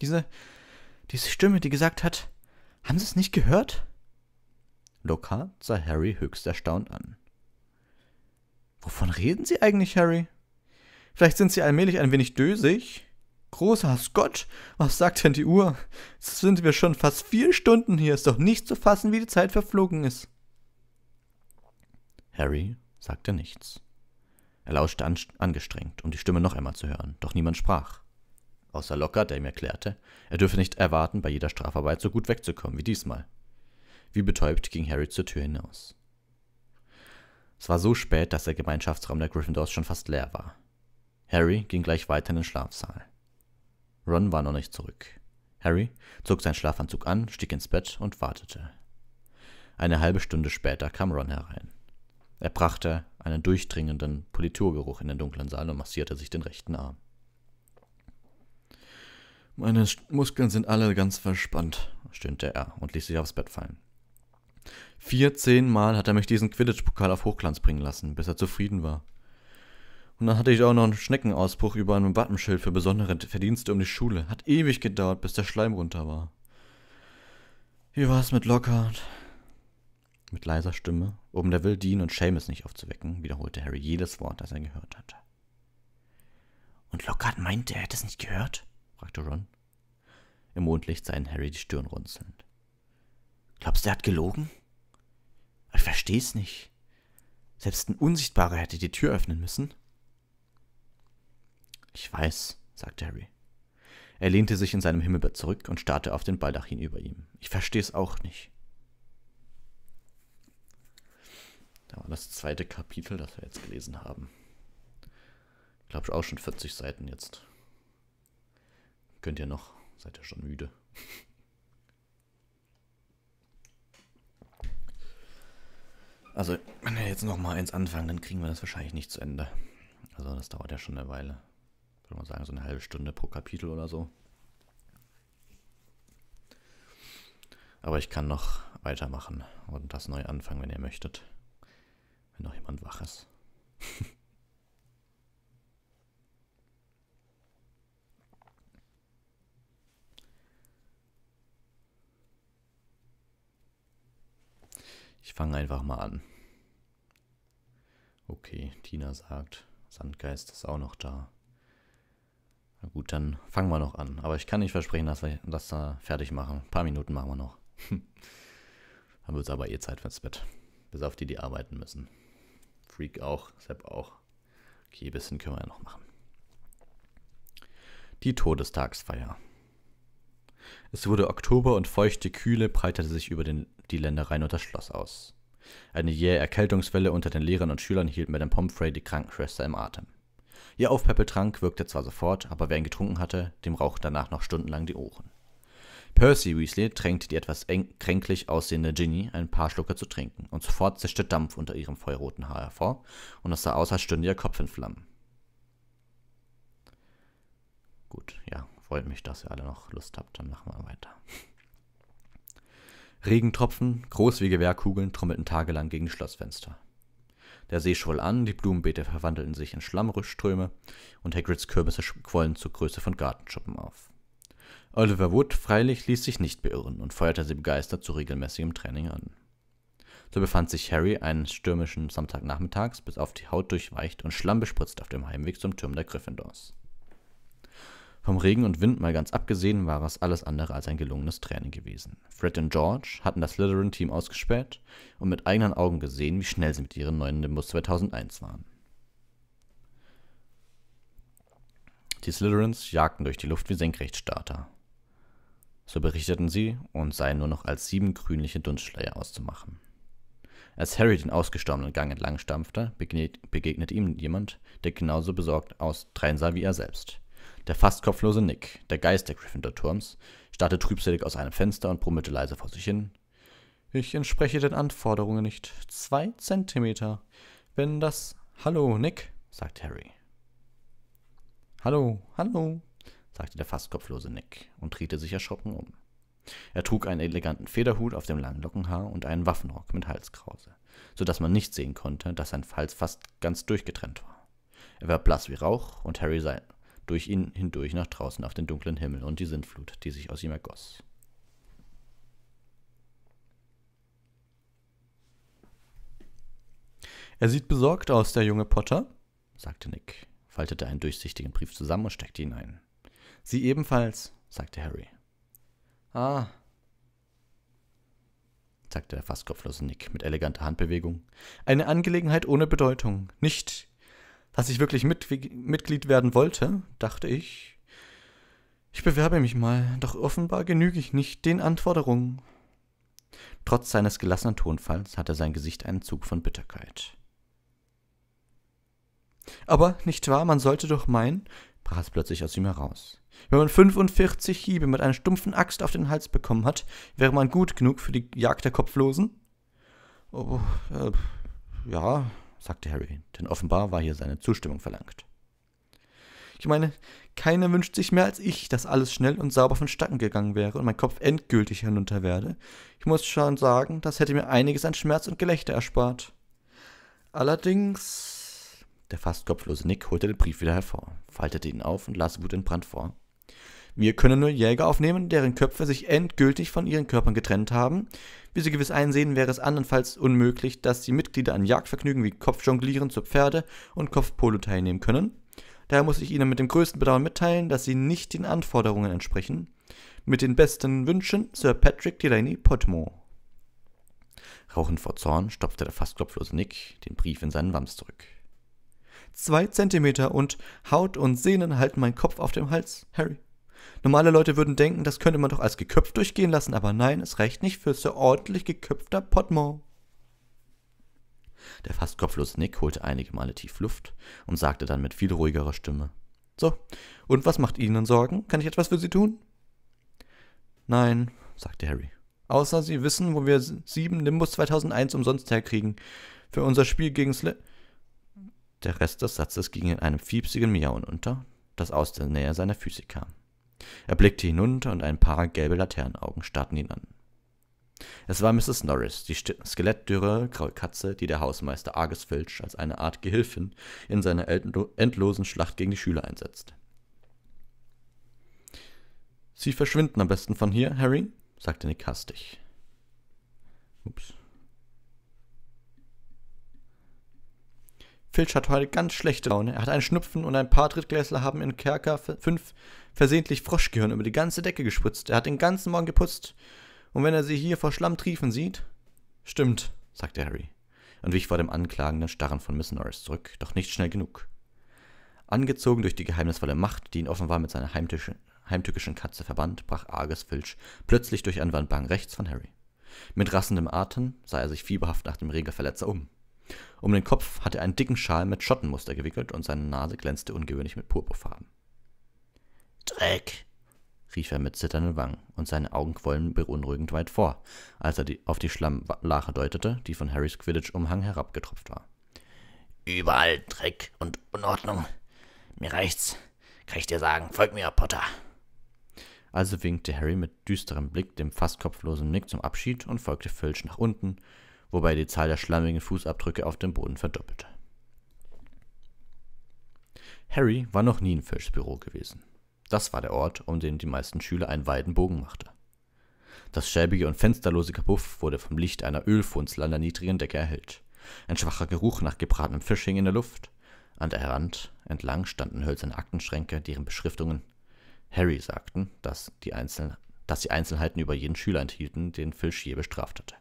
Diese, diese Stimme, die gesagt hat, haben Sie es nicht gehört? Lockhart sah Harry höchst erstaunt an. Wovon reden Sie eigentlich, Harry? Vielleicht sind Sie allmählich ein wenig dösig? Großer Gott, was sagt denn die Uhr? Jetzt sind wir schon fast vier Stunden hier, ist doch nicht zu fassen, wie die Zeit verflogen ist. Harry sagte nichts. Er lauschte an angestrengt, um die Stimme noch einmal zu hören, doch niemand sprach. Außer Lockhart, der ihm erklärte, er dürfe nicht erwarten, bei jeder Strafarbeit so gut wegzukommen wie diesmal. Wie betäubt ging Harry zur Tür hinaus. Es war so spät, dass der Gemeinschaftsraum der Gryffindors schon fast leer war. Harry ging gleich weiter in den Schlafsaal. Ron war noch nicht zurück. Harry zog seinen Schlafanzug an, stieg ins Bett und wartete. Eine halbe Stunde später kam Ron herein. Er brachte einen durchdringenden Politurgeruch in den dunklen Saal und massierte sich den rechten Arm. Meine Muskeln sind alle ganz verspannt, stöhnte er und ließ sich aufs Bett fallen. 14 Mal hat er mich diesen Quidditch-Pokal auf Hochglanz bringen lassen, bis er zufrieden war. Und dann hatte ich auch noch einen Schneckenausbruch über einem Wappenschild für besondere Verdienste um die Schule. Hat ewig gedauert, bis der Schleim runter war. Wie war's mit Lockhart? Mit leiser Stimme, um der Will Dean und Seamus nicht aufzuwecken, wiederholte Harry jedes Wort, das er gehört hatte. Und Lockhart meinte, er hätte es nicht gehört? fragte Ron. Im Mondlicht sah ihn Harry die Stirn runzelnd. Glaubst du, er hat gelogen? Ich versteh's nicht. Selbst ein Unsichtbarer hätte die Tür öffnen müssen. Ich weiß, sagte Harry. Er lehnte sich in seinem Himmelbett zurück und starrte auf den Baldachin über ihm. Ich versteh's auch nicht. Da war das zweite Kapitel, das wir jetzt gelesen haben. Ich glaube auch schon 40 Seiten jetzt. Könnt ihr noch? Seid ihr schon müde? Also, wenn wir jetzt nochmal eins anfangen, dann kriegen wir das wahrscheinlich nicht zu Ende. Also, das dauert ja schon eine Weile. Ich würde mal sagen, so eine halbe Stunde pro Kapitel oder so. Aber ich kann noch weitermachen und das neu anfangen, wenn ihr möchtet. Wenn noch jemand wach ist. Ich fange einfach mal an. Okay, Tina sagt, Sandgeist ist auch noch da. Na gut, dann fangen wir noch an. Aber ich kann nicht versprechen, dass wir das da fertig machen. Ein paar Minuten machen wir noch. dann wird es aber eh Zeit fürs Bett. Bis auf die, die arbeiten müssen. Freak auch, Sepp auch. Okay, ein bisschen können wir ja noch machen. Die Todestagsfeier. Es wurde Oktober und feuchte Kühle breitete sich über den, die Ländereien und das Schloss aus. Eine jähe Erkältungswelle unter den Lehrern und Schülern hielt Madame Pomfrey die Krankenschwester im Atem. Ihr Aufpäppeltrank wirkte zwar sofort, aber wer ihn getrunken hatte, dem rauchten danach noch stundenlang die Ohren. Percy Weasley drängte die etwas kränklich aussehende Ginny, ein paar Schlucke zu trinken, und sofort zischte Dampf unter ihrem feuerroten Haar hervor, und es sah aus, als stünde ihr Kopf in Flammen. Gut, ja, freut mich, dass ihr alle noch Lust habt. Dann machen wir weiter. Regentropfen, groß wie Gewehrkugeln, trommelten tagelang gegen die Schlossfenster. Der See schwoll an, die Blumenbeete verwandelten sich in Schlammrückströme und Hagrids Kürbisse quollen zur Größe von Gartenschuppen auf. Oliver Wood freilich ließ sich nicht beirren und feuerte sie begeistert zu regelmäßigem Training an. So befand sich Harry eines stürmischen Samstagnachmittags bis auf die Haut durchweicht und schlammbespritzt auf dem Heimweg zum Turm der Gryffindors. Vom Regen und Wind mal ganz abgesehen war es alles andere als ein gelungenes Training gewesen. Fred und George hatten das Slytherin-Team ausgespäht und mit eigenen Augen gesehen, wie schnell sie mit ihren neuen Nimbus 2001 waren. Die Slytherins jagten durch die Luft wie Senkrechtstarter. So berichteten sie und seien nur noch als sieben grünliche Dunstschleier auszumachen. Als Harry den ausgestorbenen Gang entlang stampfte, begegnet, begegnete ihm jemand, der genauso besorgt aus aussah wie er selbst. Der fast kopflose Nick, der Geist der Gryffindor-Turms, starrte trübselig aus einem Fenster und brummelte leise vor sich hin. Ich entspreche den Anforderungen nicht. Zwei Zentimeter. Wenn das... Hallo, Nick, sagte Harry. Hallo, hallo, sagte der fast kopflose Nick und drehte sich erschrocken um. Er trug einen eleganten Federhut auf dem langen Lockenhaar und einen Waffenrock mit Halskrause, so dass man nicht sehen konnte, dass sein Hals fast ganz durchgetrennt war. Er war blass wie Rauch und Harry sah durch ihn hindurch nach draußen auf den dunklen Himmel und die Sintflut, die sich aus ihm ergoss. Er sieht besorgt aus, der junge Potter, sagte Nick, faltete einen durchsichtigen Brief zusammen und steckte ihn ein. Sie ebenfalls, sagte Harry. Ah, sagte der fast kopflose Nick mit eleganter Handbewegung. Eine Angelegenheit ohne Bedeutung. Nicht als ich wirklich mit Mitglied werden wollte, dachte ich, ich bewerbe mich mal, doch offenbar genüge ich nicht den Anforderungen. Trotz seines gelassenen Tonfalls hatte sein Gesicht einen Zug von Bitterkeit. Aber nicht wahr, man sollte doch meinen, brach es plötzlich aus ihm heraus. Wenn man 45 Hiebe mit einer stumpfen Axt auf den Hals bekommen hat, wäre man gut genug für die Jagd der Kopflosen? Oh, äh, ja, sagte Harry, denn offenbar war hier seine Zustimmung verlangt. Ich meine, keiner wünscht sich mehr als ich, dass alles schnell und sauber vonstatten gegangen wäre und mein Kopf endgültig hinunter werde. Ich muss schon sagen, das hätte mir einiges an Schmerz und Gelächter erspart. Allerdings. Der fast kopflose Nick holte den Brief wieder hervor, faltete ihn auf und las Wut in Brand vor. Wir können nur Jäger aufnehmen, deren Köpfe sich endgültig von ihren Körpern getrennt haben. Wie Sie gewiss einsehen, wäre es andernfalls unmöglich, dass die Mitglieder an Jagdvergnügen wie Kopfjonglieren zur Pferde und Kopfpolo teilnehmen können. Daher muss ich Ihnen mit dem größten Bedauern mitteilen, dass Sie nicht den Anforderungen entsprechen. Mit den besten Wünschen, Sir Patrick Delaney Potmore. Rauchend vor Zorn stopfte der fast klopflose Nick den Brief in seinen Wams zurück. Zwei Zentimeter und Haut und Sehnen halten meinen Kopf auf dem Hals, Harry. Normale Leute würden denken, das könnte man doch als geköpft durchgehen lassen, aber nein, es reicht nicht für so ordentlich geköpfter Potmau. Der fast kopflose Nick holte einige Male tief Luft und sagte dann mit viel ruhigerer Stimme. So, und was macht Ihnen Sorgen? Kann ich etwas für Sie tun? Nein, sagte Harry. Außer Sie wissen, wo wir sieben Nimbus 2001 umsonst herkriegen. Für unser Spiel gegen Sli... Der Rest des Satzes ging in einem fiepsigen Miauen unter, das aus der Nähe seiner Füße kam. Er blickte hinunter und ein paar gelbe Laternenaugen starrten ihn an. Es war Mrs. Norris, die skelettdürre graue Katze, die der Hausmeister Argus Filch als eine Art Gehilfin in seiner endlosen Schlacht gegen die Schüler einsetzt. Sie verschwinden am besten von hier, Harry, sagte Nick hastig. Ups. Filch hat heute ganz schlechte Laune. Er hat einen Schnupfen und ein paar Drittgläsler haben in Kerker 5 versehentlich Froschgehirn über die ganze Decke gespritzt. Er hat den ganzen Morgen geputzt. Und wenn er sie hier vor Schlamm triefen sieht. Stimmt, sagte Harry und wich vor dem anklagenden Starren von Miss Norris zurück, doch nicht schnell genug. Angezogen durch die geheimnisvolle Macht, die ihn offenbar mit seiner heimtückischen Katze verband, brach Argus Filch plötzlich durch einen Wandbang rechts von Harry. Mit rassendem Atem sah er sich fieberhaft nach dem Regelverletzer um. Um den Kopf hatte er einen dicken Schal mit Schottenmuster gewickelt und seine Nase glänzte ungewöhnlich mit Purpurfarben. Dreck! rief er mit zitternden Wangen, und seine Augen quollen beunruhigend weit vor, als er die, auf die Schlammlache deutete, die von Harrys Quidditch-Umhang herabgetropft war. Überall Dreck und Unordnung. Mir reicht's, kann ich dir sagen. Folg mir, Potter. Also winkte Harry mit düsterem Blick dem fast kopflosen Nick zum Abschied und folgte Filch nach unten, wobei die Zahl der schlammigen Fußabdrücke auf dem Boden verdoppelte. Harry war noch nie in Filchs Büro gewesen. Das war der Ort, um den die meisten Schüler einen weiten Bogen machte. Das schäbige und fensterlose Kabuff wurde vom Licht einer Ölfunzel an der niedrigen Decke erhellt. Ein schwacher Geruch nach gebratenem Fisch hing in der Luft. An der Rand entlang standen hölzerne Aktenschränke, deren Beschriftungen Harry sagten, dass die, Einzel dass die Einzelheiten über jeden Schüler enthielten, den Fish je bestraft hatte.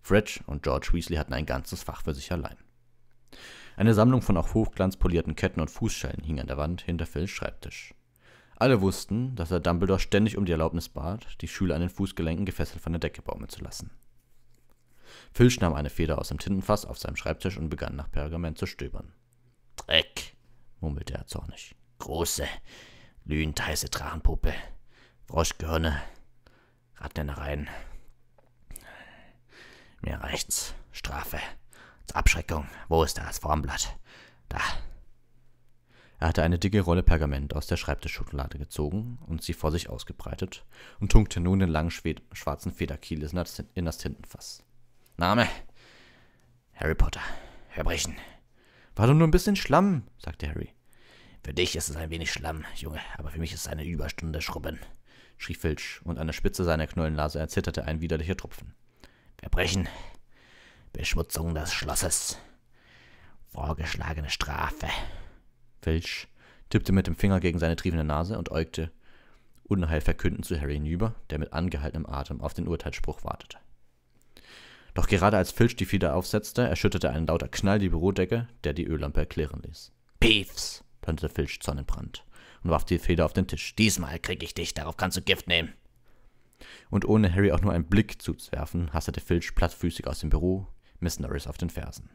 Fred und George Weasley hatten ein ganzes Fach für sich allein. Eine Sammlung von auf Hochglanz polierten Ketten und Fußschellen hing an der Wand hinter Phils Schreibtisch. Alle wussten, dass er Dumbledore ständig um die Erlaubnis bat, die Schüler an den Fußgelenken gefesselt von der Decke baumeln zu lassen. Filch nahm eine Feder aus dem Tintenfass auf seinem Schreibtisch und begann nach Pergament zu stöbern. Dreck, murmelte er zornig. Große, lühend heiße Drachenpuppe, Froschgehirne, Rattennereien. Mir reicht's. Strafe. Zur Abschreckung. Wo ist das Formblatt? Da. Er hatte eine dicke Rolle Pergament aus der Schreibtischschublade gezogen und sie vor sich ausgebreitet und tunkte nun den langen schwarzen Federkiel in das Tintenfass. Name? Harry Potter. Verbrechen. War doch nur ein bisschen Schlamm, sagte Harry. Für dich ist es ein wenig Schlamm, Junge, aber für mich ist es eine Überstunde Schrubben, schrie Filch, und an der Spitze seiner Knollennase erzitterte ein widerlicher Tropfen. Verbrechen. Beschmutzung des Schlosses. Vorgeschlagene Strafe. Welch tippte mit dem Finger gegen seine triefende Nase und äugte unheilverkündend zu Harry hinüber, der mit angehaltenem Atem auf den Urteilsspruch wartete. Doch gerade als Filch die Feder aufsetzte, erschütterte ein lauter Knall die Bürodecke, der die Öllampe erklären ließ. Peeves, plante Filch zornenbrannt und warf die Feder auf den Tisch. Diesmal krieg ich dich, darauf kannst du Gift nehmen. Und ohne Harry auch nur einen Blick zuzuwerfen, hastete Filch plattfüßig aus dem Büro, Miss Norris auf den Fersen.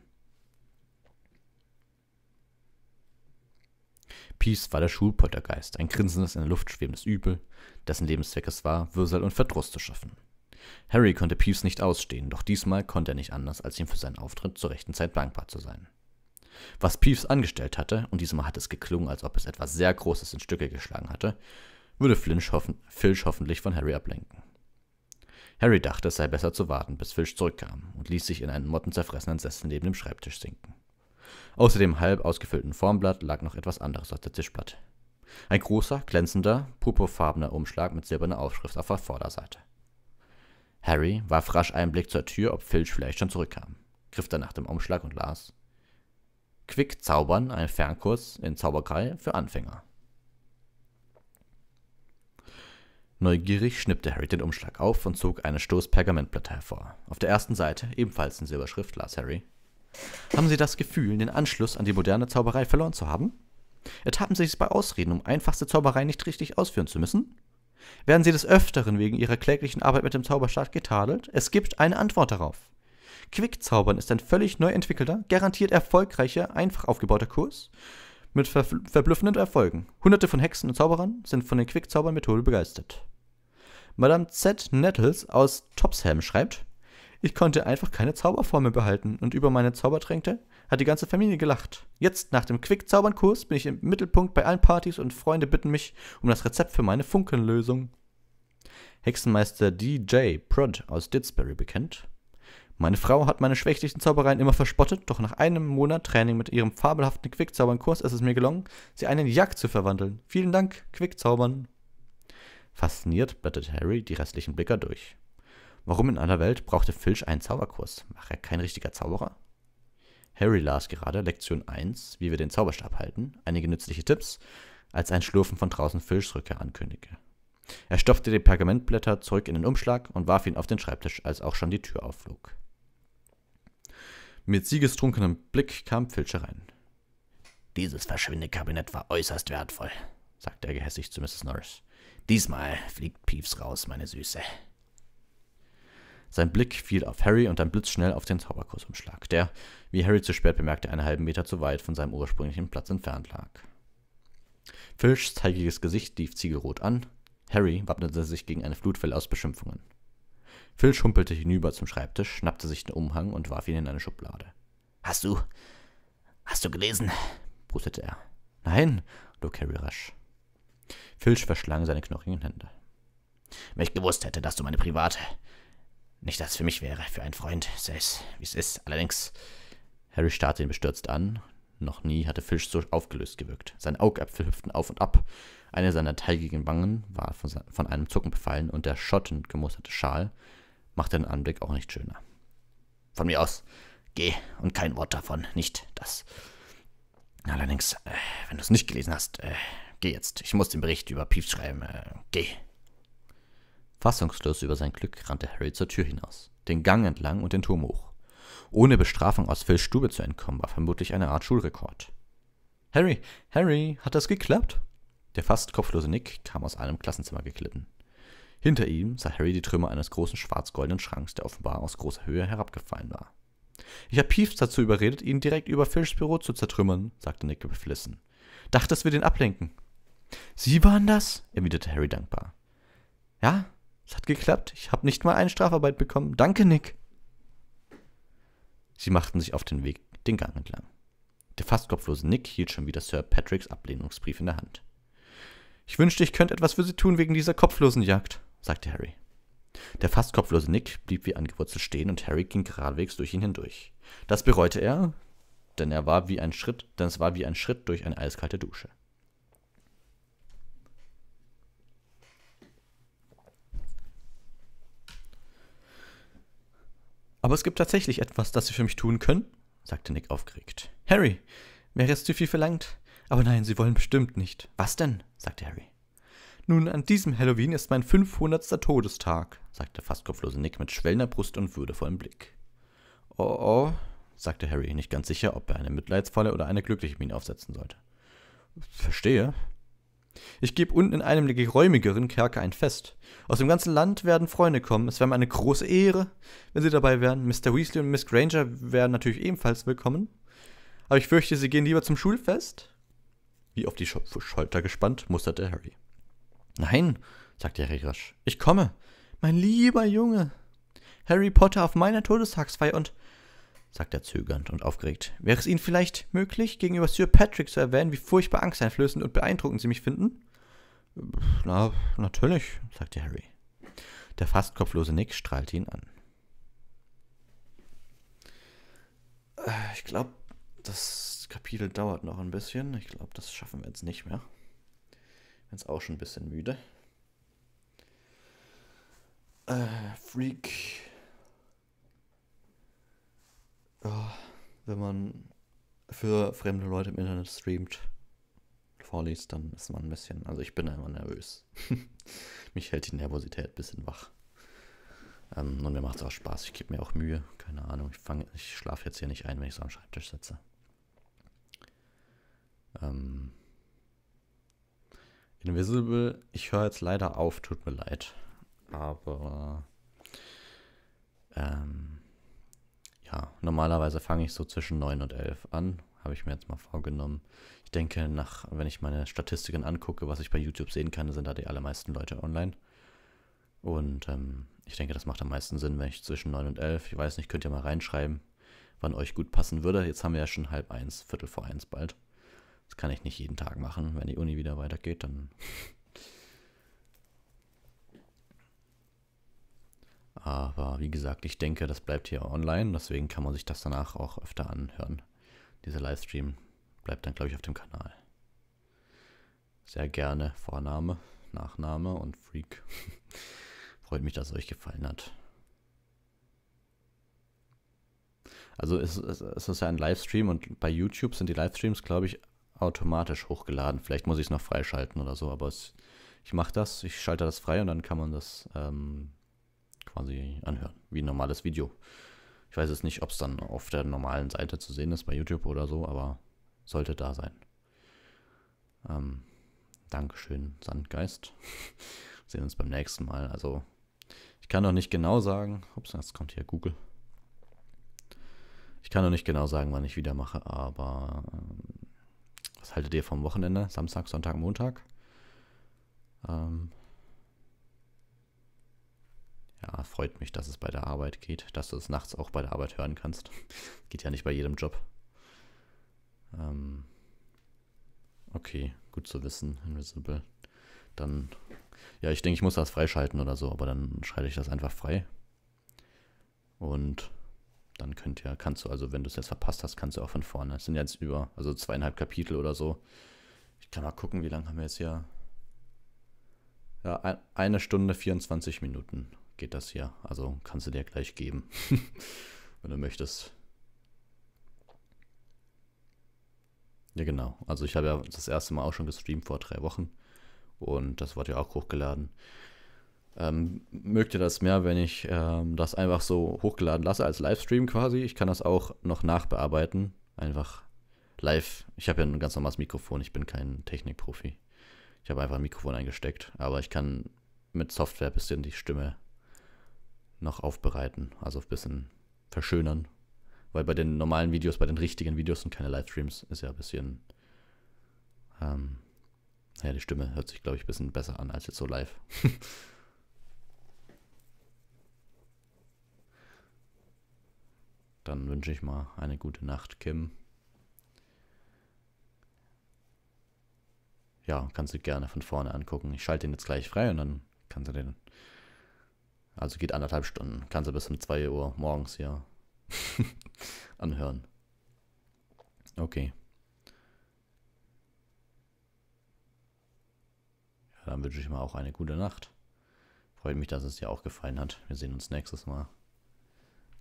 Peace war der Schulpoltergeist, ein grinsendes, in der Luft schwebendes Übel, dessen Lebenszweck es war, Würsel und Verdruss zu schaffen. Harry konnte Peeves nicht ausstehen, doch diesmal konnte er nicht anders, als ihm für seinen Auftritt zur rechten Zeit dankbar zu sein. Was Peeves angestellt hatte, und diesmal hat es geklungen, als ob es etwas sehr Großes in Stücke geschlagen hatte, würde Flinch hoffen, Filch hoffentlich von Harry ablenken. Harry dachte, es sei besser zu warten, bis Filch zurückkam und ließ sich in einen mottenzerfressenen Sessel neben dem Schreibtisch sinken. Außer dem halb ausgefüllten Formblatt lag noch etwas anderes auf der Tischplatte. Ein großer, glänzender, purpurfarbener Umschlag mit silberner Aufschrift auf der Vorderseite. Harry warf rasch einen Blick zur Tür, ob Filch vielleicht schon zurückkam, griff dann nach dem Umschlag und las. Quick Zaubern, ein Fernkurs in Zauberei für Anfänger. Neugierig schnippte Harry den Umschlag auf und zog eine Stoß Pergamentblätter hervor. Auf der ersten Seite, ebenfalls in Silberschrift, las Harry. Haben Sie das Gefühl, den Anschluss an die moderne Zauberei verloren zu haben? Ertappen Sie sich bei Ausreden, um einfachste Zauberei nicht richtig ausführen zu müssen? Werden Sie des Öfteren wegen Ihrer kläglichen Arbeit mit dem Zauberstaat getadelt? Es gibt eine Antwort darauf. Quickzaubern ist ein völlig neu entwickelter, garantiert erfolgreicher, einfach aufgebauter Kurs mit ver verblüffenden Erfolgen. Hunderte von Hexen und Zauberern sind von der Quickzaubern-Methode begeistert. Madame Z. Nettles aus Topsham schreibt, ich konnte einfach keine Zauberformel behalten und über meine Zaubertränke hat die ganze Familie gelacht. Jetzt, nach dem Quick-Zaubern-Kurs, bin ich im Mittelpunkt bei allen Partys und Freunde bitten mich um das Rezept für meine Funkenlösung. Hexenmeister DJ Prod aus Didsbury bekennt. Meine Frau hat meine schwächlichen Zaubereien immer verspottet, doch nach einem Monat Training mit ihrem fabelhaften Quickzaubernkurs ist es mir gelungen, sie einen Jagd zu verwandeln. Vielen Dank, Quickzaubern. Fasziniert blättert Harry die restlichen Blicker durch. Warum in aller Welt brauchte Filch einen Zauberkurs? War er kein richtiger Zauberer? Harry las gerade Lektion 1, wie wir den Zauberstab halten, einige nützliche Tipps, als ein Schlurfen von draußen Filchs Rückkehr ankündigte. Er stopfte die Pergamentblätter zurück in den Umschlag und warf ihn auf den Schreibtisch, als auch schon die Tür aufflog. Mit siegestrunkenem Blick kam Filch herein. Dieses Verschwindekabinett war äußerst wertvoll, sagte er gehässig zu Mrs. Norris. Diesmal fliegt Peeves raus, meine Süße. Sein Blick fiel auf Harry und dann blitzschnell auf den Zauberkursumschlag, der, wie Harry zu spät bemerkte, einen halben Meter zu weit von seinem ursprünglichen Platz entfernt lag. Filchs teigiges Gesicht lief ziegelrot an. Harry wappnete sich gegen eine Flutwelle aus Beschimpfungen. Filch humpelte hinüber zum Schreibtisch, schnappte sich den Umhang und warf ihn in eine Schublade. Hast du. Hast du gelesen? brustete er. Nein, log Harry rasch. Filch verschlang seine knochigen Hände. Wenn ich gewusst hätte, dass du meine private, nicht, dass es für mich wäre, für einen Freund, sei es wie es ist. Allerdings. Harry starrte ihn bestürzt an. Noch nie hatte Fisch so aufgelöst gewirkt. Seine Augäpfel hüpften auf und ab. Eine seiner teigigen Wangen war von, von einem Zucken befallen und der schottend gemusterte Schal machte den Anblick auch nicht schöner. Von mir aus, geh und kein Wort davon, nicht das. Allerdings, äh, wenn du es nicht gelesen hast, äh, geh jetzt. Ich muss den Bericht über Piefs schreiben. Äh, geh. Fassungslos über sein Glück rannte Harry zur Tür hinaus, den Gang entlang und den Turm hoch. Ohne Bestrafung aus Phils Stube zu entkommen, war vermutlich eine Art Schulrekord. Harry, Harry, hat das geklappt? Der fast kopflose Nick kam aus einem Klassenzimmer geklitten. Hinter ihm sah Harry die Trümmer eines großen schwarz-goldenen Schranks, der offenbar aus großer Höhe herabgefallen war. Ich habe Peeves dazu überredet, ihn direkt über Fischs Büro zu zertrümmern, sagte Nick beflissen. Dachtest, wir den ablenken. Sie waren das? erwiderte Harry dankbar. Ja, es hat geklappt. Ich habe nicht mal eine Strafarbeit bekommen. Danke, Nick. Sie machten sich auf den Weg den Gang entlang. Der fast kopflose Nick hielt schon wieder Sir Patricks Ablehnungsbrief in der Hand. Ich wünschte, ich könnte etwas für Sie tun wegen dieser kopflosen Jagd, sagte Harry. Der fast kopflose Nick blieb wie angewurzelt stehen und Harry ging geradewegs durch ihn hindurch. Das bereute er, denn er war wie ein Schritt, denn es war wie ein Schritt durch eine eiskalte Dusche. Aber es gibt tatsächlich etwas, das Sie für mich tun können, sagte Nick aufgeregt. Harry, wäre es zu viel verlangt? Aber nein, Sie wollen bestimmt nicht. Was denn? sagte Harry. Nun, an diesem Halloween ist mein 500. Todestag, sagte der fast kopflose Nick mit schwellender Brust und würdevollem Blick. Oh oh, sagte Harry, nicht ganz sicher, ob er eine mitleidsvolle oder eine glückliche Miene aufsetzen sollte. Verstehe, ich gebe unten in einem der geräumigeren Kerker ein Fest. Aus dem ganzen Land werden Freunde kommen. Es wäre mir eine große Ehre, wenn sie dabei wären. Mr. Weasley und Miss Granger wären natürlich ebenfalls willkommen. Aber ich fürchte, sie gehen lieber zum Schulfest. Wie auf die Sch Schulter gespannt, musterte Harry. Nein, sagte Harry rasch. Ich komme. Mein lieber Junge. Harry Potter auf meiner Todestagsfeier und sagt er zögernd und aufgeregt. Wäre es Ihnen vielleicht möglich, gegenüber Sir Patrick zu erwähnen, wie furchtbar angsteinflößend und beeindruckend Sie mich finden? Na, natürlich, sagte Harry. Der fast kopflose Nick strahlte ihn an. Ich glaube, das Kapitel dauert noch ein bisschen. Ich glaube, das schaffen wir jetzt nicht mehr. Ich Bin jetzt auch schon ein bisschen müde. Äh, Freak wenn man für fremde Leute im Internet streamt, vorliest, dann ist man ein bisschen, also ich bin immer nervös. Mich hält die Nervosität ein bisschen wach. Ähm, und mir macht es auch Spaß, ich gebe mir auch Mühe, keine Ahnung, ich, ich schlafe jetzt hier nicht ein, wenn ich so am Schreibtisch sitze. Ähm, Invisible, ich höre jetzt leider auf, tut mir leid. Aber ähm, ja, normalerweise fange ich so zwischen 9 und 11 an, habe ich mir jetzt mal vorgenommen. Ich denke, nach, wenn ich meine Statistiken angucke, was ich bei YouTube sehen kann, sind da die allermeisten Leute online. Und ähm, ich denke, das macht am meisten Sinn, wenn ich zwischen 9 und 11, ich weiß nicht, könnt ihr mal reinschreiben, wann euch gut passen würde. Jetzt haben wir ja schon halb eins, viertel vor eins bald. Das kann ich nicht jeden Tag machen. Wenn die Uni wieder weitergeht, dann Aber wie gesagt, ich denke, das bleibt hier online, deswegen kann man sich das danach auch öfter anhören. Dieser Livestream bleibt dann, glaube ich, auf dem Kanal. Sehr gerne Vorname, Nachname und Freak. Freut mich, dass es euch gefallen hat. Also es, es, es ist ja ein Livestream und bei YouTube sind die Livestreams, glaube ich, automatisch hochgeladen. Vielleicht muss ich es noch freischalten oder so, aber es, ich mache das, ich schalte das frei und dann kann man das ähm, quasi anhören, wie ein normales Video. Ich weiß jetzt nicht, ob es dann auf der normalen Seite zu sehen ist bei YouTube oder so, aber sollte da sein. Ähm, Dankeschön, Sandgeist. sehen uns beim nächsten Mal. Also, ich kann noch nicht genau sagen. Ups, jetzt kommt hier Google. Ich kann noch nicht genau sagen, wann ich wieder mache, aber ähm, was haltet ihr vom Wochenende? Samstag, Sonntag, Montag? Ähm, ja, freut mich, dass es bei der Arbeit geht, dass du es nachts auch bei der Arbeit hören kannst. geht ja nicht bei jedem Job. Ähm, okay, gut zu wissen, Invisible. Dann, ja, ich denke, ich muss das freischalten oder so, aber dann schalte ich das einfach frei. Und dann könnt ihr, kannst du, also wenn du es jetzt verpasst hast, kannst du auch von vorne. Es sind jetzt über, also zweieinhalb Kapitel oder so. Ich kann mal gucken, wie lange haben wir jetzt hier. Ja, eine Stunde 24 Minuten geht das hier. Also kannst du dir gleich geben, wenn du möchtest. Ja, genau. Also ich habe ja das erste Mal auch schon gestreamt vor drei Wochen. Und das wurde ja auch hochgeladen. Ähm, mögt ihr das mehr, wenn ich ähm, das einfach so hochgeladen lasse als Livestream quasi? Ich kann das auch noch nachbearbeiten. Einfach live. Ich habe ja ein ganz normales Mikrofon. Ich bin kein Technikprofi. Ich habe einfach ein Mikrofon eingesteckt. Aber ich kann mit Software ein bisschen die Stimme noch aufbereiten, also ein bisschen verschönern. Weil bei den normalen Videos, bei den richtigen Videos und keine Livestreams ist ja ein bisschen. Ähm, ja, die Stimme hört sich, glaube ich, ein bisschen besser an als jetzt so live. Dann wünsche ich mal eine gute Nacht, Kim. Ja, kannst du gerne von vorne angucken. Ich schalte den jetzt gleich frei und dann kannst du den also geht anderthalb Stunden. Kannst du bis um 2 Uhr morgens hier anhören. Okay. Ja, dann wünsche ich mal auch eine gute Nacht. Freut mich, dass es dir auch gefallen hat. Wir sehen uns nächstes Mal.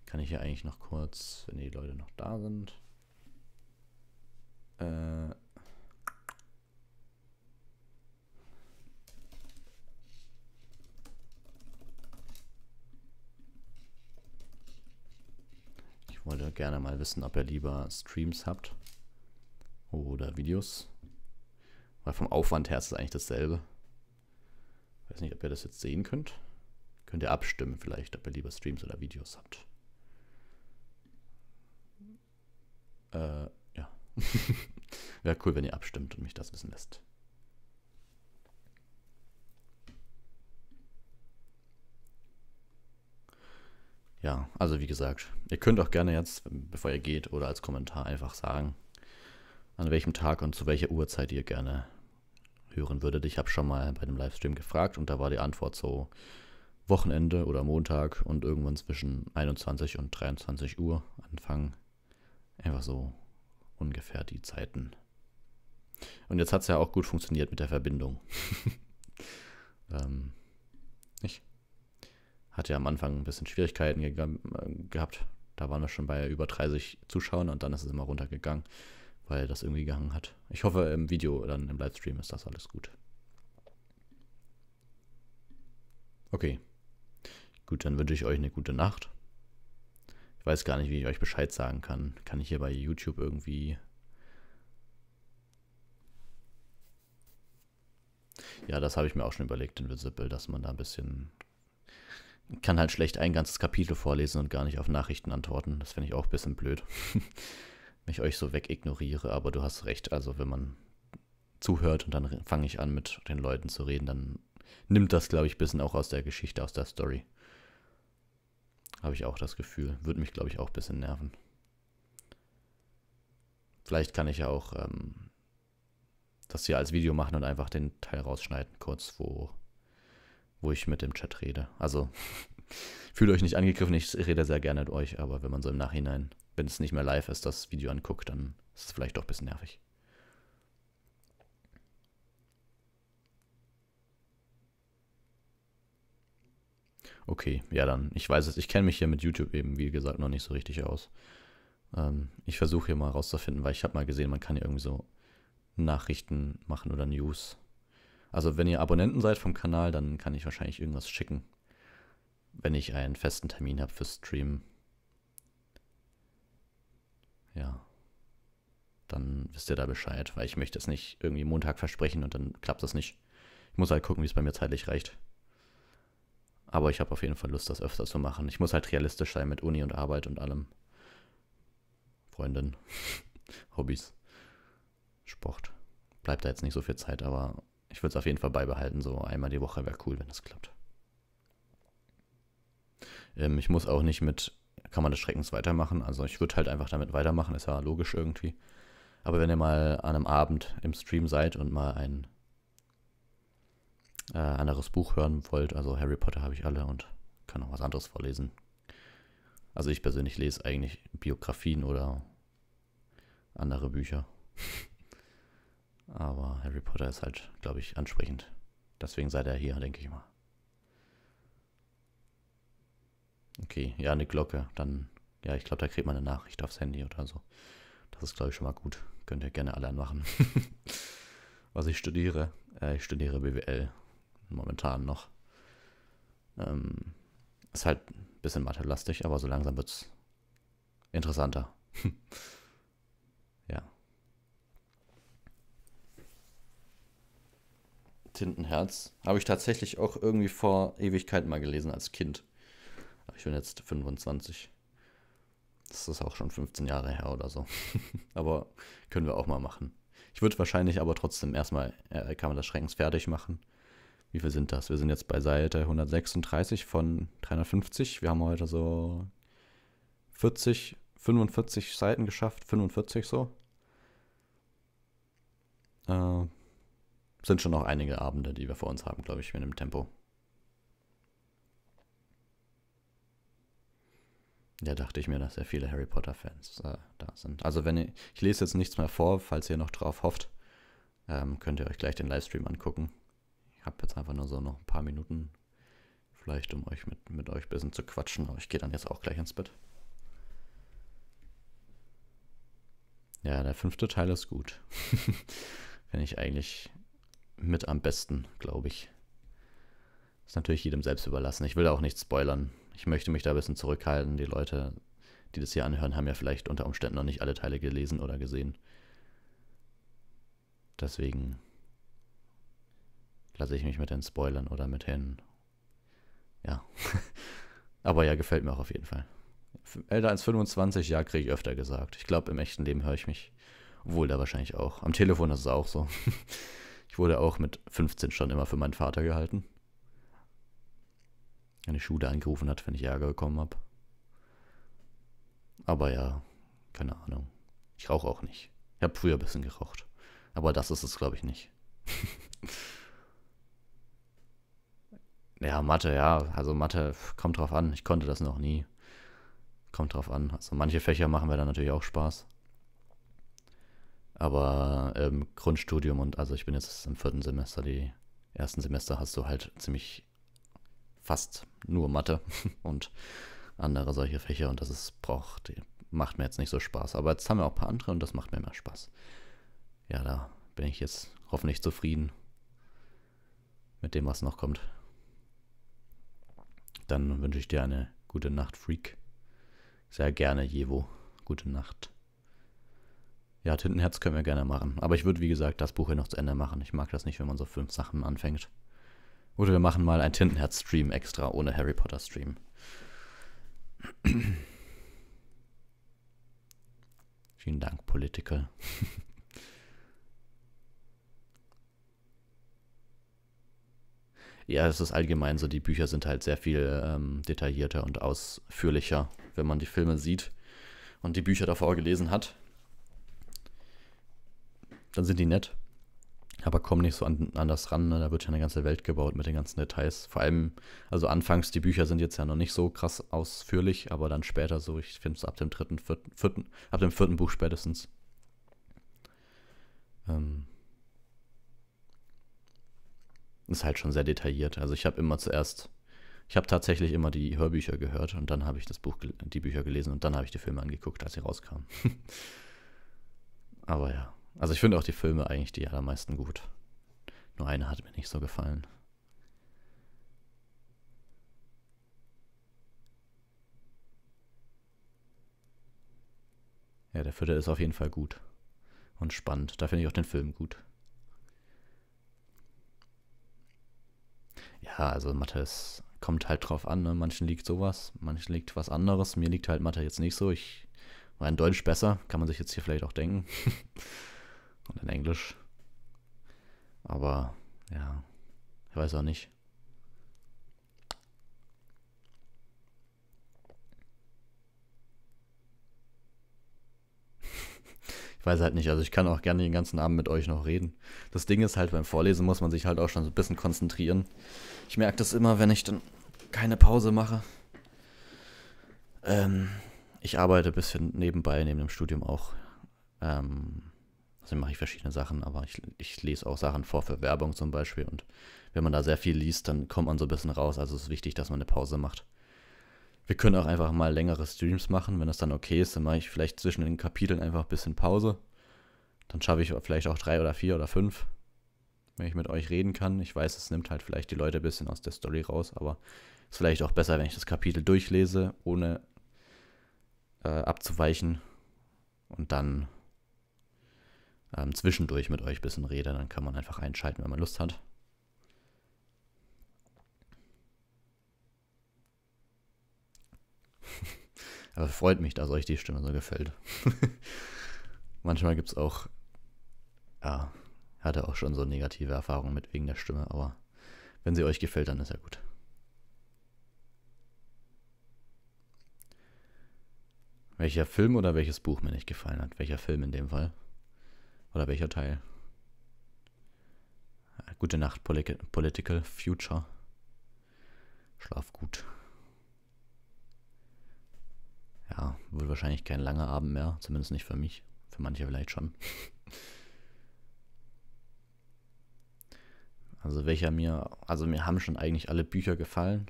Kann ich hier eigentlich noch kurz, wenn die Leute noch da sind. Äh. Ich wollte gerne mal wissen, ob ihr lieber Streams habt oder Videos. Weil vom Aufwand her ist es eigentlich dasselbe. Ich weiß nicht, ob ihr das jetzt sehen könnt. Könnt ihr abstimmen vielleicht, ob ihr lieber Streams oder Videos habt. Äh, ja. Wäre cool, wenn ihr abstimmt und mich das wissen lässt. ja, also wie gesagt, ihr könnt auch gerne jetzt, bevor ihr geht, oder als Kommentar einfach sagen, an welchem Tag und zu welcher Uhrzeit ihr gerne hören würdet. Ich habe schon mal bei einem Livestream gefragt und da war die Antwort so Wochenende oder Montag und irgendwann zwischen 21 und 23 Uhr anfangen. Einfach so ungefähr die Zeiten. Und jetzt hat es ja auch gut funktioniert mit der Verbindung. ähm, nicht? hat ja am Anfang ein bisschen Schwierigkeiten ge äh, gehabt. Da waren wir schon bei über 30 Zuschauern und dann ist es immer runtergegangen, weil das irgendwie gehangen hat. Ich hoffe, im Video, dann im Livestream ist das alles gut. Okay. Gut, dann wünsche ich euch eine gute Nacht. Ich weiß gar nicht, wie ich euch Bescheid sagen kann. Kann ich hier bei YouTube irgendwie. Ja, das habe ich mir auch schon überlegt Invisible, dass man da ein bisschen kann halt schlecht ein ganzes Kapitel vorlesen und gar nicht auf Nachrichten antworten. Das finde ich auch ein bisschen blöd. wenn ich euch so wegignoriere, aber du hast recht. Also, wenn man zuhört und dann fange ich an, mit den Leuten zu reden, dann nimmt das, glaube ich, ein bisschen auch aus der Geschichte, aus der Story. Habe ich auch das Gefühl. Würde mich, glaube ich, auch ein bisschen nerven. Vielleicht kann ich ja auch ähm, das hier als Video machen und einfach den Teil rausschneiden, kurz, wo wo ich mit dem Chat rede. Also fühlt euch nicht angegriffen, ich rede sehr gerne mit euch, aber wenn man so im Nachhinein, wenn es nicht mehr live ist, das Video anguckt, dann ist es vielleicht doch ein bisschen nervig. Okay, ja dann, ich weiß es, ich kenne mich hier mit YouTube eben, wie gesagt, noch nicht so richtig aus. Ähm, ich versuche hier mal rauszufinden, weil ich habe mal gesehen, man kann hier irgendwie so Nachrichten machen oder News. Also wenn ihr Abonnenten seid vom Kanal, dann kann ich wahrscheinlich irgendwas schicken, wenn ich einen festen Termin habe für Stream. Ja. Dann wisst ihr da Bescheid, weil ich möchte es nicht irgendwie Montag versprechen und dann klappt das nicht. Ich muss halt gucken, wie es bei mir zeitlich reicht. Aber ich habe auf jeden Fall Lust, das öfter zu machen. Ich muss halt realistisch sein mit Uni und Arbeit und allem. Freundin, Hobbys, Sport. Bleibt da jetzt nicht so viel Zeit, aber ich würde es auf jeden Fall beibehalten. So einmal die Woche wäre cool, wenn das klappt. Ähm, ich muss auch nicht mit, kann man das Schreckens weitermachen. Also ich würde halt einfach damit weitermachen, ist ja logisch irgendwie. Aber wenn ihr mal an einem Abend im Stream seid und mal ein äh, anderes Buch hören wollt, also Harry Potter habe ich alle und kann auch was anderes vorlesen. Also ich persönlich lese eigentlich Biografien oder andere Bücher. Aber Harry Potter ist halt, glaube ich, ansprechend. Deswegen seid er hier, denke ich mal. Okay, ja, eine Glocke. Dann, ja, ich glaube, da kriegt man eine Nachricht aufs Handy oder so. Das ist, glaube ich, schon mal gut. Könnt ihr gerne allein machen. Was ich studiere, äh, ich studiere BWL. Momentan noch. Ähm, ist halt ein bisschen mathe-lastig, aber so langsam wird es interessanter. Tintenherz. Habe ich tatsächlich auch irgendwie vor Ewigkeiten mal gelesen als Kind. Aber ich bin jetzt 25. Das ist auch schon 15 Jahre her oder so. aber können wir auch mal machen. Ich würde wahrscheinlich aber trotzdem erstmal äh, man das Schreckens fertig machen. Wie viel sind das? Wir sind jetzt bei Seite 136 von 350. Wir haben heute so 40, 45 Seiten geschafft. 45 so. Äh, sind schon noch einige Abende, die wir vor uns haben, glaube ich, mit dem Tempo. Ja, dachte ich mir, dass sehr viele Harry Potter-Fans äh, da sind. Also wenn ihr, ich lese jetzt nichts mehr vor, falls ihr noch drauf hofft, ähm, könnt ihr euch gleich den Livestream angucken. Ich habe jetzt einfach nur so noch ein paar Minuten, vielleicht um euch mit, mit euch ein bisschen zu quatschen, aber ich gehe dann jetzt auch gleich ins Bett. Ja, der fünfte Teil ist gut. Finde ich eigentlich mit am besten, glaube ich. Ist natürlich jedem selbst überlassen. Ich will da auch nicht spoilern. Ich möchte mich da ein bisschen zurückhalten. Die Leute, die das hier anhören, haben ja vielleicht unter Umständen noch nicht alle Teile gelesen oder gesehen. Deswegen lasse ich mich mit den Spoilern oder mit den. Ja. Aber ja, gefällt mir auch auf jeden Fall. Älter als 25, ja, kriege ich öfter gesagt. Ich glaube, im echten Leben höre ich mich wohl da wahrscheinlich auch. Am Telefon ist es auch so. Ich wurde auch mit 15 schon immer für meinen Vater gehalten. Eine Schule angerufen hat, wenn ich Ärger bekommen habe. Aber ja, keine Ahnung. Ich rauche auch nicht. Ich habe früher ein bisschen geraucht. Aber das ist es, glaube ich, nicht. ja, Mathe, ja. Also Mathe kommt drauf an. Ich konnte das noch nie. Kommt drauf an. Also manche Fächer machen mir dann natürlich auch Spaß. Aber ähm, Grundstudium und also ich bin jetzt im vierten Semester, die ersten Semester hast du halt ziemlich fast nur Mathe und andere solche Fächer und das ist, braucht, macht mir jetzt nicht so Spaß. Aber jetzt haben wir auch ein paar andere und das macht mir mehr Spaß. Ja, da bin ich jetzt hoffentlich zufrieden mit dem, was noch kommt. Dann wünsche ich dir eine gute Nacht, Freak. Sehr gerne, Jevo. Gute Nacht. Ja, Tintenherz können wir gerne machen. Aber ich würde, wie gesagt, das Buch hier noch zu Ende machen. Ich mag das nicht, wenn man so fünf Sachen anfängt. Oder wir machen mal einen Tintenherz-Stream extra, ohne Harry Potter-Stream. Vielen Dank, Political. ja, es ist allgemein so, die Bücher sind halt sehr viel ähm, detaillierter und ausführlicher, wenn man die Filme sieht und die Bücher davor gelesen hat dann sind die nett, aber kommen nicht so an, anders ran. Ne? Da wird ja eine ganze Welt gebaut mit den ganzen Details. Vor allem, also anfangs, die Bücher sind jetzt ja noch nicht so krass ausführlich, aber dann später so, ich finde es ab dem dritten, vierten, vierten, ab dem vierten Buch spätestens. Ähm, ist halt schon sehr detailliert. Also ich habe immer zuerst, ich habe tatsächlich immer die Hörbücher gehört und dann habe ich das Buch, die Bücher gelesen und dann habe ich die Filme angeguckt, als sie rauskamen. aber ja. Also ich finde auch die Filme eigentlich die allermeisten gut. Nur eine hat mir nicht so gefallen. Ja, der vierte ist auf jeden Fall gut. Und spannend. Da finde ich auch den Film gut. Ja, also Mathe ist, kommt halt drauf an. Ne? Manchen liegt sowas, manchen liegt was anderes. Mir liegt halt Mathe jetzt nicht so. Ich war in Deutsch besser, kann man sich jetzt hier vielleicht auch denken. und in Englisch. Aber ja, ich weiß auch nicht. ich weiß halt nicht, also ich kann auch gerne den ganzen Abend mit euch noch reden. Das Ding ist halt, beim Vorlesen muss man sich halt auch schon so ein bisschen konzentrieren. Ich merke das immer, wenn ich dann keine Pause mache. Ähm, ich arbeite ein bisschen nebenbei, neben dem Studium auch. Ähm, also mache ich verschiedene Sachen, aber ich, ich lese auch Sachen vor für Werbung zum Beispiel. Und wenn man da sehr viel liest, dann kommt man so ein bisschen raus. Also es ist wichtig, dass man eine Pause macht. Wir können auch einfach mal längere Streams machen. Wenn das dann okay ist, dann mache ich vielleicht zwischen den Kapiteln einfach ein bisschen Pause. Dann schaffe ich vielleicht auch drei oder vier oder fünf, wenn ich mit euch reden kann. Ich weiß, es nimmt halt vielleicht die Leute ein bisschen aus der Story raus, aber es ist vielleicht auch besser, wenn ich das Kapitel durchlese, ohne äh, abzuweichen. Und dann ähm, zwischendurch mit euch ein bisschen rede. Dann kann man einfach einschalten, wenn man Lust hat. Aber freut mich, dass euch die Stimme so gefällt. Manchmal gibt es auch, ja, hatte auch schon so negative Erfahrungen mit wegen der Stimme, aber wenn sie euch gefällt, dann ist ja gut. Welcher Film oder welches Buch mir nicht gefallen hat? Welcher Film in dem Fall? Oder welcher Teil? Gute Nacht, Political Future. Schlaf gut. Ja, wohl wahrscheinlich kein langer Abend mehr, zumindest nicht für mich. Für manche vielleicht schon. Also welcher mir, also mir haben schon eigentlich alle Bücher gefallen.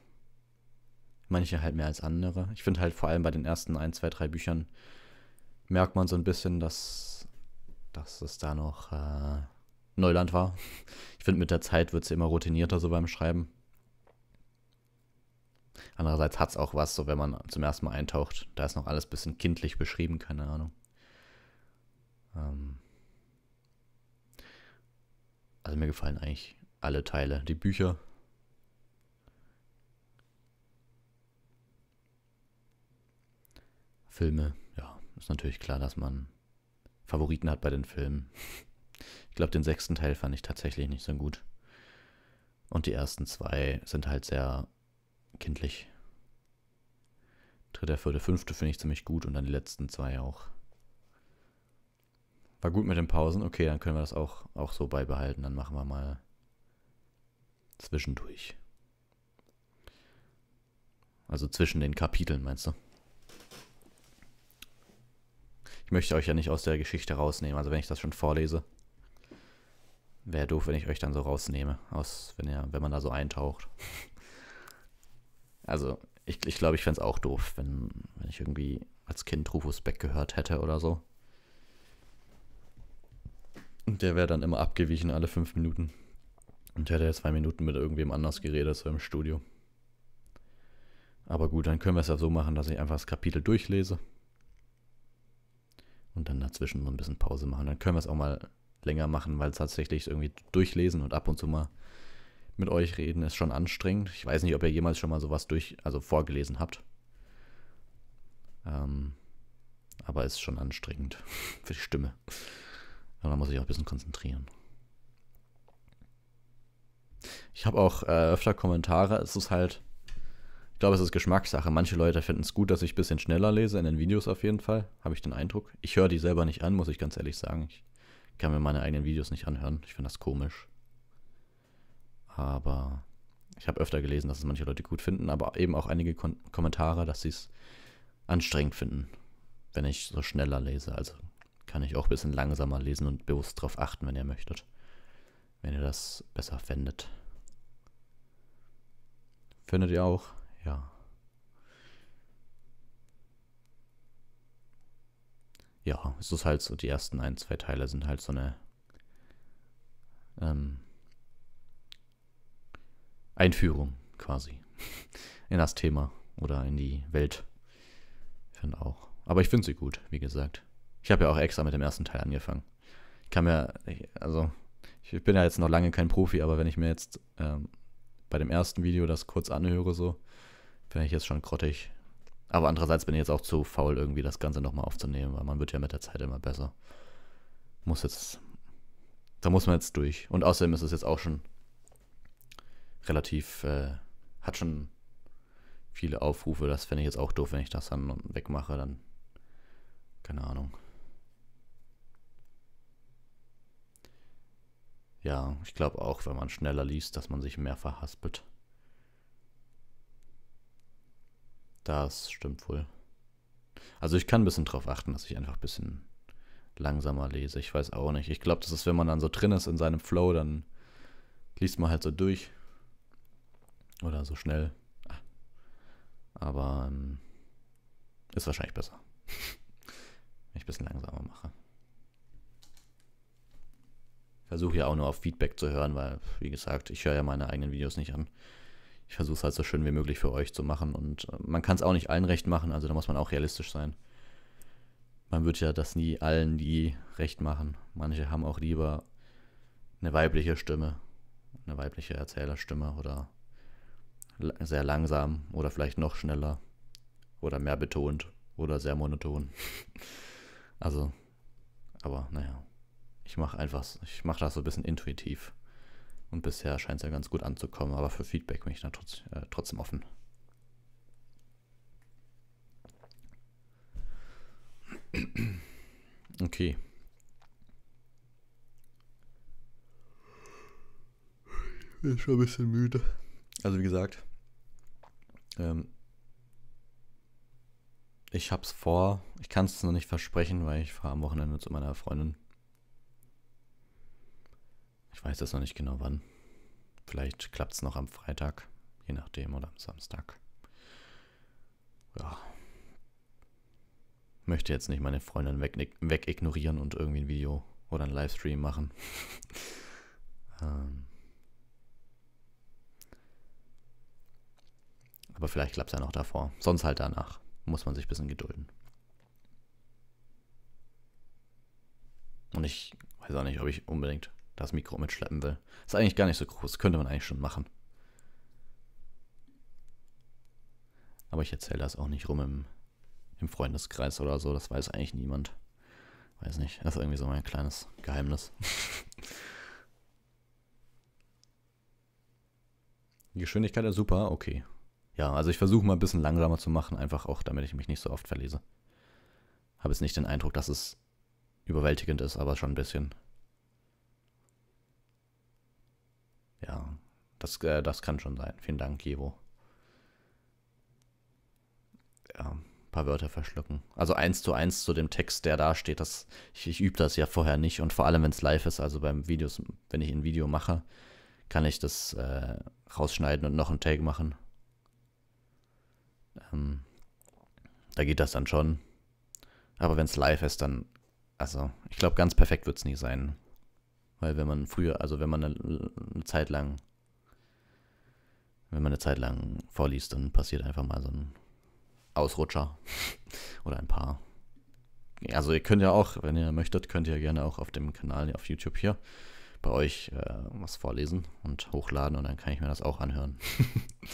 Manche halt mehr als andere. Ich finde halt vor allem bei den ersten ein, zwei, drei Büchern merkt man so ein bisschen, dass dass es da noch äh, Neuland war. Ich finde, mit der Zeit wird es immer routinierter so beim Schreiben. Andererseits hat es auch was, so wenn man zum ersten Mal eintaucht. Da ist noch alles ein bisschen kindlich beschrieben, keine Ahnung. Ähm also mir gefallen eigentlich alle Teile. Die Bücher. Filme, ja, ist natürlich klar, dass man Favoriten hat bei den Filmen. Ich glaube, den sechsten Teil fand ich tatsächlich nicht so gut. Und die ersten zwei sind halt sehr kindlich. Dritter, vierter, fünfte finde ich ziemlich gut und dann die letzten zwei auch. War gut mit den Pausen. Okay, dann können wir das auch, auch so beibehalten. Dann machen wir mal zwischendurch. Also zwischen den Kapiteln, meinst du? möchte euch ja nicht aus der Geschichte rausnehmen. Also wenn ich das schon vorlese, wäre doof, wenn ich euch dann so rausnehme, aus, wenn, ihr, wenn man da so eintaucht. also ich glaube, ich, glaub, ich fände es auch doof, wenn, wenn ich irgendwie als Kind Rufus Beck gehört hätte oder so. Und der wäre dann immer abgewichen alle fünf Minuten. Und hätte ja zwei Minuten mit irgendwem anders geredet, so im Studio. Aber gut, dann können wir es ja so machen, dass ich einfach das Kapitel durchlese und dann dazwischen so ein bisschen Pause machen. Dann können wir es auch mal länger machen, weil tatsächlich irgendwie durchlesen und ab und zu mal mit euch reden ist schon anstrengend. Ich weiß nicht, ob ihr jemals schon mal sowas durch, also vorgelesen habt. Ähm, aber ist schon anstrengend für die Stimme. Und da muss ich auch ein bisschen konzentrieren. Ich habe auch äh, öfter Kommentare. Es ist halt, glaube, es ist Geschmackssache. Manche Leute finden es gut, dass ich ein bisschen schneller lese, in den Videos auf jeden Fall, habe ich den Eindruck. Ich höre die selber nicht an, muss ich ganz ehrlich sagen. Ich kann mir meine eigenen Videos nicht anhören. Ich finde das komisch. Aber ich habe öfter gelesen, dass es manche Leute gut finden, aber eben auch einige Kon Kommentare, dass sie es anstrengend finden, wenn ich so schneller lese. Also kann ich auch ein bisschen langsamer lesen und bewusst darauf achten, wenn ihr möchtet. Wenn ihr das besser fändet. Findet ihr auch? Ja. Ja, es ist halt so, die ersten ein, zwei Teile sind halt so eine ähm, Einführung quasi in das Thema oder in die Welt. Ich Finde auch. Aber ich finde sie gut, wie gesagt. Ich habe ja auch extra mit dem ersten Teil angefangen. Ich kann mir, also, ich bin ja jetzt noch lange kein Profi, aber wenn ich mir jetzt ähm, bei dem ersten Video das kurz anhöre, so, Finde ich jetzt schon grottig. Aber andererseits bin ich jetzt auch zu faul, irgendwie das Ganze nochmal aufzunehmen, weil man wird ja mit der Zeit immer besser. Muss jetzt. Da muss man jetzt durch. Und außerdem ist es jetzt auch schon relativ. Äh, hat schon viele Aufrufe. Das fände ich jetzt auch doof, wenn ich das dann wegmache. Dann. Keine Ahnung. Ja, ich glaube auch, wenn man schneller liest, dass man sich mehr verhaspelt. Das stimmt wohl. Also ich kann ein bisschen drauf achten, dass ich einfach ein bisschen langsamer lese. Ich weiß auch nicht. Ich glaube, das ist, wenn man dann so drin ist in seinem Flow, dann liest man halt so durch. Oder so schnell. Aber ähm, ist wahrscheinlich besser. wenn ich ein bisschen langsamer mache. Versuche ja auch nur auf Feedback zu hören, weil, wie gesagt, ich höre ja meine eigenen Videos nicht an ich versuche es halt so schön wie möglich für euch zu machen. Und äh, man kann es auch nicht allen recht machen, also da muss man auch realistisch sein. Man wird ja das nie allen die recht machen. Manche haben auch lieber eine weibliche Stimme, eine weibliche Erzählerstimme oder sehr langsam oder vielleicht noch schneller oder mehr betont oder sehr monoton. also, aber naja, ich mache einfach, ich mache das so ein bisschen intuitiv. Und bisher scheint es ja ganz gut anzukommen, aber für Feedback bin ich dann trotz, äh, trotzdem offen. Okay. Ich bin schon ein bisschen müde. Also wie gesagt, ähm, ich hab's vor. Ich kann es noch nicht versprechen, weil ich fahre am Wochenende zu meiner Freundin. Ich weiß das noch nicht genau wann. Vielleicht klappt es noch am Freitag, je nachdem, oder am Samstag. Ja. Möchte jetzt nicht meine Freundin weg, weg ignorieren und irgendwie ein Video oder ein Livestream machen. ähm. Aber vielleicht klappt es ja noch davor. Sonst halt danach. Muss man sich ein bisschen gedulden. Und ich weiß auch nicht, ob ich unbedingt das Mikro mitschleppen will. Ist eigentlich gar nicht so groß, könnte man eigentlich schon machen. Aber ich erzähle das auch nicht rum im, im Freundeskreis oder so, das weiß eigentlich niemand. Weiß nicht, das ist irgendwie so mein kleines Geheimnis. Die Geschwindigkeit ist super, okay. Ja, also ich versuche mal ein bisschen langsamer zu machen, einfach auch, damit ich mich nicht so oft verlese. Habe jetzt nicht den Eindruck, dass es überwältigend ist, aber schon ein bisschen. Ja, das, äh, das kann schon sein. Vielen Dank, Jevo. Ja, ein paar Wörter verschlucken. Also eins zu eins zu dem Text, der da steht, das, ich, ich übe das ja vorher nicht und vor allem, wenn es live ist, also beim Videos, wenn ich ein Video mache, kann ich das äh, rausschneiden und noch einen Take machen. Ähm, da geht das dann schon. Aber wenn es live ist, dann, also ich glaube, ganz perfekt wird es nie sein. Weil wenn man früher, also wenn man eine, eine Zeit lang, wenn man eine Zeit lang vorliest, dann passiert einfach mal so ein Ausrutscher oder ein paar. Also ihr könnt ja auch, wenn ihr möchtet, könnt ihr gerne auch auf dem Kanal auf YouTube hier bei euch äh, was vorlesen und hochladen und dann kann ich mir das auch anhören.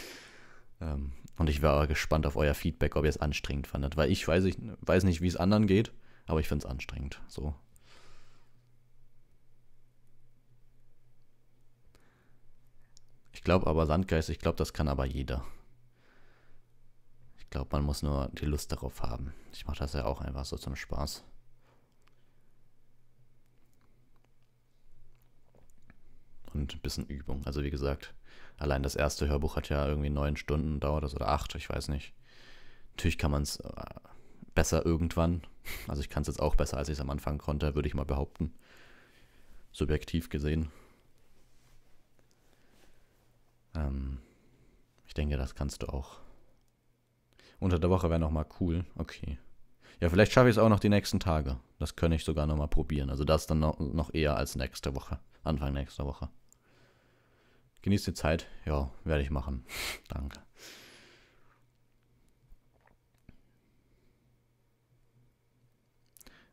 ähm, und ich war gespannt auf euer Feedback, ob ihr es anstrengend fandet, weil ich weiß, ich weiß nicht, wie es anderen geht, aber ich finde es anstrengend. So. Ich glaube aber Sandgeist, ich glaube, das kann aber jeder. Ich glaube, man muss nur die Lust darauf haben. Ich mache das ja auch einfach so zum Spaß. Und ein bisschen Übung. Also wie gesagt, allein das erste Hörbuch hat ja irgendwie neun Stunden dauert das oder acht, ich weiß nicht. Natürlich kann man es äh, besser irgendwann. Also ich kann es jetzt auch besser, als ich es am Anfang konnte, würde ich mal behaupten. Subjektiv gesehen. Ähm, ich denke, das kannst du auch. Unter der Woche wäre nochmal cool. Okay. Ja, vielleicht schaffe ich es auch noch die nächsten Tage. Das könnte ich sogar nochmal probieren. Also das dann noch, eher als nächste Woche. Anfang nächster Woche. Genießt die Zeit. Ja, werde ich machen. Danke.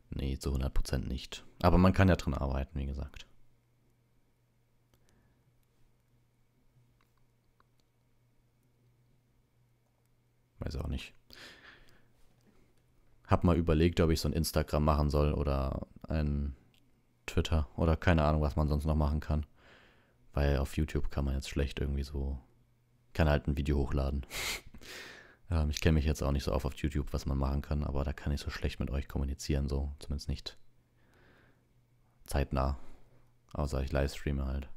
Nee, zu 100% nicht. Aber man kann ja dran arbeiten, wie gesagt. weiß auch nicht. Hab mal überlegt, ob ich so ein Instagram machen soll oder ein Twitter oder keine Ahnung, was man sonst noch machen kann. Weil auf YouTube kann man jetzt schlecht irgendwie so, kann halt ein Video hochladen. ähm, ich kenne mich jetzt auch nicht so auf auf YouTube, was man machen kann, aber da kann ich so schlecht mit euch kommunizieren, so zumindest nicht zeitnah. Außer ich livestreame halt.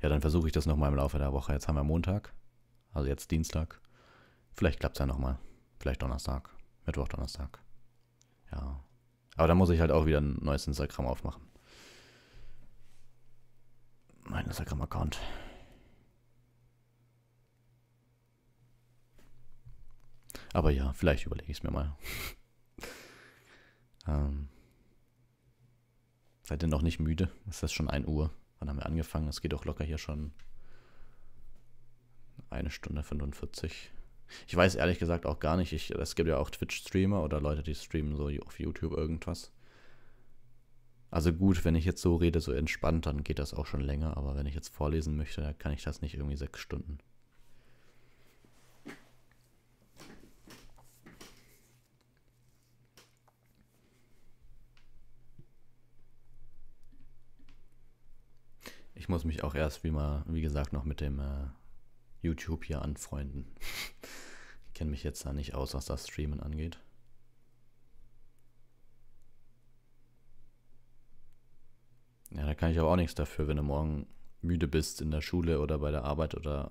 Ja, dann versuche ich das nochmal im Laufe der Woche. Jetzt haben wir Montag. Also jetzt Dienstag. Vielleicht klappt es ja nochmal. Vielleicht Donnerstag. Mittwoch, Donnerstag. Ja. Aber da muss ich halt auch wieder ein neues Instagram aufmachen. Mein Instagram-Account. Aber ja, vielleicht überlege ich es mir mal. ähm, seid ihr noch nicht müde? Ist das schon 1 Uhr? Wann haben wir angefangen? Es geht auch locker hier schon eine Stunde 45. Ich weiß ehrlich gesagt auch gar nicht. Ich, es gibt ja auch Twitch-Streamer oder Leute, die streamen so auf YouTube irgendwas. Also gut, wenn ich jetzt so rede, so entspannt, dann geht das auch schon länger. Aber wenn ich jetzt vorlesen möchte, dann kann ich das nicht irgendwie sechs Stunden. Ich muss mich auch erst, wie, mal, wie gesagt, noch mit dem äh, YouTube hier anfreunden. ich kenne mich jetzt da nicht aus, was das Streamen angeht. Ja, da kann ich aber auch nichts dafür, wenn du morgen müde bist in der Schule oder bei der Arbeit oder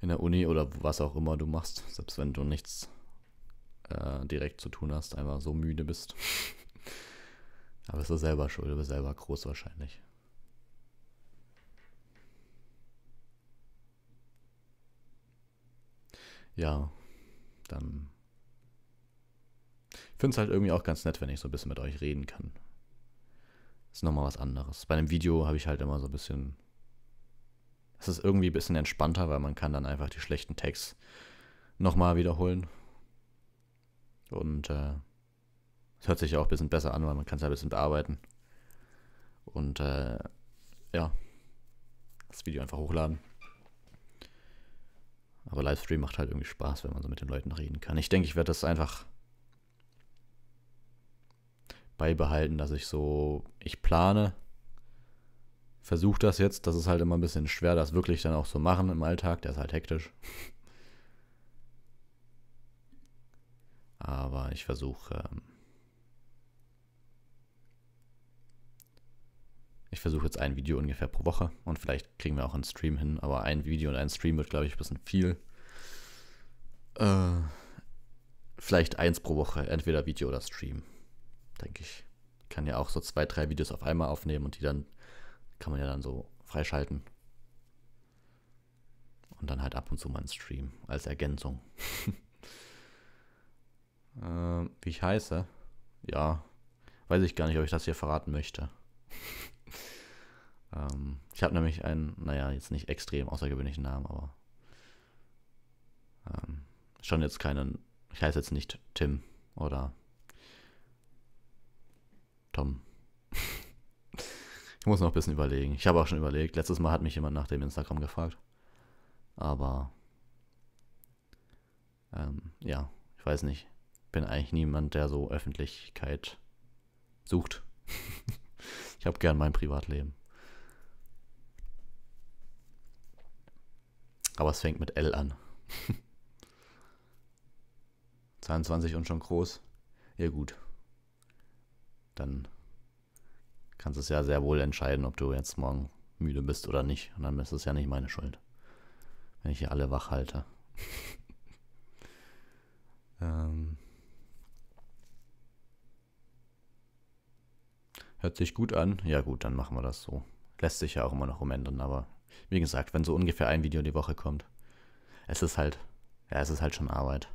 in der Uni oder was auch immer du machst, selbst wenn du nichts äh, direkt zu tun hast, einfach so müde bist. aber es ist selber schuld, du bist selber groß wahrscheinlich. ja, dann. Ich finde es halt irgendwie auch ganz nett, wenn ich so ein bisschen mit euch reden kann. Ist nochmal was anderes. Bei einem Video habe ich halt immer so ein bisschen. Es ist irgendwie ein bisschen entspannter, weil man kann dann einfach die schlechten Tags nochmal wiederholen. Und äh, es hört sich ja auch ein bisschen besser an, weil man kann es ja ein bisschen bearbeiten. Und äh, ja, das Video einfach hochladen. Aber Livestream macht halt irgendwie Spaß, wenn man so mit den Leuten reden kann. Ich denke, ich werde das einfach beibehalten, dass ich so, ich plane, versuche das jetzt. Das ist halt immer ein bisschen schwer, das wirklich dann auch zu so machen im Alltag. Der ist halt hektisch. Aber ich versuche, ähm, Ich versuche jetzt ein Video ungefähr pro Woche und vielleicht kriegen wir auch einen Stream hin, aber ein Video und ein Stream wird, glaube ich, ein bisschen viel. Äh, vielleicht eins pro Woche, entweder Video oder Stream, denke ich. Kann ja auch so zwei, drei Videos auf einmal aufnehmen und die dann kann man ja dann so freischalten. Und dann halt ab und zu mal einen Stream als Ergänzung. äh, wie ich heiße? Ja, weiß ich gar nicht, ob ich das hier verraten möchte. Ähm, ich habe nämlich einen, naja, jetzt nicht extrem außergewöhnlichen Namen, aber ähm, schon jetzt keinen, ich heiße jetzt nicht Tim oder Tom. ich muss noch ein bisschen überlegen. Ich habe auch schon überlegt. Letztes Mal hat mich jemand nach dem Instagram gefragt. Aber ähm, ja, ich weiß nicht. Ich Bin eigentlich niemand, der so Öffentlichkeit sucht. ich habe gern mein Privatleben. Aber es fängt mit L an. 22 und schon groß. Ja gut. Dann kannst du es ja sehr wohl entscheiden, ob du jetzt morgen müde bist oder nicht. Und dann ist es ja nicht meine Schuld, wenn ich hier alle wach halte. ähm. Hört sich gut an. Ja gut, dann machen wir das so. Lässt sich ja auch immer noch umändern, aber wie gesagt, wenn so ungefähr ein Video die Woche kommt. Es ist halt, ja, es ist halt schon Arbeit.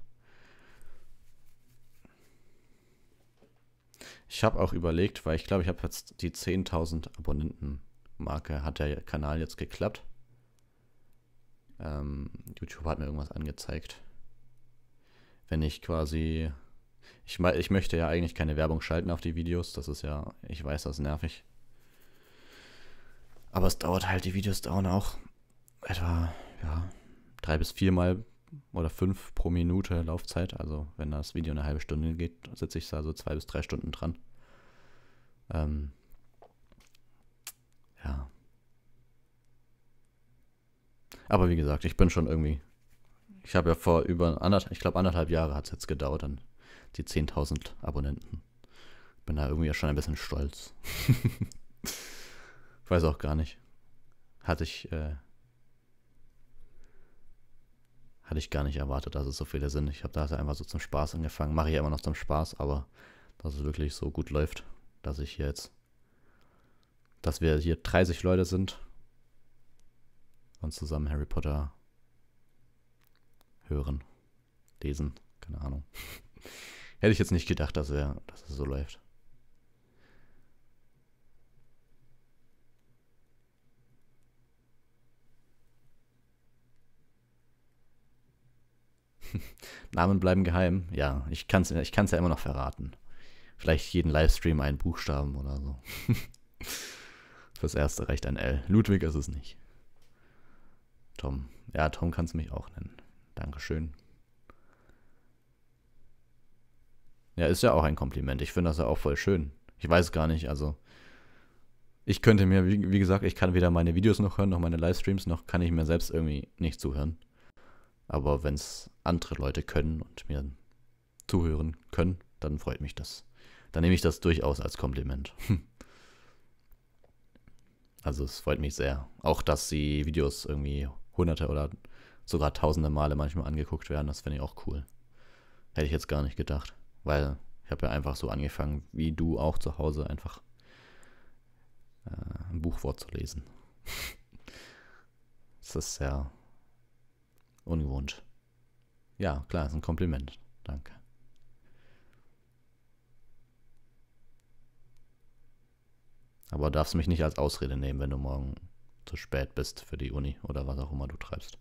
Ich habe auch überlegt, weil ich glaube, ich habe jetzt die 10.000 Abonnenten-Marke, hat der Kanal jetzt geklappt. Ähm, YouTube hat mir irgendwas angezeigt. Wenn ich quasi, ich, ich möchte ja eigentlich keine Werbung schalten auf die Videos, das ist ja, ich weiß, das ist nervig. Aber es dauert halt, die Videos dauern auch etwa, ja, drei bis viermal oder fünf pro Minute Laufzeit. Also wenn das Video eine halbe Stunde geht, sitze ich da so zwei bis drei Stunden dran. Ähm, ja. Aber wie gesagt, ich bin schon irgendwie. Ich habe ja vor über anderthalb, ich glaube anderthalb Jahre hat es jetzt gedauert, dann die 10.000 Abonnenten. Bin da irgendwie ja schon ein bisschen stolz. Ich weiß auch gar nicht. Hatte ich, äh, hatte ich gar nicht erwartet, dass es so viele sind. Ich habe da einfach so zum Spaß angefangen. Mache ich ja immer noch zum Spaß, aber dass es wirklich so gut läuft, dass ich jetzt, dass wir hier 30 Leute sind und zusammen Harry Potter hören, lesen, keine Ahnung. Hätte ich jetzt nicht gedacht, dass, er, dass es so läuft. Namen bleiben geheim. Ja, ich kann es ich kann's ja immer noch verraten. Vielleicht jeden Livestream einen Buchstaben oder so. Fürs Erste reicht ein L. Ludwig ist es nicht. Tom. Ja, Tom kannst du mich auch nennen. Dankeschön. Ja, ist ja auch ein Kompliment. Ich finde das ja auch voll schön. Ich weiß gar nicht, also. Ich könnte mir, wie, wie gesagt, ich kann weder meine Videos noch hören, noch meine Livestreams, noch kann ich mir selbst irgendwie nicht zuhören. Aber wenn es andere Leute können und mir zuhören können, dann freut mich das. Dann nehme ich das durchaus als Kompliment. also es freut mich sehr. Auch, dass die Videos irgendwie hunderte oder sogar tausende Male manchmal angeguckt werden, das finde ich auch cool. Hätte ich jetzt gar nicht gedacht, weil ich habe ja einfach so angefangen, wie du auch zu Hause, einfach äh, ein Buchwort zu lesen. das ist ja Ungewohnt. Ja, klar, ist ein Kompliment. Danke. Aber darfst mich nicht als Ausrede nehmen, wenn du morgen zu spät bist für die Uni oder was auch immer du treibst.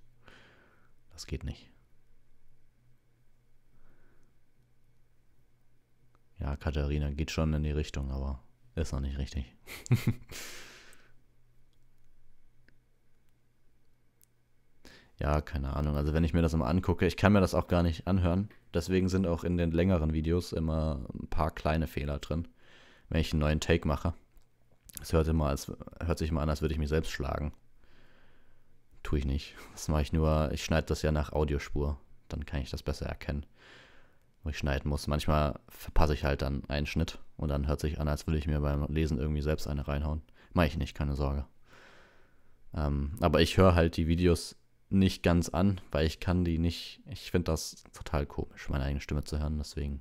Das geht nicht. Ja, Katharina geht schon in die Richtung, aber ist noch nicht richtig. ja, keine Ahnung. Also wenn ich mir das immer angucke, ich kann mir das auch gar nicht anhören. Deswegen sind auch in den längeren Videos immer ein paar kleine Fehler drin, wenn ich einen neuen Take mache. Es hört, immer hört sich immer an, als würde ich mich selbst schlagen. Tue ich nicht. Das mache ich nur, ich schneide das ja nach Audiospur. Dann kann ich das besser erkennen, wo ich schneiden muss. Manchmal verpasse ich halt dann einen Schnitt und dann hört sich an, als würde ich mir beim Lesen irgendwie selbst eine reinhauen. Mache ich nicht, keine Sorge. Ähm, aber ich höre halt die Videos nicht ganz an, weil ich kann die nicht. Ich finde das total komisch, meine eigene Stimme zu hören, deswegen.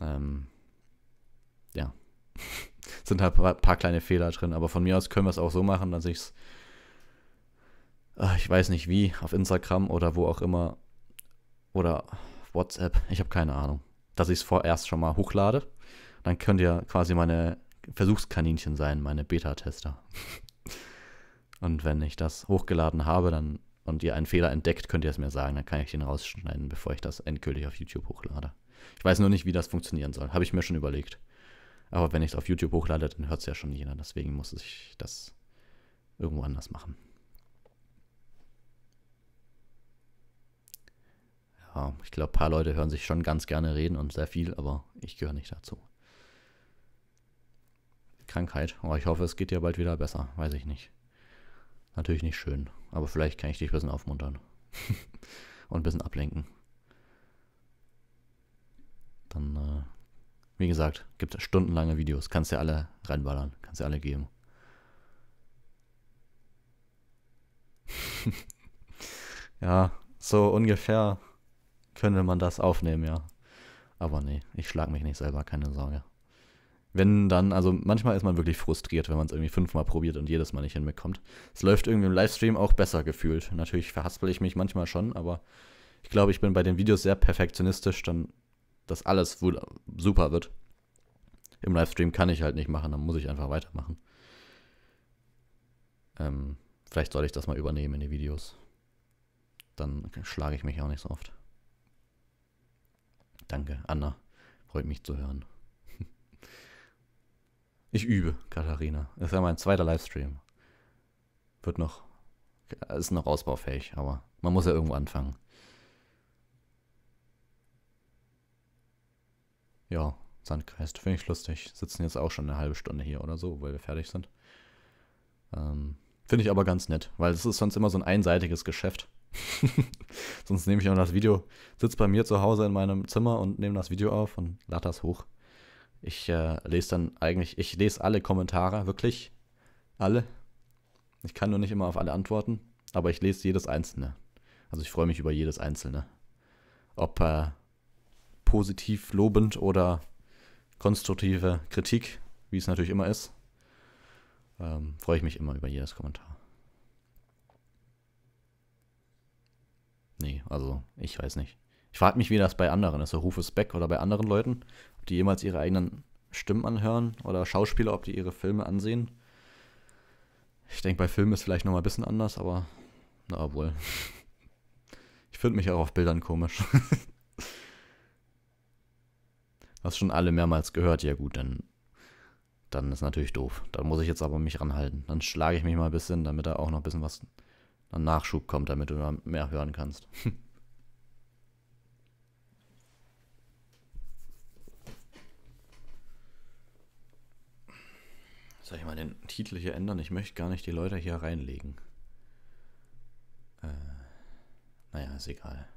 Ähm, ja. Sind halt ein paar, paar kleine Fehler drin, aber von mir aus können wir es auch so machen, dass ich es. Äh, ich weiß nicht wie, auf Instagram oder wo auch immer. Oder WhatsApp, ich habe keine Ahnung. Dass ich es vorerst schon mal hochlade. Dann könnt ihr quasi meine Versuchskaninchen sein, meine Beta-Tester. Und wenn ich das hochgeladen habe dann und ihr einen Fehler entdeckt, könnt ihr es mir sagen. Dann kann ich den rausschneiden, bevor ich das endgültig auf YouTube hochlade. Ich weiß nur nicht, wie das funktionieren soll. Habe ich mir schon überlegt. Aber wenn ich es auf YouTube hochlade, dann hört es ja schon jeder. Deswegen muss ich das irgendwo anders machen. Ja, ich glaube, ein paar Leute hören sich schon ganz gerne reden und sehr viel, aber ich gehöre nicht dazu. Krankheit. Aber oh, ich hoffe, es geht dir bald wieder besser. Weiß ich nicht. Natürlich nicht schön, aber vielleicht kann ich dich ein bisschen aufmuntern. Und ein bisschen ablenken. Dann, äh, wie gesagt, gibt es stundenlange Videos. Kannst dir alle reinballern, kannst dir alle geben. ja, so ungefähr könnte man das aufnehmen, ja. Aber nee, ich schlag mich nicht selber, keine Sorge wenn dann, also manchmal ist man wirklich frustriert, wenn man es irgendwie fünfmal probiert und jedes Mal nicht hinbekommt. Es läuft irgendwie im Livestream auch besser gefühlt. Natürlich verhaspel ich mich manchmal schon, aber ich glaube, ich bin bei den Videos sehr perfektionistisch, dann, dass alles super wird. Im Livestream kann ich halt nicht machen, dann muss ich einfach weitermachen. Ähm, vielleicht soll ich das mal übernehmen in die Videos. Dann schlage ich mich auch nicht so oft. Danke, Anna. Freut mich zu hören. Ich übe, Katharina. Das ist ja mein zweiter Livestream. Wird noch. Ist noch ausbaufähig, aber man muss ja irgendwo anfangen. Ja, Sandkreis, Finde ich lustig. Sitzen jetzt auch schon eine halbe Stunde hier oder so, weil wir fertig sind. Ähm, Finde ich aber ganz nett, weil es ist sonst immer so ein einseitiges Geschäft. sonst nehme ich auch das Video, sitze bei mir zu Hause in meinem Zimmer und nehme das Video auf und lade das hoch. Ich äh, lese dann eigentlich, ich lese alle Kommentare, wirklich alle. Ich kann nur nicht immer auf alle antworten, aber ich lese jedes einzelne. Also ich freue mich über jedes einzelne. Ob äh, positiv, lobend oder konstruktive Kritik, wie es natürlich immer ist, ähm, freue ich mich immer über jedes Kommentar. Nee, also ich weiß nicht. Ich frage mich, wie das bei anderen ist. So Rufus Beck oder bei anderen Leuten die jemals ihre eigenen Stimmen anhören oder Schauspieler, ob die ihre Filme ansehen. Ich denke, bei Filmen ist vielleicht nochmal ein bisschen anders, aber na wohl. Ich finde mich auch auf Bildern komisch. Was schon alle mehrmals gehört, ja gut, dann, dann ist natürlich doof. Dann muss ich jetzt aber mich ranhalten. Dann schlage ich mich mal ein bisschen, damit da auch noch ein bisschen was an Nachschub kommt, damit du mehr hören kannst. Soll ich mal den Titel hier ändern? Ich möchte gar nicht die Leute hier reinlegen. Äh, naja, ist egal.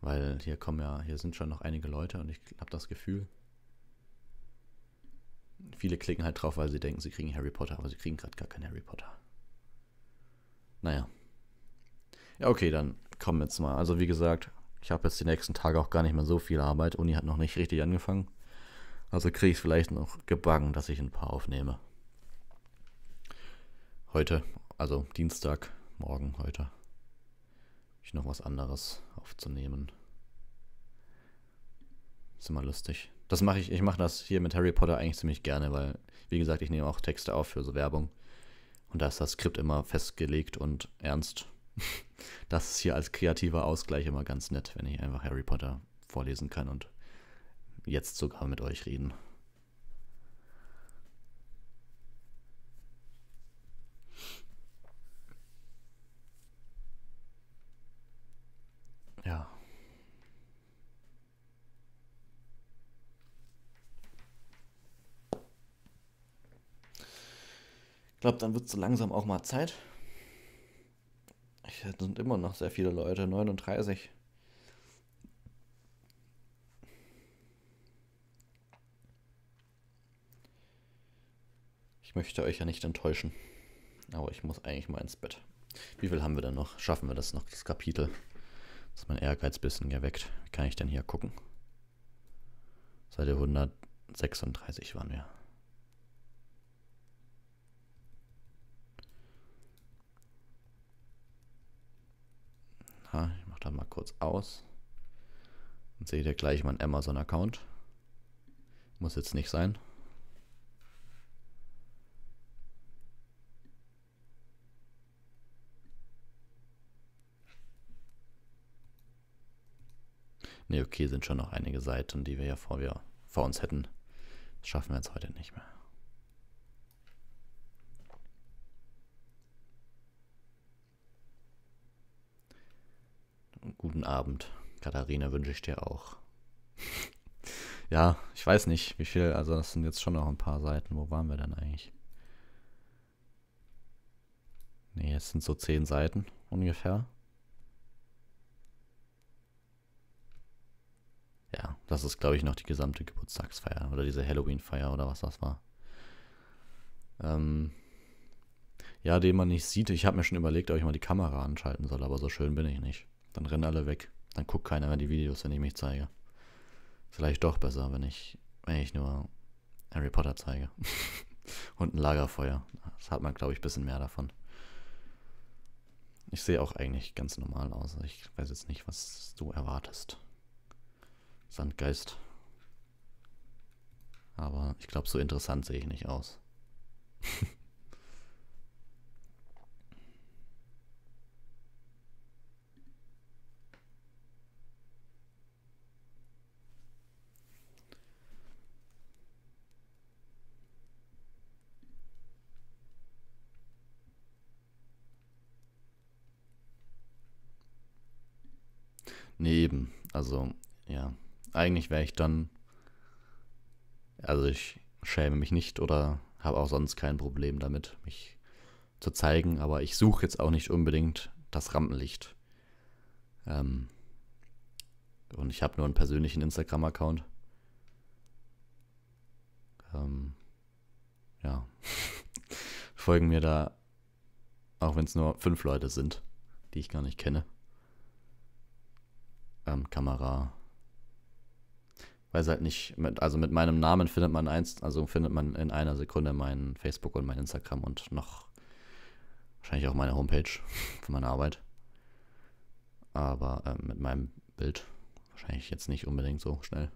Weil hier kommen ja, hier sind schon noch einige Leute und ich habe das Gefühl, viele klicken halt drauf, weil sie denken, sie kriegen Harry Potter, aber sie kriegen gerade gar keinen Harry Potter. Naja. Ja, okay, dann kommen wir jetzt mal. Also wie gesagt, ich habe jetzt die nächsten Tage auch gar nicht mehr so viel Arbeit. Uni hat noch nicht richtig angefangen. Also kriege ich es vielleicht noch gebacken, dass ich ein paar aufnehme. Heute, also Dienstag, morgen, heute. Ich noch was anderes aufzunehmen. Ist immer lustig. Das mache ich, ich mache das hier mit Harry Potter eigentlich ziemlich gerne, weil, wie gesagt, ich nehme auch Texte auf für so Werbung. Und da ist das Skript immer festgelegt und ernst. Das ist hier als kreativer Ausgleich immer ganz nett, wenn ich einfach Harry Potter vorlesen kann und jetzt sogar mit euch reden. Ja. Ich glaube, dann wird es so langsam auch mal Zeit. Es sind immer noch sehr viele Leute, 39. Ich möchte euch ja nicht enttäuschen. Aber ich muss eigentlich mal ins Bett. Wie viel haben wir denn noch? Schaffen wir das noch, das Kapitel? Das ist mein Ehrgeiz bisschen geweckt. Wie kann ich denn hier gucken? Seite 136 waren wir. Ha, ich mache da mal kurz aus. Und seht ihr gleich meinen Amazon-Account. Muss jetzt nicht sein. Nee, okay, sind schon noch einige Seiten, die wir ja vor, wir, vor uns hätten. Das schaffen wir jetzt heute nicht mehr. Guten Abend, Katharina, wünsche ich dir auch. ja, ich weiß nicht, wie viel, also das sind jetzt schon noch ein paar Seiten. Wo waren wir denn eigentlich? Nee, es sind so zehn Seiten ungefähr. Das ist, glaube ich, noch die gesamte Geburtstagsfeier oder diese Halloween-Feier oder was das war. Ähm ja, den man nicht sieht. Ich habe mir schon überlegt, ob ich mal die Kamera anschalten soll, aber so schön bin ich nicht. Dann rennen alle weg. Dann guckt keiner mehr die Videos, wenn ich mich zeige. Vielleicht doch besser, wenn ich, wenn ich nur Harry Potter zeige. Und ein Lagerfeuer. Das hat man, glaube ich, ein bisschen mehr davon. Ich sehe auch eigentlich ganz normal aus. Ich weiß jetzt nicht, was du erwartest. Sandgeist. Aber ich glaube, so interessant sehe ich nicht aus. Neben, Also, ja. Eigentlich wäre ich dann, also ich schäme mich nicht oder habe auch sonst kein Problem damit, mich zu zeigen, aber ich suche jetzt auch nicht unbedingt das Rampenlicht. Ähm, und ich habe nur einen persönlichen Instagram-Account. Ähm, ja. Folgen mir da, auch wenn es nur fünf Leute sind, die ich gar nicht kenne. Ähm, Kamera, weil es halt nicht, mit, also mit meinem Namen findet man eins, also findet man in einer Sekunde mein Facebook und mein Instagram und noch wahrscheinlich auch meine Homepage für meine Arbeit. Aber ähm, mit meinem Bild wahrscheinlich jetzt nicht unbedingt so schnell.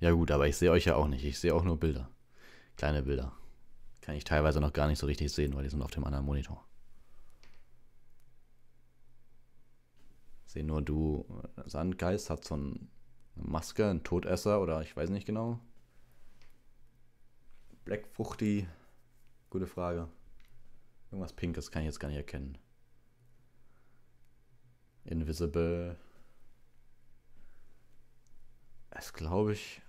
Ja gut, aber ich sehe euch ja auch nicht. Ich sehe auch nur Bilder. Kleine Bilder. Kann ich teilweise noch gar nicht so richtig sehen, weil die sind auf dem anderen Monitor. sehe nur du. Äh, Sandgeist hat so eine Maske, ein Todesser oder ich weiß nicht genau. Blackfruchti, gute Frage. Irgendwas Pinkes kann ich jetzt gar nicht erkennen. Invisible. Es glaube ich.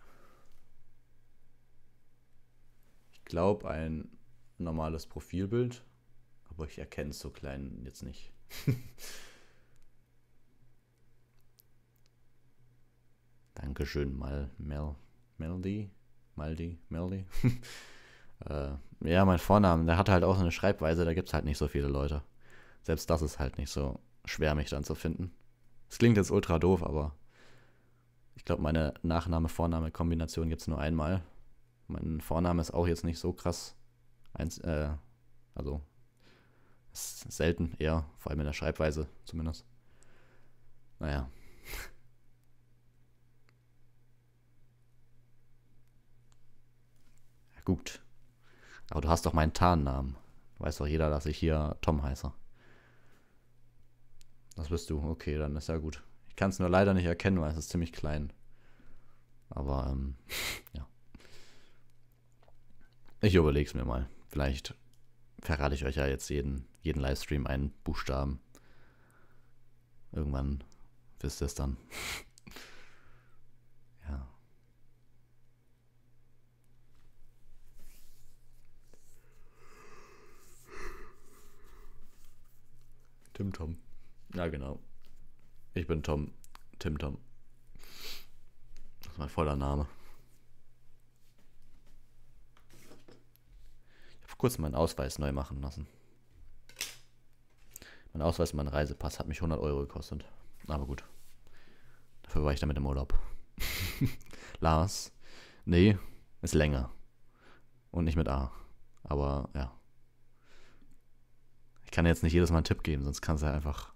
Ich glaube ein normales Profilbild, aber ich erkenne es so klein jetzt nicht. Dankeschön, Mal, Mel, Melody, Maldi, Melody. äh, ja, mein Vornamen, der hat halt auch so eine Schreibweise, da gibt es halt nicht so viele Leute. Selbst das ist halt nicht so schwer, mich dann zu finden. Es klingt jetzt ultra doof, aber ich glaube, meine Nachname-Vorname-Kombination gibt es nur einmal. Mein Vorname ist auch jetzt nicht so krass. Eins, äh, also selten eher, vor allem in der Schreibweise zumindest. Naja. Gut. Aber du hast doch meinen Tarnnamen. Weiß doch jeder, dass ich hier Tom heiße. Das bist du. Okay, dann ist ja gut. Ich kann es nur leider nicht erkennen, weil es ist ziemlich klein. Aber, ähm, ja. Ich überleg's mir mal. Vielleicht verrate ich euch ja jetzt jeden, jeden Livestream einen Buchstaben. Irgendwann wisst ihr es dann. Tim Tom. Ja, genau. Ich bin Tom. Tim Tom. Das ist mein voller Name. Ich habe kurz meinen Ausweis neu machen lassen. Mein Ausweis und mein Reisepass hat mich 100 Euro gekostet. Aber gut. Dafür war ich damit im Urlaub. Lars. Nee, ist länger. Und nicht mit A. Aber ja kann jetzt nicht jedes Mal einen Tipp geben, sonst kann es ja einfach.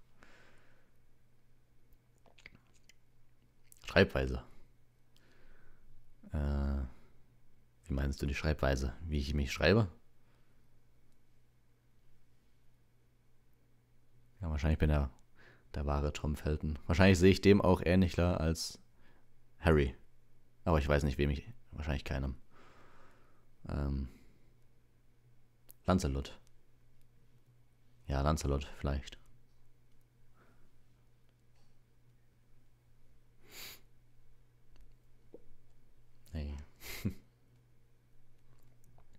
Schreibweise. Äh, wie meinst du die Schreibweise? Wie ich mich schreibe? Ja, wahrscheinlich bin er der wahre Tom Felton. Wahrscheinlich sehe ich dem auch ähnlicher als Harry. Aber ich weiß nicht, wem ich. Wahrscheinlich keinem. Ähm, Lancelot. Ja, Lancelot vielleicht. Hey.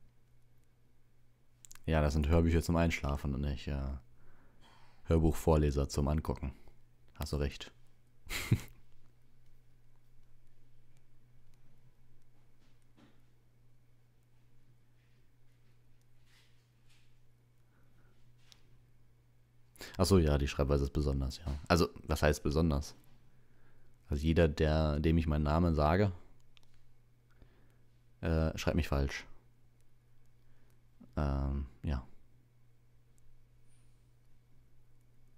ja, das sind Hörbücher zum Einschlafen und nicht äh, Hörbuchvorleser zum Angucken. Hast du recht. Ja. Achso, ja, die Schreibweise ist besonders, ja. Also, was heißt besonders? Also jeder, der, dem ich meinen Namen sage, äh, schreibt mich falsch. Ähm, ja.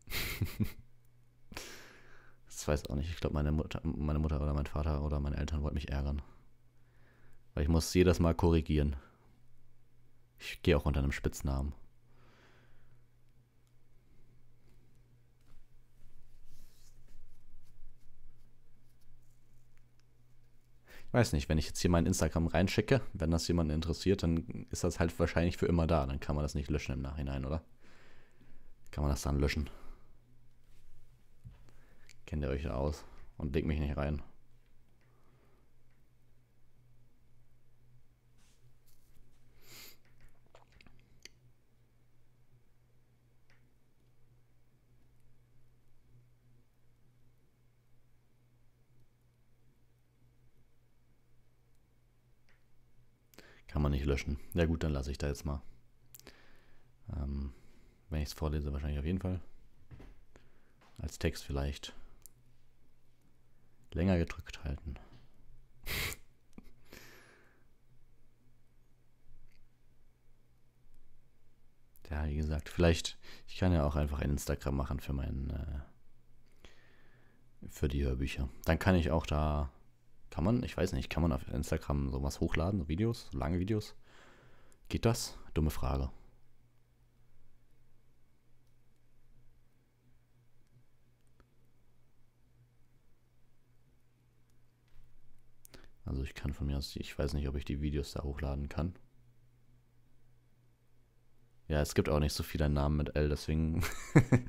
das weiß auch nicht. Ich glaube, meine Mutter, meine Mutter oder mein Vater oder meine Eltern wollten mich ärgern. Weil ich muss jedes Mal korrigieren. Ich gehe auch unter einem Spitznamen. weiß nicht, wenn ich jetzt hier mein Instagram reinschicke, wenn das jemanden interessiert, dann ist das halt wahrscheinlich für immer da. Dann kann man das nicht löschen im Nachhinein, oder? Kann man das dann löschen? Kennt ihr euch aus und legt mich nicht rein. Kann man nicht löschen. Ja gut, dann lasse ich da jetzt mal. Ähm, wenn ich es vorlese, wahrscheinlich auf jeden Fall. Als Text vielleicht länger gedrückt halten. ja, wie gesagt, vielleicht, ich kann ja auch einfach ein Instagram machen für meinen, äh, für die Hörbücher. Dann kann ich auch da kann man, ich weiß nicht, kann man auf Instagram sowas hochladen, so Videos, so lange Videos? Geht das? Dumme Frage. Also ich kann von mir aus, ich weiß nicht, ob ich die Videos da hochladen kann. Ja, es gibt auch nicht so viele Namen mit L, deswegen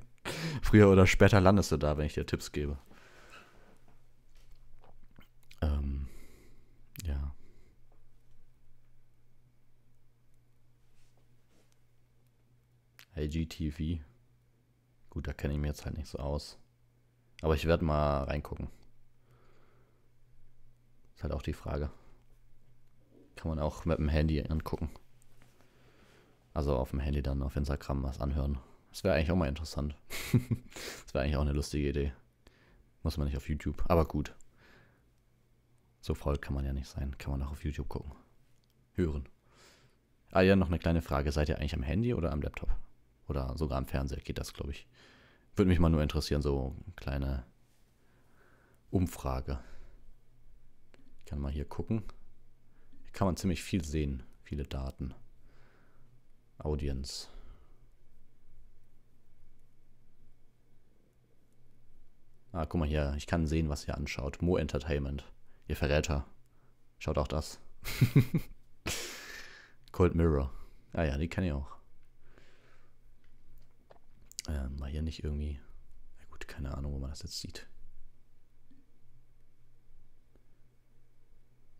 früher oder später landest du da, wenn ich dir Tipps gebe. IGTV. Gut, da kenne ich mir jetzt halt nicht so aus. Aber ich werde mal reingucken. Ist halt auch die Frage. Kann man auch mit dem Handy angucken. Also auf dem Handy dann auf Instagram was anhören. Das wäre eigentlich auch mal interessant. das wäre eigentlich auch eine lustige Idee. Muss man nicht auf YouTube. Aber gut. So voll kann man ja nicht sein. Kann man auch auf YouTube gucken. Hören. Ah ja, noch eine kleine Frage. Seid ihr eigentlich am Handy oder am Laptop? Oder sogar im Fernseher geht das, glaube ich. Würde mich mal nur interessieren, so eine kleine Umfrage. Ich kann mal hier gucken. Hier kann man ziemlich viel sehen, viele Daten. Audience. Ah, guck mal hier, ich kann sehen, was ihr anschaut. Mo Entertainment. Ihr Verräter. Schaut auch das. Cold Mirror. Ah ja, die kenne ich auch. Ähm, war hier nicht irgendwie. Na gut, keine Ahnung, wo man das jetzt sieht.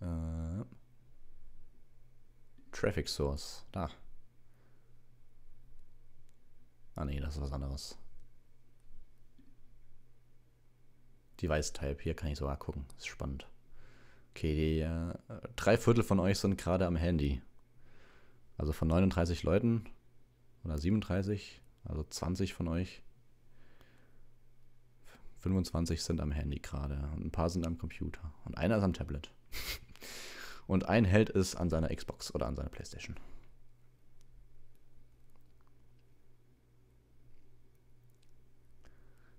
Äh, Traffic Source. Da. Ah nee, das ist was anderes. Device Type, hier kann ich sogar gucken. Ist spannend. Okay, die, äh, drei Viertel von euch sind gerade am Handy. Also von 39 Leuten oder 37 also 20 von euch, 25 sind am Handy gerade und ein paar sind am Computer und einer ist am Tablet. und ein hält es an seiner Xbox oder an seiner Playstation.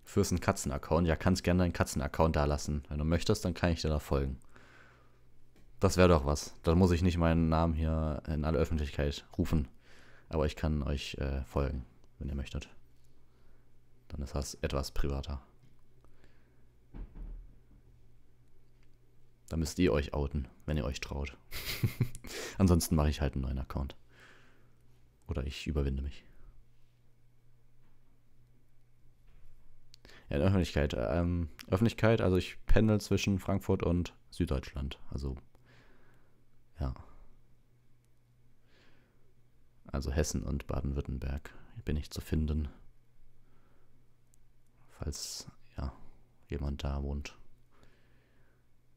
Fürs einen Katzenaccount. Ja, kannst gerne deinen Katzenaccount account da lassen. Wenn du möchtest, dann kann ich dir da folgen. Das wäre doch was. Dann muss ich nicht meinen Namen hier in aller Öffentlichkeit rufen. Aber ich kann euch äh, folgen wenn ihr möchtet. Dann ist das etwas privater. Da müsst ihr euch outen, wenn ihr euch traut. Ansonsten mache ich halt einen neuen Account. Oder ich überwinde mich. Ja, in Öffentlichkeit. Ähm, Öffentlichkeit, also ich pendel zwischen Frankfurt und Süddeutschland. Also, ja. Also Hessen und Baden-Württemberg bin ich zu finden. Falls ja jemand da wohnt.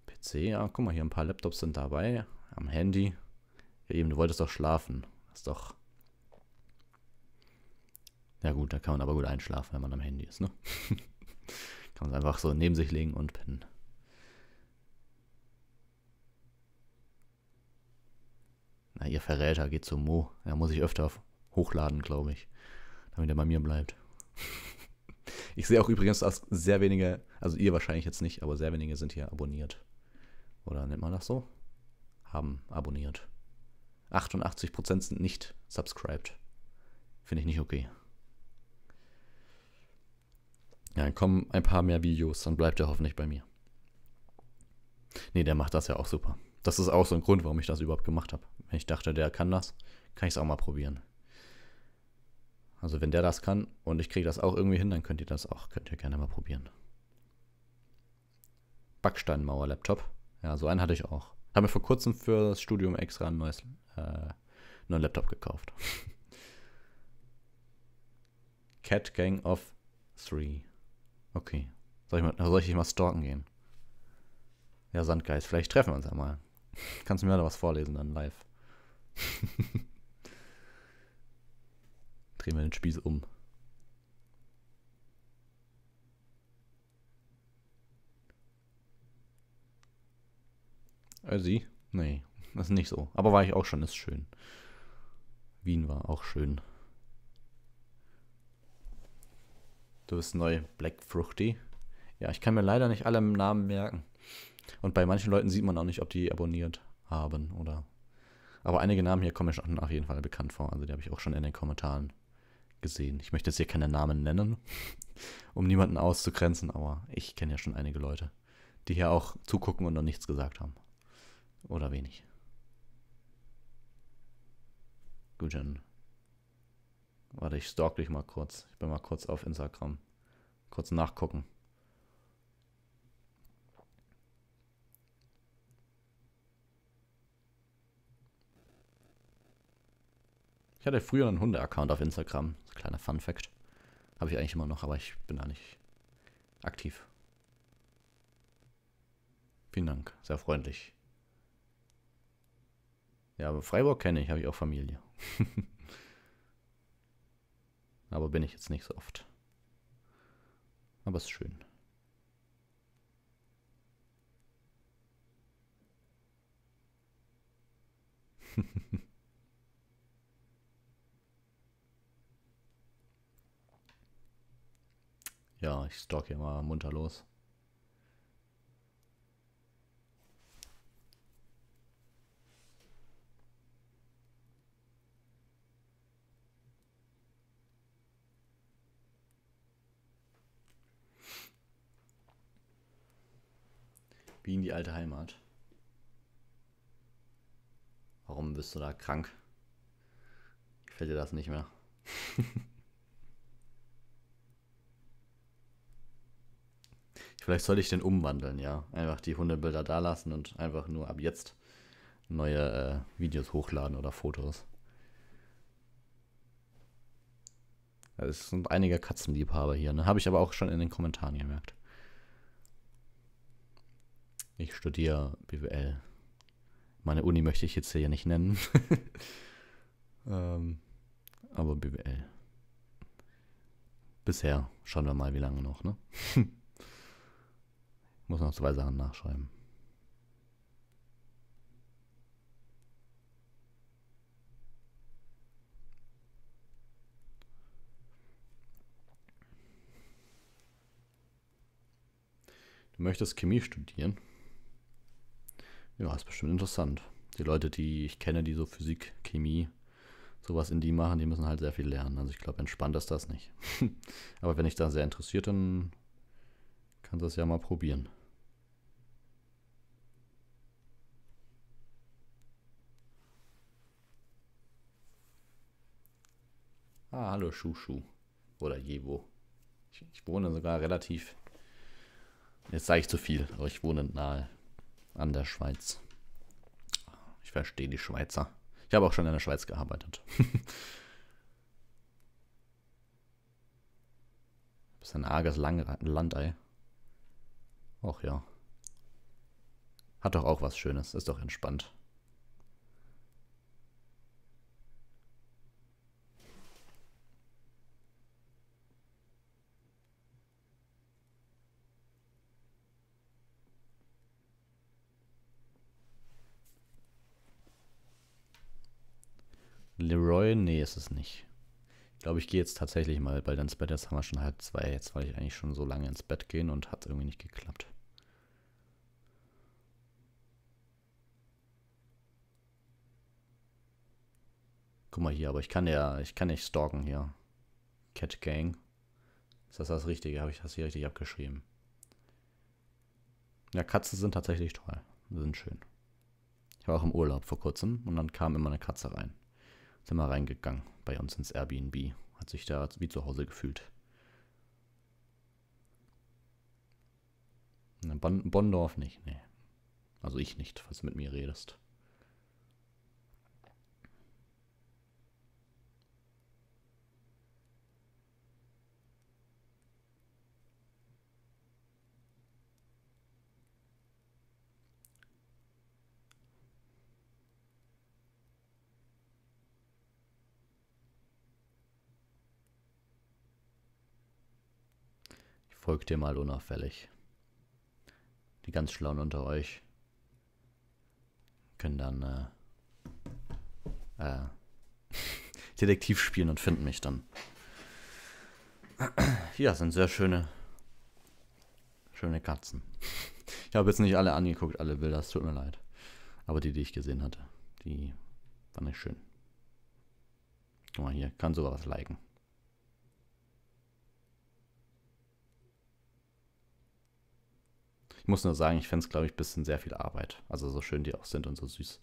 PC, ja, guck mal, hier ein paar Laptops sind dabei. Am Handy. Ja, eben, du wolltest doch schlafen. Ist doch. Ja, gut, da kann man aber gut einschlafen, wenn man am Handy ist, ne? kann man es einfach so neben sich legen und pennen. Na, ihr Verräter geht zu Mo. Er muss ich öfter hochladen, glaube ich. Damit er bei mir bleibt. Ich sehe auch übrigens, dass sehr wenige, also ihr wahrscheinlich jetzt nicht, aber sehr wenige sind hier abonniert. Oder nennt man das so? Haben abonniert. 88% sind nicht subscribed. Finde ich nicht okay. Ja, dann kommen ein paar mehr Videos, dann bleibt er hoffentlich bei mir. Nee, der macht das ja auch super. Das ist auch so ein Grund, warum ich das überhaupt gemacht habe. Ich dachte, der kann das, kann ich es auch mal probieren. Also wenn der das kann und ich kriege das auch irgendwie hin, dann könnt ihr das auch, könnt ihr gerne mal probieren. Backsteinmauer-Laptop. Ja, so einen hatte ich auch. Habe mir vor kurzem für das Studium extra ein neues, äh, neuen Laptop gekauft. Cat Gang of Three. Okay. Soll ich, mal, soll ich mal stalken gehen? Ja, Sandgeist, vielleicht treffen wir uns einmal. Kannst du mir da was vorlesen dann live? drehen wir den Spieß um. Also, nee, das ist nicht so. Aber war ich auch schon, ist schön. Wien war auch schön. Du bist neu, Black Fruchty. Ja, ich kann mir leider nicht alle Namen merken. Und bei manchen Leuten sieht man auch nicht, ob die abonniert haben oder. Aber einige Namen hier kommen mir schon auf jeden Fall bekannt vor. Also die habe ich auch schon in den Kommentaren gesehen. Ich möchte jetzt hier keine Namen nennen, um niemanden auszugrenzen, aber ich kenne ja schon einige Leute, die hier auch zugucken und noch nichts gesagt haben. Oder wenig. Gut, dann. Warte, ich stalk dich mal kurz. Ich bin mal kurz auf Instagram. Kurz nachgucken. hatte früher einen Hunde-Account auf Instagram. Kleiner Fun-Fact. Habe ich eigentlich immer noch, aber ich bin da nicht aktiv. Vielen Dank, sehr freundlich. Ja, aber Freiburg kenne ich, habe ich auch Familie. aber bin ich jetzt nicht so oft. Aber es ist schön. Ja, ich stalk hier mal munter los. Wie in die alte Heimat. Warum bist du da krank? Gefällt dir das nicht mehr? Vielleicht sollte ich den umwandeln, ja. Einfach die Hundebilder da lassen und einfach nur ab jetzt neue äh, Videos hochladen oder Fotos. Es sind einige Katzenliebhaber hier, ne? Habe ich aber auch schon in den Kommentaren gemerkt. Ich studiere BWL. Meine Uni möchte ich jetzt hier ja nicht nennen. ähm, aber BWL. Bisher. Schauen wir mal, wie lange noch, ne? Muss noch zwei Sachen nachschreiben. Du möchtest Chemie studieren? Ja, ist bestimmt interessant. Die Leute, die ich kenne, die so Physik, Chemie, sowas in die machen, die müssen halt sehr viel lernen. Also ich glaube, entspannt ist das nicht. Aber wenn ich da sehr interessiert, dann kannst du das ja mal probieren. Ah, hallo Schuschu. Oder Jewo. Ich, ich wohne sogar relativ. Jetzt sage ich zu viel, aber ich wohne nahe an der Schweiz. Ich verstehe die Schweizer. Ich habe auch schon in der Schweiz gearbeitet. Bist ein arges Landei. Ach ja. Hat doch auch was Schönes, ist doch entspannt. Leroy? Nee, ist es nicht. Ich glaube, ich gehe jetzt tatsächlich mal bald ins Bett. Jetzt haben wir schon halb zwei. Jetzt wollte ich eigentlich schon so lange ins Bett gehen und hat irgendwie nicht geklappt. Guck mal hier, aber ich kann ja, ich kann nicht stalken hier. Cat Gang. Ist das das Richtige? Habe ich das hier richtig abgeschrieben? Ja, Katzen sind tatsächlich toll. sind schön. Ich war auch im Urlaub vor kurzem und dann kam immer eine Katze rein sind reingegangen bei uns ins Airbnb. Hat sich da wie zu Hause gefühlt. Bonn, Bonndorf nicht, nee. Also ich nicht, falls du mit mir redest. Folgt ihr mal unauffällig. Die ganz Schlauen unter euch können dann äh, äh, Detektiv spielen und finden mich dann. Ja, sind sehr schöne, schöne Katzen. Ich habe jetzt nicht alle angeguckt, alle Bilder, es tut mir leid. Aber die, die ich gesehen hatte, die waren nicht schön. Guck mal hier, kann sogar was liken. Ich muss nur sagen, ich fände es, glaube ich, ein bisschen sehr viel Arbeit. Also so schön die auch sind und so süß.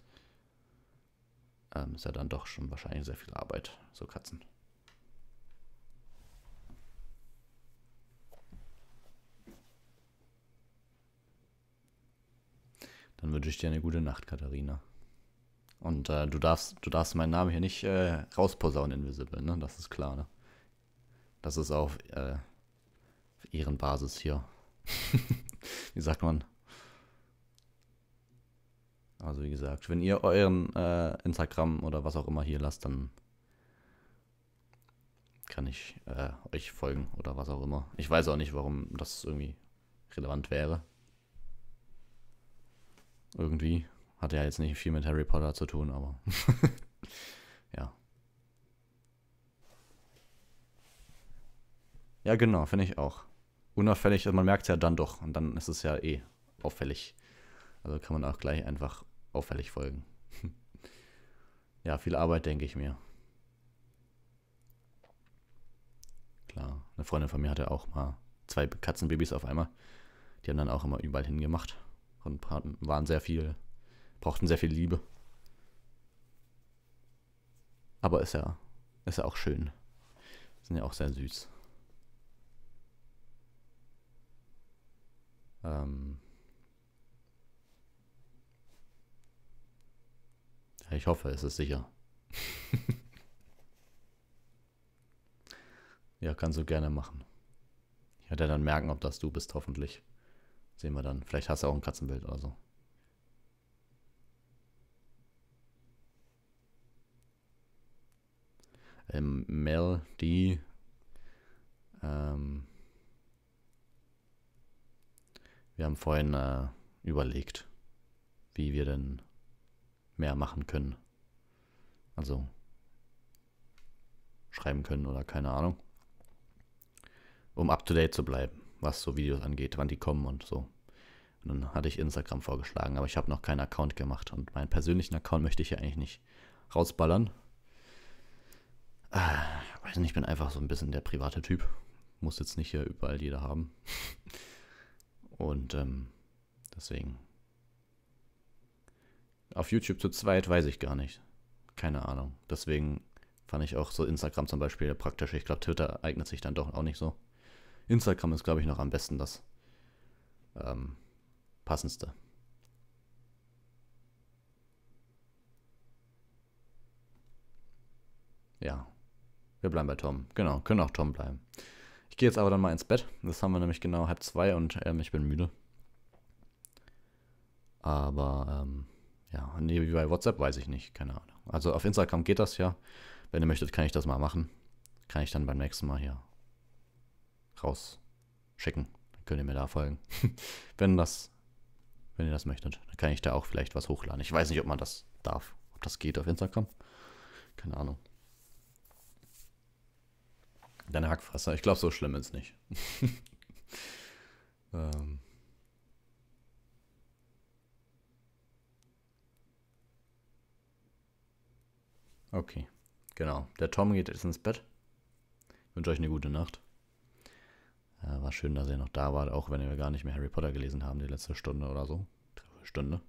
Ähm, ist ja dann doch schon wahrscheinlich sehr viel Arbeit, so Katzen. Dann wünsche ich dir eine gute Nacht, Katharina. Und äh, du darfst, du darfst meinen Namen hier nicht äh, rausposaunen, Invisible, ne? Das ist klar, ne? Das ist auf, äh, auf Ehrenbasis hier. wie sagt man? Also wie gesagt, wenn ihr euren äh, Instagram oder was auch immer hier lasst, dann kann ich äh, euch folgen oder was auch immer. Ich weiß auch nicht, warum das irgendwie relevant wäre. Irgendwie. Hat ja jetzt nicht viel mit Harry Potter zu tun, aber ja. Ja, genau, finde ich auch unauffällig, also man merkt es ja dann doch. Und dann ist es ja eh auffällig. Also kann man auch gleich einfach auffällig folgen. ja, viel Arbeit, denke ich mir. Klar, eine Freundin von mir hatte auch mal zwei Katzenbabys auf einmal. Die haben dann auch immer überall hingemacht und waren sehr viel, brauchten sehr viel Liebe. Aber ist ja, ist ja auch schön. Sind ja auch sehr süß. Ähm ja, ich hoffe, es ist sicher. ja, kannst du gerne machen. Ich werde dann merken, ob das du bist, hoffentlich. Sehen wir dann. Vielleicht hast du auch ein Katzenbild oder so. Ähm, Mel, die ähm, wir haben vorhin äh, überlegt, wie wir denn mehr machen können. Also schreiben können oder keine Ahnung. Um up-to-date zu bleiben, was so Videos angeht, wann die kommen und so. Und dann hatte ich Instagram vorgeschlagen, aber ich habe noch keinen Account gemacht und meinen persönlichen Account möchte ich ja eigentlich nicht rausballern. Äh, weiß nicht, ich bin einfach so ein bisschen der private Typ. Muss jetzt nicht hier überall jeder haben. Und ähm, deswegen. Auf YouTube zu zweit weiß ich gar nicht. Keine Ahnung. Deswegen fand ich auch so Instagram zum Beispiel praktisch. Ich glaube, Twitter eignet sich dann doch auch nicht so. Instagram ist, glaube ich, noch am besten das ähm, passendste. Ja, wir bleiben bei Tom. Genau, können auch Tom bleiben. Ich gehe jetzt aber dann mal ins Bett. Das haben wir nämlich genau halb zwei und ähm, ich bin müde. Aber, ähm, ja, nee, wie bei WhatsApp weiß ich nicht, keine Ahnung. Also auf Instagram geht das ja. Wenn ihr möchtet, kann ich das mal machen. Kann ich dann beim nächsten Mal hier rausschicken. Dann könnt ihr mir da folgen. wenn das, wenn ihr das möchtet, dann kann ich da auch vielleicht was hochladen. Ich weiß nicht, ob man das darf, ob das geht auf Instagram. Keine Ahnung. Deine Hackfresser. Ich glaube, so schlimm ist es nicht. ähm. Okay, genau. Der Tom geht jetzt ins Bett. Ich wünsche euch eine gute Nacht. Äh, war schön, dass ihr noch da wart, auch wenn wir gar nicht mehr Harry Potter gelesen haben, die letzte Stunde oder so. Stunde.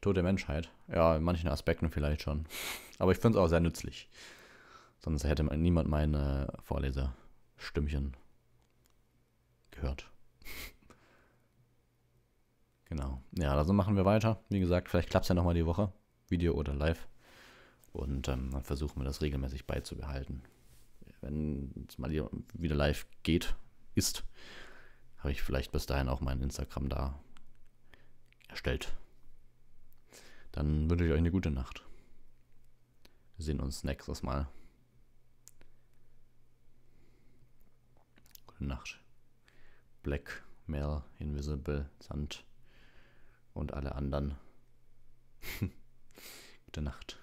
Tod der Menschheit. Ja, in manchen Aspekten vielleicht schon. Aber ich finde es auch sehr nützlich. Sonst hätte niemand meine Vorleserstimmchen gehört. genau. Ja, also machen wir weiter. Wie gesagt, vielleicht klappt es ja nochmal die Woche. Video oder live. Und ähm, dann versuchen wir das regelmäßig beizubehalten. Wenn es mal wieder live geht, ist, habe ich vielleicht bis dahin auch mein Instagram da erstellt. Dann wünsche ich euch eine gute Nacht. Wir sehen uns nächstes Mal. Gute Nacht. Black, Mel, Invisible, Sand und alle anderen. gute Nacht.